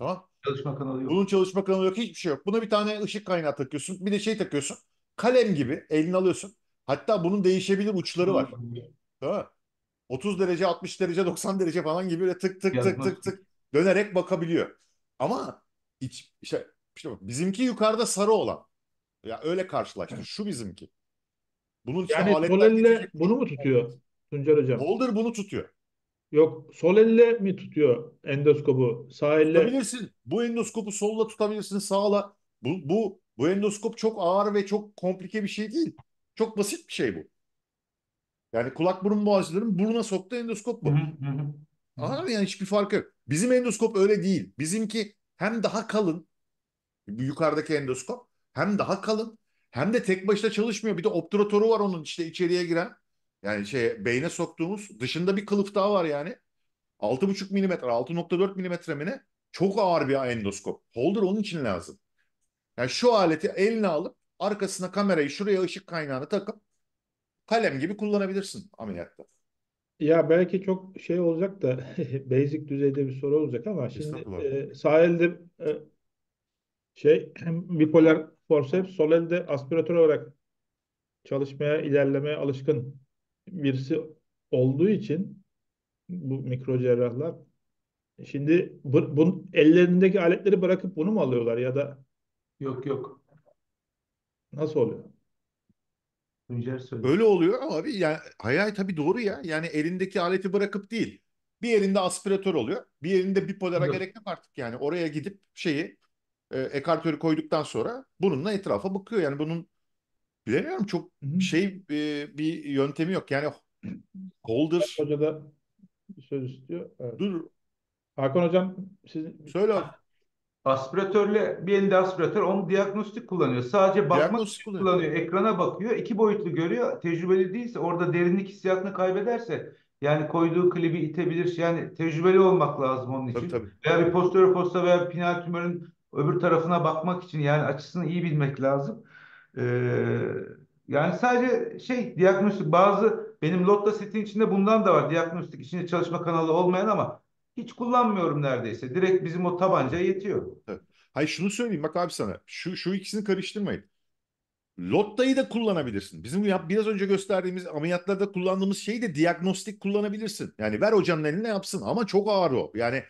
Tamam. Çalışma kanalı yok. Bunun çalışma kanalı yok. Hiçbir şey yok. Buna bir tane ışık kaynağı takıyorsun. Bir de şey takıyorsun. Kalem gibi elini alıyorsun. Hatta bunun değişebilir uçları var. Tamam. 30 derece, 60 derece, 90 derece falan gibi böyle tık tık tık tık tık dönerek bakabiliyor. Ama iç, işte, işte bak, bizimki yukarıda sarı olan. Ya öyle karşılaştı. Şu bizimki. Bunun işte Yani aletler... Solal'le şey- bunu mu tutuyor Tuncer Hocam? Holder bunu tutuyor. Yok sol elle mi tutuyor endoskopu? Sağ elle. Tutabilirsin. Bu endoskopu solla tutabilirsin, sağla. Bu, bu, bu endoskop çok ağır ve çok komplike bir şey değil. Çok basit bir şey bu. Yani kulak burun boğazcıların buruna soktu endoskop bu. Anladın mı? Yani hiçbir farkı yok. Bizim endoskop öyle değil. Bizimki hem daha kalın yukarıdaki endoskop hem daha kalın hem de tek başına çalışmıyor. Bir de obturatörü var onun işte içeriye giren. Yani şey beyne soktuğumuz dışında bir kılıf daha var yani. 6,5 milimetre, 6,4 milimetre mi ne? Çok ağır bir endoskop. Holder onun için lazım. Yani şu aleti eline alıp arkasına kamerayı şuraya ışık kaynağını takıp kalem gibi kullanabilirsin ameliyatta. Ya belki çok şey olacak da basic düzeyde bir soru olacak ama şimdi e, sağ elde e, şey hem bipolar forceps sol elde aspiratör olarak çalışmaya, ilerlemeye alışkın birisi olduğu için bu mikro cerrahlar şimdi bu, bu ellerindeki aletleri bırakıp bunu mu alıyorlar ya da yok yok nasıl oluyor? Öyle oluyor abi yani hayal tabii doğru ya. Yani elindeki aleti bırakıp değil. Bir elinde aspiratör oluyor. Bir elinde bipolera evet. gerek yok artık yani. Oraya gidip şeyi e, ekartörü koyduktan sonra bununla etrafa bakıyor. Yani bunun bilemiyorum çok Hı-hı. şey e, bir yöntemi yok. Yani Holder Hoca da söz istiyor. Evet. Dur. Hakan hocam sizin söyle. Aspiratörle bir elinde aspiratör onu diagnostik kullanıyor. Sadece bakmak diagnostik kullanıyor. kullanıyor. Ekrana bakıyor. iki boyutlu görüyor. Tecrübeli değilse orada derinlik hissiyatını kaybederse yani koyduğu klibi itebilir. Yani tecrübeli olmak lazım onun için. Tabii, tabii. Veya bir postör fossa veya pineal tümörün öbür tarafına bakmak için yani açısını iyi bilmek lazım. Ee, yani sadece şey diagnostik bazı benim Lotta setin içinde bundan da var. Diagnostik içinde çalışma kanalı olmayan ama hiç kullanmıyorum neredeyse. Direkt bizim o tabanca yetiyor. Hayır şunu söyleyeyim bak abi sana. Şu, şu ikisini karıştırmayın. Lotta'yı da kullanabilirsin. Bizim biraz önce gösterdiğimiz ameliyatlarda kullandığımız şeyi de diagnostik kullanabilirsin. Yani ver hocanın eline yapsın ama çok ağır o. Yani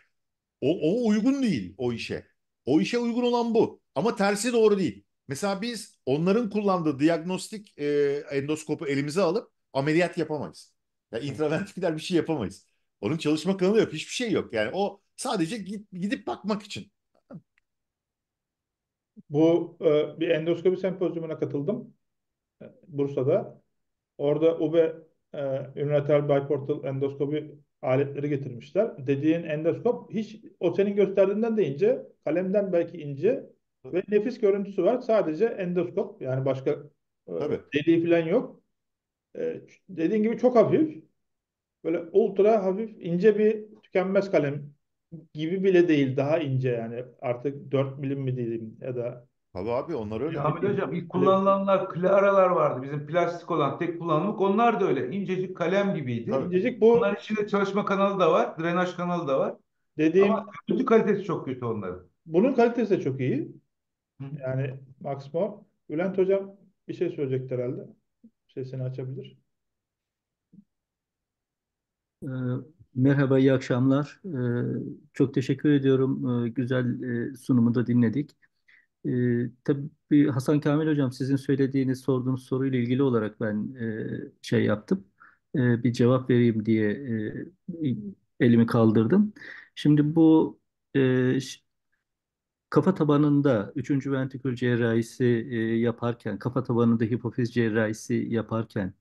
o, o uygun değil o işe. O işe uygun olan bu. Ama tersi doğru değil. Mesela biz onların kullandığı diagnostik e, endoskopu elimize alıp ameliyat yapamayız. Yani intraventriküler bir şey yapamayız. Onun çalışma kanalı yok. Hiçbir şey yok. Yani o sadece git, gidip bakmak için. Bu e, bir endoskopi sempozyumuna katıldım. E, Bursa'da. Orada UBE e, Unilateral Biportal Endoskopi aletleri getirmişler. Dediğin endoskop hiç o senin gösterdiğinden de ince. Kalemden belki ince. Ve nefis görüntüsü var. Sadece endoskop yani başka e, Tabii. deliği falan yok. Ee, dediğin gibi çok hafif. Böyle ultra hafif ince bir tükenmez kalem gibi bile değil. Daha ince yani. Artık 4 milim mi diyeyim ya da Tabii abi onlar öyle. Ya Hamid Hocam ilk kullanılanlar klaralar vardı. Bizim plastik olan tek kullanımlık. Onlar da öyle. İncecik kalem gibiydi. Tabii. İncecik bu Onlar içinde çalışma kanalı da var. Drenaj kanalı da var. dediğim Ama görüntü kalitesi çok kötü onların. bunun kalitesi de çok iyi. Yani Max Moore. Bülent Hocam bir şey söyleyecek herhalde. Sesini açabilir. Ee, merhaba, iyi akşamlar. Ee, çok teşekkür ediyorum. Ee, güzel e, sunumu da dinledik. Tabii Hasan Kamil Hocam sizin söylediğiniz, sorduğunuz soruyla ilgili olarak ben e, şey yaptım. bir cevap vereyim diye e, elimi kaldırdım. Şimdi bu kafa tabanında 3. ventrikül cerrahisi e, yaparken, kafa tabanında hipofiz cerrahisi yaparken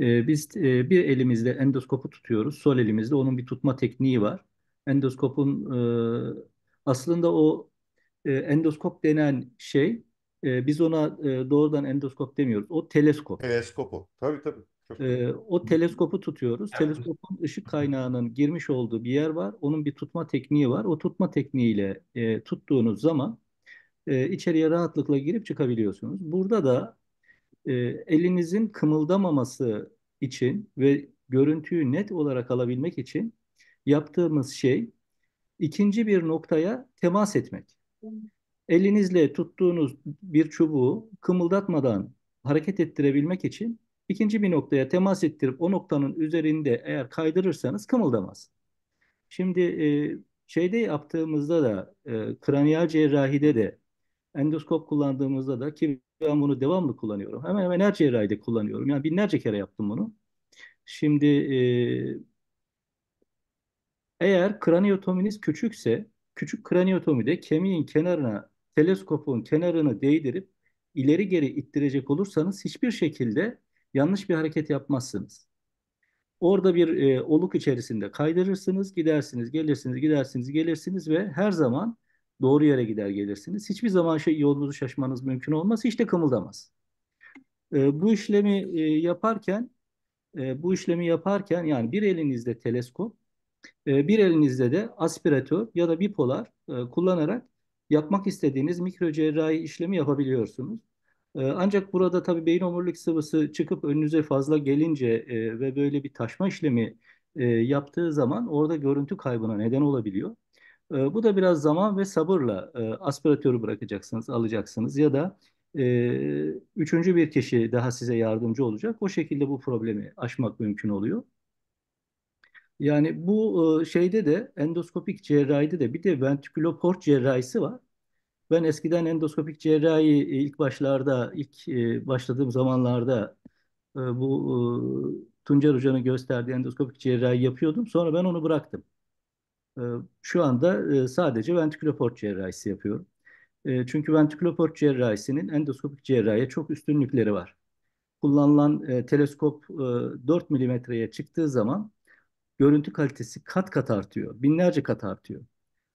e, biz e, bir elimizde endoskopu tutuyoruz. Sol elimizde onun bir tutma tekniği var. Endoskopun e, aslında o e, endoskop denen şey e, biz ona e, doğrudan endoskop demiyoruz. O teleskop. Teleskopu. Tabii tabii. E, o teleskopu tutuyoruz. Teleskopun ışık kaynağının girmiş olduğu bir yer var. Onun bir tutma tekniği var. O tutma tekniğiyle e, tuttuğunuz zaman e, içeriye rahatlıkla girip çıkabiliyorsunuz. Burada da e, elinizin kımıldamaması için ve görüntüyü net olarak alabilmek için yaptığımız şey ikinci bir noktaya temas etmek. Elinizle tuttuğunuz bir çubuğu kımıldatmadan hareket ettirebilmek için ikinci bir noktaya temas ettirip o noktanın üzerinde eğer kaydırırsanız kımıldamaz. Şimdi e, şeyde yaptığımızda da e, kraniyal cerrahide de endoskop kullandığımızda da ki ben bunu devamlı kullanıyorum. Hemen hemen her cerrahide kullanıyorum. Yani binlerce kere yaptım bunu. Şimdi e, eğer kraniyotominiz küçükse küçük kraniyotomide kemiğin kenarına teleskopun kenarını değdirip ileri geri ittirecek olursanız hiçbir şekilde yanlış bir hareket yapmazsınız. Orada bir e, oluk içerisinde kaydırırsınız, gidersiniz, gelirsiniz, gidersiniz, gelirsiniz ve her zaman doğru yere gider gelirsiniz. Hiçbir zaman şey yolunuzu şaşmanız mümkün olmaz, hiç de kımıldamaz. E, bu işlemi e, yaparken e, bu işlemi yaparken yani bir elinizde teleskop, e, bir elinizde de aspiratör ya da bipolar e, kullanarak yapmak istediğiniz mikrocerrahi işlemi yapabiliyorsunuz. Ee, ancak burada tabii beyin omurilik sıvısı çıkıp önünüze fazla gelince e, ve böyle bir taşma işlemi e, yaptığı zaman orada görüntü kaybına neden olabiliyor. Ee, bu da biraz zaman ve sabırla e, aspiratörü bırakacaksınız, alacaksınız ya da üçüncü bir kişi daha size yardımcı olacak. O şekilde bu problemi aşmak mümkün oluyor. Yani bu şeyde de endoskopik cerrahide de bir de ventriküloport cerrahisi var. Ben eskiden endoskopik cerrahi e, ilk başlarda, ilk e, başladığım zamanlarda e, bu Tuncer Hoca'nın gösterdiği endoskopik cerrahi yapıyordum. Sonra ben onu bıraktım. Şu anda sadece ventriküloport cerrahisi yapıyorum. Çünkü ventriküloport cerrahisinin endoskopik cerrahiye çok üstünlükleri var. Kullanılan teleskop 4 milimetreye çıktığı zaman görüntü kalitesi kat kat artıyor. Binlerce kat artıyor.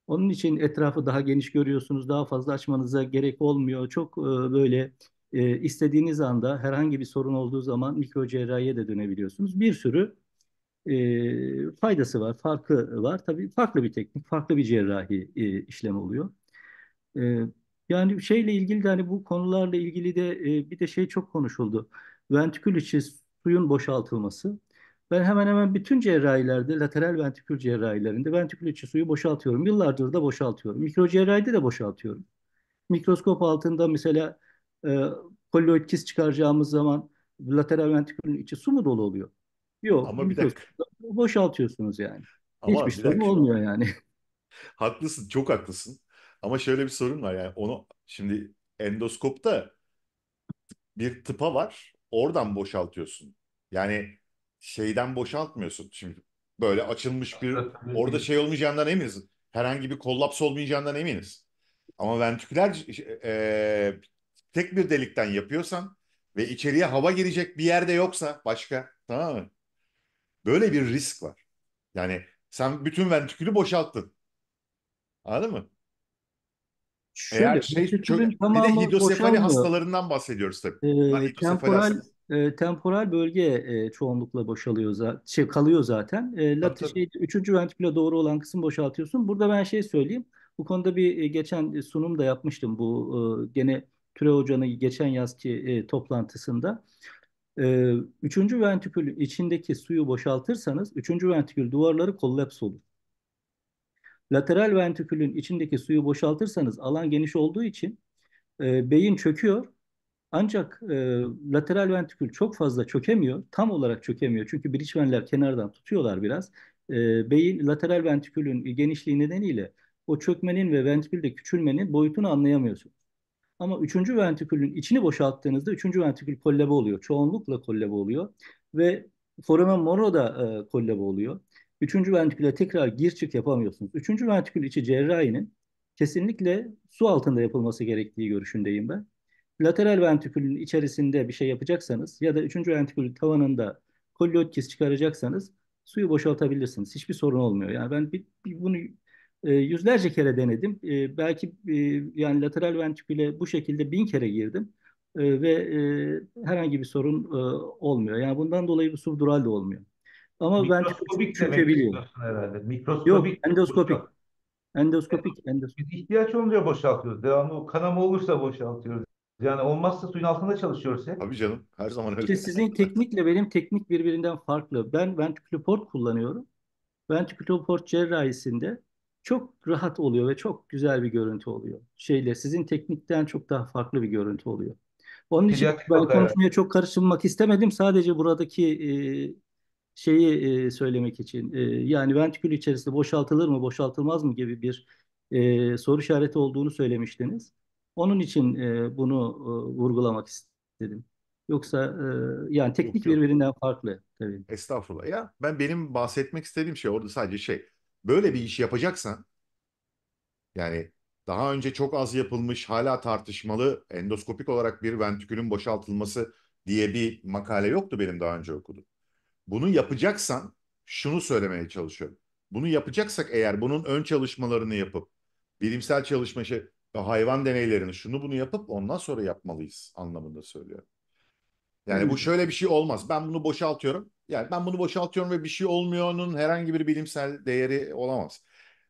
Onun için etrafı daha geniş görüyorsunuz, daha fazla açmanıza gerek olmuyor. Çok e, böyle e, istediğiniz anda herhangi bir sorun olduğu zaman mikro cerrahiye de dönebiliyorsunuz. Bir sürü e, faydası var, farkı var. Tabii farklı bir teknik, farklı bir cerrahi işlem oluyor. yani şeyle ilgili de hani bu konularla ilgili de bir de şey çok konuşuldu. Ventikül içi suyun boşaltılması. Ben hemen hemen bütün cerrahilerde, lateral ventrikül cerrahilerinde ventrikül içi suyu boşaltıyorum. Yıllardır da boşaltıyorum. Mikro cerrahide de boşaltıyorum. Mikroskop altında mesela e, kolloid kist çıkaracağımız zaman lateral ventrikülün içi su mu dolu oluyor? Yok. Ama bir dakika. Boşaltıyorsunuz yani. Ama Hiçbir sorun olmuyor yani. Haklısın, çok haklısın. Ama şöyle bir sorun var yani onu şimdi endoskopta bir tıpa var. Oradan boşaltıyorsun. Yani şeyden boşaltmıyorsun. Şimdi böyle açılmış bir orada şey olmayacağından eminiz. Herhangi bir kollaps olmayacağından eminiz. Ama ventriküler e, tek bir delikten yapıyorsan ve içeriye hava girecek bir yerde yoksa başka tamam mı? Böyle bir risk var. Yani sen bütün ventrikülü boşalttın. Anladın mı? Şöyle, Eğer şey çok, bir de hidrosefali boşalmıyor. hastalarından bahsediyoruz tabii. Ee, temporal e, temporal bölge e, çoğunlukla boşalıyor zaten, şey, kalıyor zaten. E, Latin şey, üçüncü ventriküle doğru olan kısım boşaltıyorsun. Burada ben şey söyleyeyim. Bu konuda bir e, geçen sunum da yapmıştım bu e, gene Türe Hoca'nın geçen yazki e, toplantısında. E, üçüncü ventrikül içindeki suyu boşaltırsanız üçüncü ventrikül duvarları kollaps olur. Lateral ventrikülün içindeki suyu boşaltırsanız alan geniş olduğu için e, beyin çöküyor ancak e, lateral ventrikül çok fazla çökemiyor. Tam olarak çökemiyor. Çünkü bridgemanler kenardan tutuyorlar biraz. E, beyin lateral ventrikülün genişliği nedeniyle o çökmenin ve ventrikülde küçülmenin boyutunu anlayamıyorsunuz. Ama üçüncü ventrikülün içini boşalttığınızda üçüncü ventrikül kollebe oluyor. Çoğunlukla kollebe oluyor. Ve foramen moro da e, kollebe oluyor. Üçüncü ventriküle tekrar gir çık yapamıyorsunuz. Üçüncü ventrikül içi cerrahinin kesinlikle su altında yapılması gerektiği görüşündeyim ben lateral ventrikülün içerisinde bir şey yapacaksanız ya da üçüncü ventrikülün tavanında koliotkis çıkaracaksanız suyu boşaltabilirsiniz. Hiçbir sorun olmuyor. Yani ben bir, bir bunu e, yüzlerce kere denedim. E, belki e, yani lateral ventriküle bu şekilde bin kere girdim e, ve e, herhangi bir sorun e, olmuyor. Yani bundan dolayı bir subdural da olmuyor. Ama mikroskopik ben çökebiliyor. Mikroskopik. Yok, endoskopik. Endoskopik, endoskopik. Biz ihtiyaç olunca boşaltıyoruz. Devamlı kanama olursa boşaltıyoruz. Yani olmazsa suyun altında çalışıyoruz hep. Tabii canım. Her zaman öyle. İşte sizin teknikle benim teknik birbirinden farklı. Ben ventriküler kullanıyorum. Ventriküler cerrahisinde çok rahat oluyor ve çok güzel bir görüntü oluyor. Şeyle sizin teknikten çok daha farklı bir görüntü oluyor. Onun için Ticaret ben konuşmaya çok karışılmak istemedim. Sadece buradaki e, şeyi e, söylemek için. E, yani ventrikül içerisinde boşaltılır mı, boşaltılmaz mı gibi bir e, soru işareti olduğunu söylemiştiniz. Onun için e, bunu e, vurgulamak istedim. Yoksa e, yani teknik yok, birbirinden yok. farklı tabii. Estağfurullah. Ya ben benim bahsetmek istediğim şey orada sadece şey. Böyle bir iş yapacaksan yani daha önce çok az yapılmış, hala tartışmalı endoskopik olarak bir ventrikülün boşaltılması diye bir makale yoktu benim daha önce okudum. Bunu yapacaksan şunu söylemeye çalışıyorum. Bunu yapacaksak eğer bunun ön çalışmalarını yapıp bilimsel çalışması. Şey, hayvan deneylerini şunu bunu yapıp ondan sonra yapmalıyız anlamında söylüyorum. Yani bu şöyle bir şey olmaz. Ben bunu boşaltıyorum. Yani ben bunu boşaltıyorum ve bir şey olmuyor'nun herhangi bir bilimsel değeri olamaz.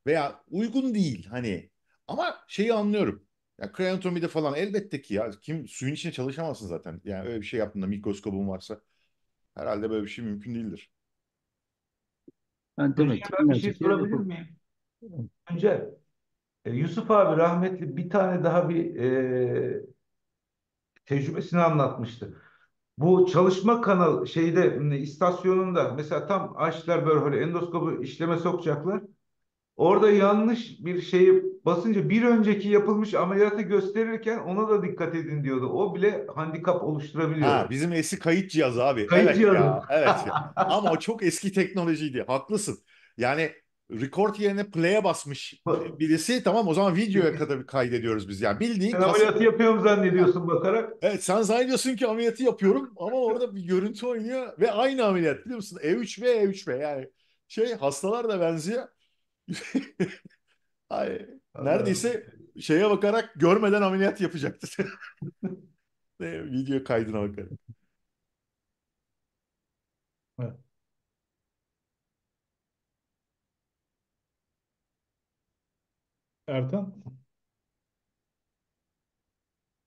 Veya uygun değil hani. Ama şeyi anlıyorum. Ya kriotomide falan elbette ki ya kim suyun içine çalışamazsın zaten. Yani öyle bir şey yaptığında mikroskobun varsa herhalde böyle bir şey mümkün değildir. Yani demek ki ben bir şey sorabilir miyim? Önce e, Yusuf abi rahmetli bir tane daha bir e, tecrübesini anlatmıştı. Bu çalışma kanal şeyde istasyonunda mesela tam açtılar böyle endoskopu işleme sokacaklar. Orada yanlış bir şeyi basınca bir önceki yapılmış ameliyatı gösterirken ona da dikkat edin diyordu. O bile handikap oluşturabiliyor. Ha, bizim eski kayıt cihazı abi. Kayıt evet cihazı. Ya, evet. Ya. Ama o çok eski teknolojiydi. Haklısın. Yani record yerine play'e basmış birisi tamam o zaman videoya kadar kaydediyoruz biz yani bildiğin. Sen ameliyatı yapıyorum zannediyorsun bakarak. Evet sen zannediyorsun ki ameliyatı yapıyorum ama orada bir görüntü oynuyor ve aynı ameliyat biliyor musun? E3 ve E3 ve yani şey hastalar da benziyor. Ay, neredeyse şeye bakarak görmeden ameliyat yapacaktı. video kaydına bakarak. Evet. Ertan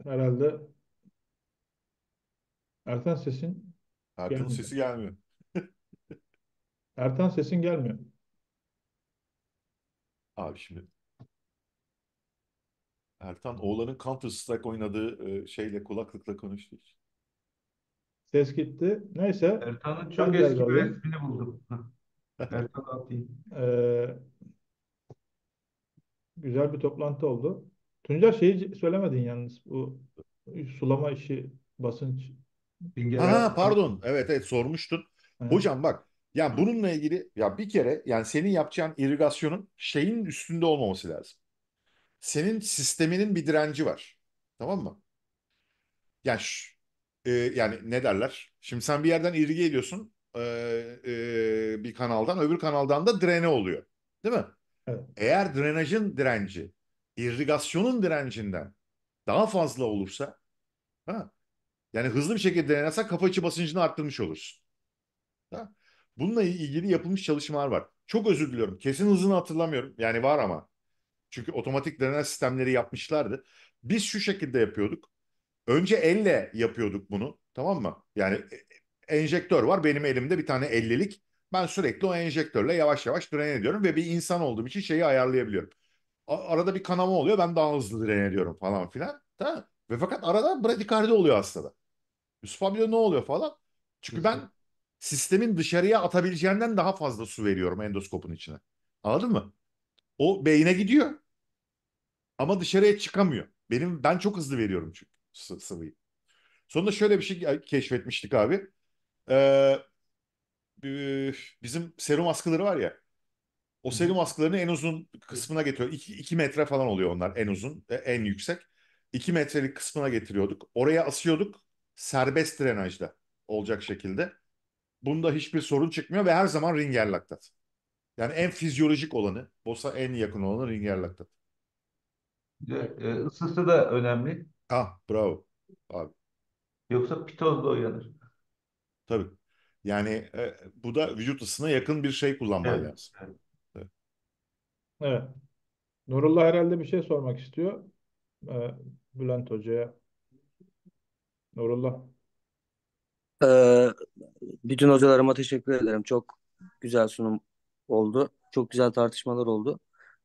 herhalde Ertan sesin Ertan gelmiyor. sesi gelmiyor. Ertan sesin gelmiyor. Abi şimdi Ertan oğlanın Counter Strike oynadığı e, şeyle kulaklıkla konuştu. Ses gitti. Neyse. Ertan'ın çok eski bir galiba. resmini buldum. Ertan atayım. Ee, Güzel bir toplantı oldu. Tuncer şeyi söylemedin yalnız. Bu sulama işi basınç Aha, pardon. Evet evet sormuştun. Evet. Hocam bak yani bununla ilgili ya bir kere yani senin yapacağın irrigasyonun şeyin üstünde olmaması lazım. Senin sisteminin bir direnci var. Tamam mı? Yani şu, e, yani ne derler? Şimdi sen bir yerden irrige ediyorsun e, e, bir kanaldan öbür kanaldan da drene oluyor. Değil mi? Eğer drenajın direnci, irrigasyonun direncinden daha fazla olursa, ha, yani hızlı bir şekilde drenasa kafa içi basıncını arttırmış olursun. Ha. Bununla ilgili yapılmış çalışmalar var. Çok özür diliyorum. Kesin hızını hatırlamıyorum. Yani var ama. Çünkü otomatik drenaj sistemleri yapmışlardı. Biz şu şekilde yapıyorduk. Önce elle yapıyorduk bunu. Tamam mı? Yani e, e, enjektör var. Benim elimde bir tane ellilik. Ben sürekli o enjektörle yavaş yavaş tren ediyorum ve bir insan olduğum için şeyi ayarlayabiliyorum. arada bir kanama oluyor ben daha hızlı tren ediyorum falan filan. Tamam. Ve fakat arada bradikardi oluyor hastada. Yusuf Abdülhamid ne oluyor falan. Çünkü ben sistemin dışarıya atabileceğinden daha fazla su veriyorum endoskopun içine. Anladın mı? O beyine gidiyor. Ama dışarıya çıkamıyor. Benim ben çok hızlı veriyorum çünkü sıvıyı. Sonunda şöyle bir şey keşfetmiştik abi. Ee, bizim serum askıları var ya. O serum askılarını en uzun kısmına getiriyor. 2 metre falan oluyor onlar en uzun, e, en yüksek. 2 metrelik kısmına getiriyorduk. Oraya asıyorduk serbest drenajda olacak şekilde. Bunda hiçbir sorun çıkmıyor ve her zaman ringer laktat. Yani en fizyolojik olanı, BOS'a en yakın olanı ringer laktat. Isısı e, da önemli. Ah bravo abi. Yoksa pitoz da uyanır. Tabii. Yani e, bu da vücut ısına yakın bir şey kullanman Evet. lazım. Evet. Evet. Nurullah herhalde bir şey sormak istiyor. Ee, Bülent Hoca'ya. Nurullah. Ee, bütün hocalarıma teşekkür ederim. Çok güzel sunum oldu. Çok güzel tartışmalar oldu.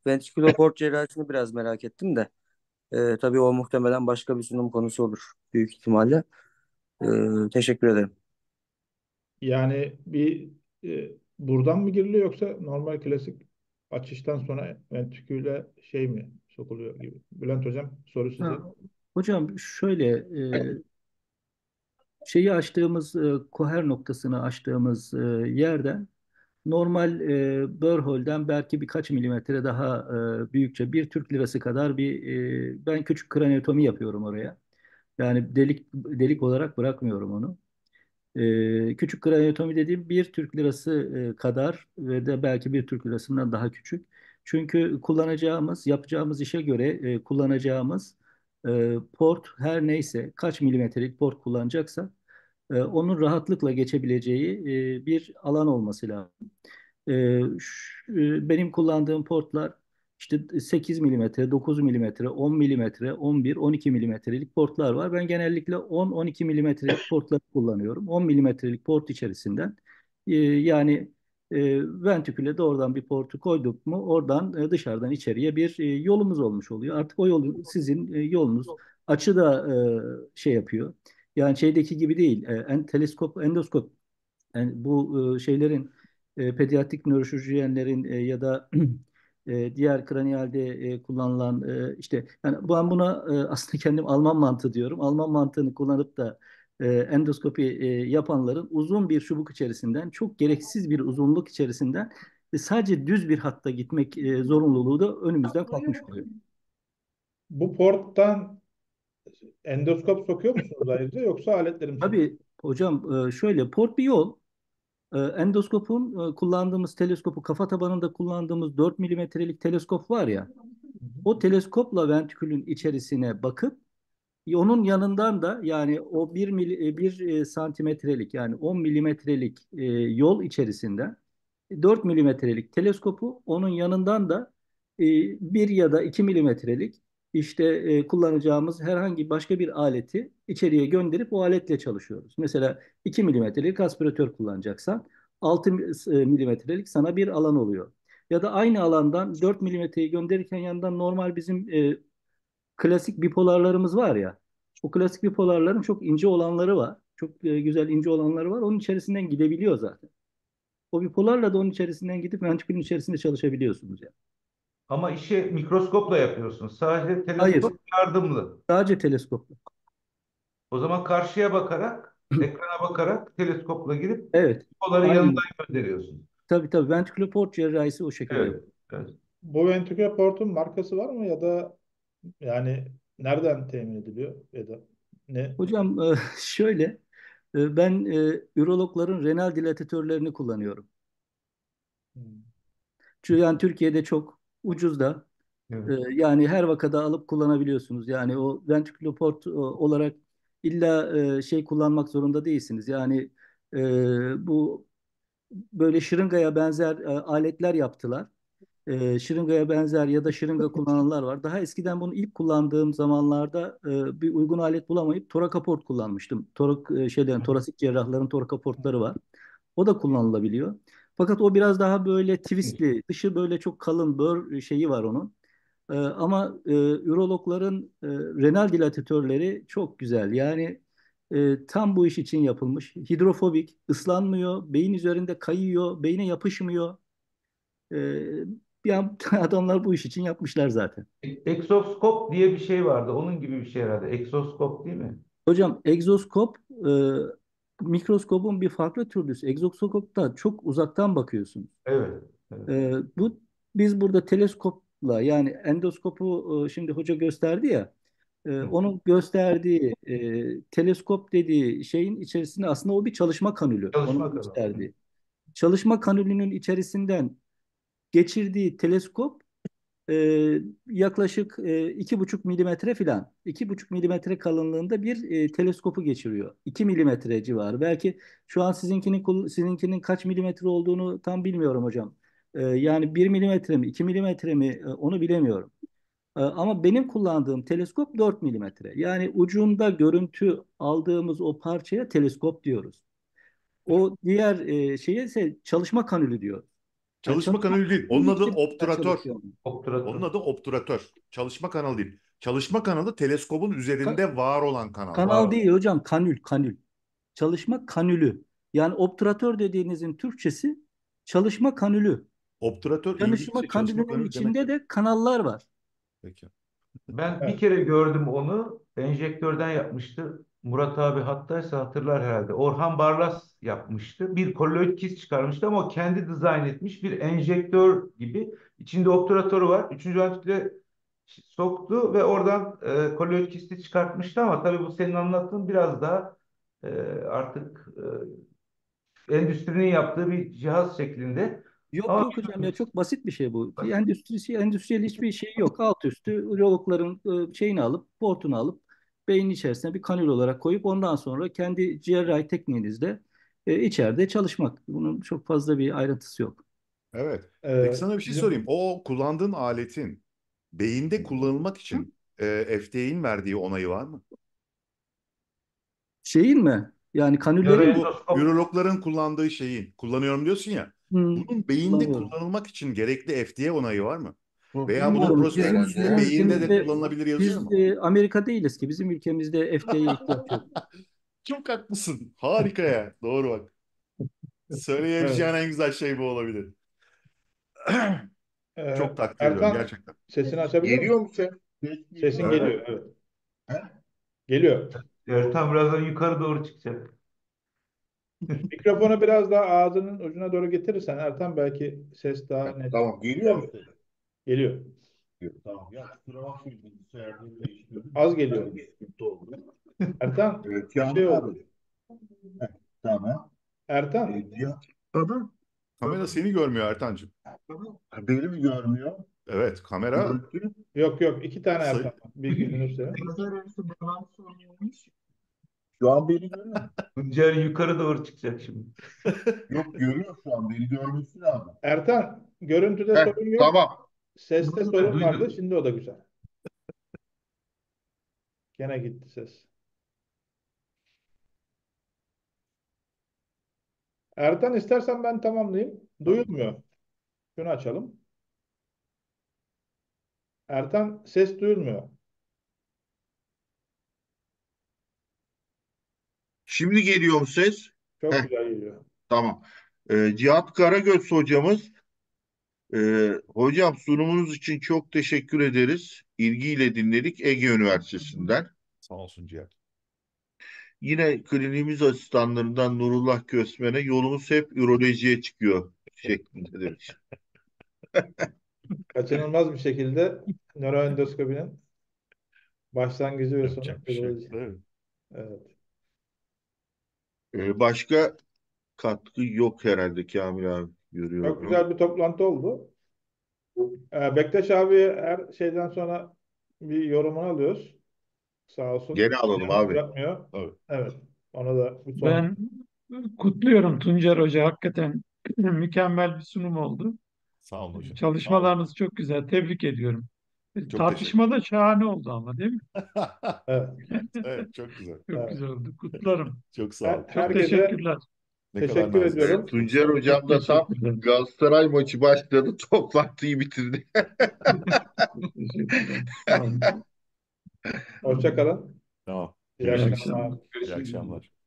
Ventikuloport cerrahisini biraz merak ettim de. Ee, tabii o muhtemelen başka bir sunum konusu olur büyük ihtimalle. Ee, teşekkür ederim. Yani bir e, buradan mı giriliyor yoksa normal klasik açıştan sonra ventiküle şey mi sokuluyor gibi. Bülent Hocam soru size. Ha, hocam şöyle e, şeyi açtığımız e, koher noktasını açtığımız e, yerden normal e, Börhol'den belki birkaç milimetre daha e, büyükçe bir Türk lirası kadar bir e, ben küçük kraniotomi yapıyorum oraya. Yani delik delik olarak bırakmıyorum onu. E, küçük kraniotomi dediğim bir Türk lirası e, kadar ve de belki bir Türk lirasından daha küçük. Çünkü kullanacağımız, yapacağımız işe göre e, kullanacağımız e, port her neyse kaç milimetrelik port kullanacaksa e, onun rahatlıkla geçebileceği e, bir alan olması lazım. E, şu, e, benim kullandığım portlar işte 8 e, milimetre, 9 milimetre, 10 milimetre, 11, 12 milimetrelik portlar var. Ben genellikle 10-12 milimetrelik portları kullanıyorum. 10 milimetrelik port içerisinden e, yani e, ventiküle doğrudan bir portu koyduk mu oradan e, dışarıdan içeriye bir yolumuz olmuş oluyor. Artık o yol sizin yolunuz. Açı da şey yapıyor. Yani şeydeki gibi değil. E, en, teleskop, endoskop yani bu şeylerin pediatrik nöroşirurjiyenlerin ya da e, diğer kranialde e, kullanılan e, işte yani ben buna e, aslında kendim Alman mantığı diyorum. Alman mantığını kullanıp da e, endoskopi e, yapanların uzun bir çubuk içerisinden çok gereksiz bir uzunluk içerisinden e, sadece düz bir hatta gitmek e, zorunluluğu da önümüzden kalkmış oluyor. Bu porttan endoskop sokuyor musunuz ayrıca yoksa aletlerim? Tabii hocam e, şöyle port bir yol ee, endoskopun e, kullandığımız teleskopu kafa tabanında kullandığımız 4 milimetrelik teleskop var ya o teleskopla ventrikülün içerisine bakıp onun yanından da yani o 1, mil, 1 santimetrelik yani 10 milimetrelik e, yol içerisinde 4 e, milimetrelik teleskopu onun yanından da 1 ya da 2 milimetrelik işte e, kullanacağımız herhangi başka bir aleti içeriye gönderip o aletle çalışıyoruz. Mesela 2 milimetrelik aspiratör kullanacaksan 6 milimetrelik sana bir alan oluyor. Ya da aynı alandan 4 milimetreyi gönderirken yandan normal bizim e, klasik bipolarlarımız var ya. O klasik bipolarların çok ince olanları var. Çok e, güzel ince olanları var. Onun içerisinden gidebiliyor zaten. O bipolarla da onun içerisinden gidip ventikülün içerisinde çalışabiliyorsunuz yani. Ama işi mikroskopla yapıyorsun. Sadece teleskop Hayır. yardımlı. Sadece teleskopla. O zaman karşıya bakarak, ekrana bakarak teleskopla girip Evet. onları yanından gönderiyorsun. Tabii tabii ventriküloport cerrahisi o şekilde. Evet. evet. Bu ventriküloportun markası var mı ya da yani nereden temin ediliyor ya da ne? Hocam e, şöyle e, ben e, ürologların renal dilatatörlerini kullanıyorum. Hmm. Çünkü yani Türkiye'de çok ucuz da. Evet. Ee, yani her vakada alıp kullanabiliyorsunuz. Yani o ventriküloport e, olarak illa e, şey kullanmak zorunda değilsiniz. Yani e, bu böyle şırıngaya benzer aletler yaptılar. şırıngaya benzer ya da şırınga kullananlar var. Daha eskiden bunu ilk kullandığım zamanlarda bir uygun alet bulamayıp torakaport kullanmıştım. Torak şeyden torasik cerrahların torakaportları var. O da kullanılabiliyor. Fakat o biraz daha böyle twistli, dışı böyle çok kalın bör ıı, şeyi var onun. E, ama e, ürologların e, renal dilatatörleri çok güzel. Yani e, tam bu iş için yapılmış. Hidrofobik, ıslanmıyor, beyin üzerinde kayıyor, beyine yapışmıyor. E, adamlar bu iş için yapmışlar zaten. E, Eksoskop diye bir şey vardı. Onun gibi bir şey herhalde. Eksoskop değil mi? Hocam egzoskop mikroskopun bir farklı türlüsü. Egzoskopta çok uzaktan bakıyorsun. Evet. evet. E, bu biz burada teleskopla yani endoskopu e, şimdi hoca gösterdi ya. E, onun gösterdiği e, teleskop dediği şeyin içerisinde aslında o bir çalışma kanülü. Çalışma onun gösterdiği. Çalışma kanülünün içerisinden geçirdiği teleskop ee, e, yaklaşık iki buçuk milimetre filan, iki buçuk milimetre kalınlığında bir e, teleskopu geçiriyor. İki milimetre civarı. Belki şu an sizinkinin sizinkinin kaç milimetre olduğunu tam bilmiyorum hocam. E, yani bir milimetre mi, iki milimetre mi e, onu bilemiyorum. E, ama benim kullandığım teleskop dört milimetre. Yani ucunda görüntü aldığımız o parçaya teleskop diyoruz. O diğer e, şeye ise çalışma kanülü diyor. Çalışma kanalı değil. Onun adı obturatör. obturatör. Onun adı obturatör. Çalışma kanalı değil. Çalışma kanalı teleskobun üzerinde kan var olan kanal. Kanal var. değil hocam. Kanül, kanül. Çalışma kanülü. Yani obturatör dediğinizin Türkçesi çalışma kanülü. Obturatör Çalışma İngilizce, kanülünün çalışma içinde demek. de kanallar var. Peki. Ben bir kere gördüm onu. Enjektörden yapmıştı. Murat abi hattaysa hatırlar herhalde. Orhan Barlas yapmıştı. Bir kolloid kist çıkarmıştı ama o kendi dizayn etmiş bir enjektör gibi. İçinde obturatörü var. Üçüncü antiple soktu ve oradan e, kolloid kisti çıkartmıştı ama tabii bu senin anlattığın biraz daha e, artık e, endüstrinin yaptığı bir cihaz şeklinde. Yok Ama... yok hocam ya çok basit bir şey bu. Endüstrisi, endüstriyel hiçbir şey yok. Alt üstü urologların e, şeyini alıp, portunu alıp beynin içerisine bir kanül olarak koyup ondan sonra kendi cerrahi tekniğinizle e, içeride çalışmak. Bunun çok fazla bir ayrıntısı yok. Evet. Ee, Peki sana bir şey sorayım. O kullandığın aletin beyinde kullanılmak için e, FDA'in verdiği onayı var mı? Şeyin mi? Yani kanüllerin yani, bu ürologların kullandığı şeyin kullanıyorum diyorsun ya. Hmm, bunun beyinde kullanılmak için gerekli FDA onayı var mı? Veya bunu prospektüsünde yani. beyinde de biz, kullanılabilir yazıyor biz, mu? Biz Amerika değiliz ki. Bizim ülkemizde FD'ye ihtiyaç yok. Çok haklısın. Harika ya. Doğru bak. Söyleyebileceğin evet. en güzel şey bu olabilir. Ee, Çok takdir Erkan, ediyorum gerçekten. Sesini açabiliyor Geliyor mu sen? Sesin evet. geliyor. Evet. He? Geliyor. Ertan birazdan yukarı doğru çıkacak. Mikrofonu biraz daha ağzının ucuna doğru getirirsen Ertan belki ses daha net. Tamam geliyor mu? Geliyor. Tamam. Ya kusura bakmayın. Soyadını değiştirdim. Az geliyor. Ertan. Evet, yandı şey abi. Heh, tamam. Ertan. E, ee, baba. Kamera seni görmüyor Ertancığım. Ha, Beni mi görmüyor? Evet, kamera Yok yok. iki tane Say- Ertan. Bilgi Nursel'e. Pazar arası babam Şu an beni görüyor. Tuncer yukarı doğru çıkacak şimdi. Yok görüyor şu an. Beni görmüşsün lazım. Ertan. Görüntüde sorun yok. tamam. Seste sorun vardı. Şimdi o da güzel. Gene gitti ses. Ertan istersen ben tamamlayayım. Duyulmuyor. Şunu açalım. Ertan ses duyulmuyor. Şimdi geliyor ses. Çok Heh. güzel geliyor. Tamam. Ee, Cihat Karagöz hocamız ee, hocam sunumunuz için çok teşekkür ederiz. İlgiyle dinledik Ege Üniversitesi'nden. Sağ olsun Cihat. Yine klinimiz asistanlarından Nurullah Kösmen'e yolumuz hep ürolojiye çıkıyor şeklinde demiş. Kaçınılmaz bir şekilde nöroendoskopinin başlangıcı ve sonu şey üroloji. evet. Ee, başka katkı yok herhalde Kamil abi görüyorum. Çok güzel bir toplantı oldu. Ee, Bektaş abi her şeyden sonra bir yorumunu alıyoruz. Sağ olsun. Geri alalım abi. Yapmıyor. Evet. evet. Ona da bir sonra. Ben kutluyorum Tuncer Hoca. Hakikaten mükemmel bir sunum oldu. Sağ olun hocam. Çalışmalarınız olun. çok güzel. Tebrik ediyorum. E, çok Tartışma da şahane oldu ama değil mi? evet. evet. Çok güzel. çok evet. güzel oldu. Kutlarım. Çok sağ olun. çok herkese, teşekkürler. Ne Teşekkür ediyorum. Tuncer Hocam da tam Galatasaray maçı başladı. Toplantıyı bitirdi. Hoşçakalın. Tamam. İyi akşamlar. İyi akşamlar.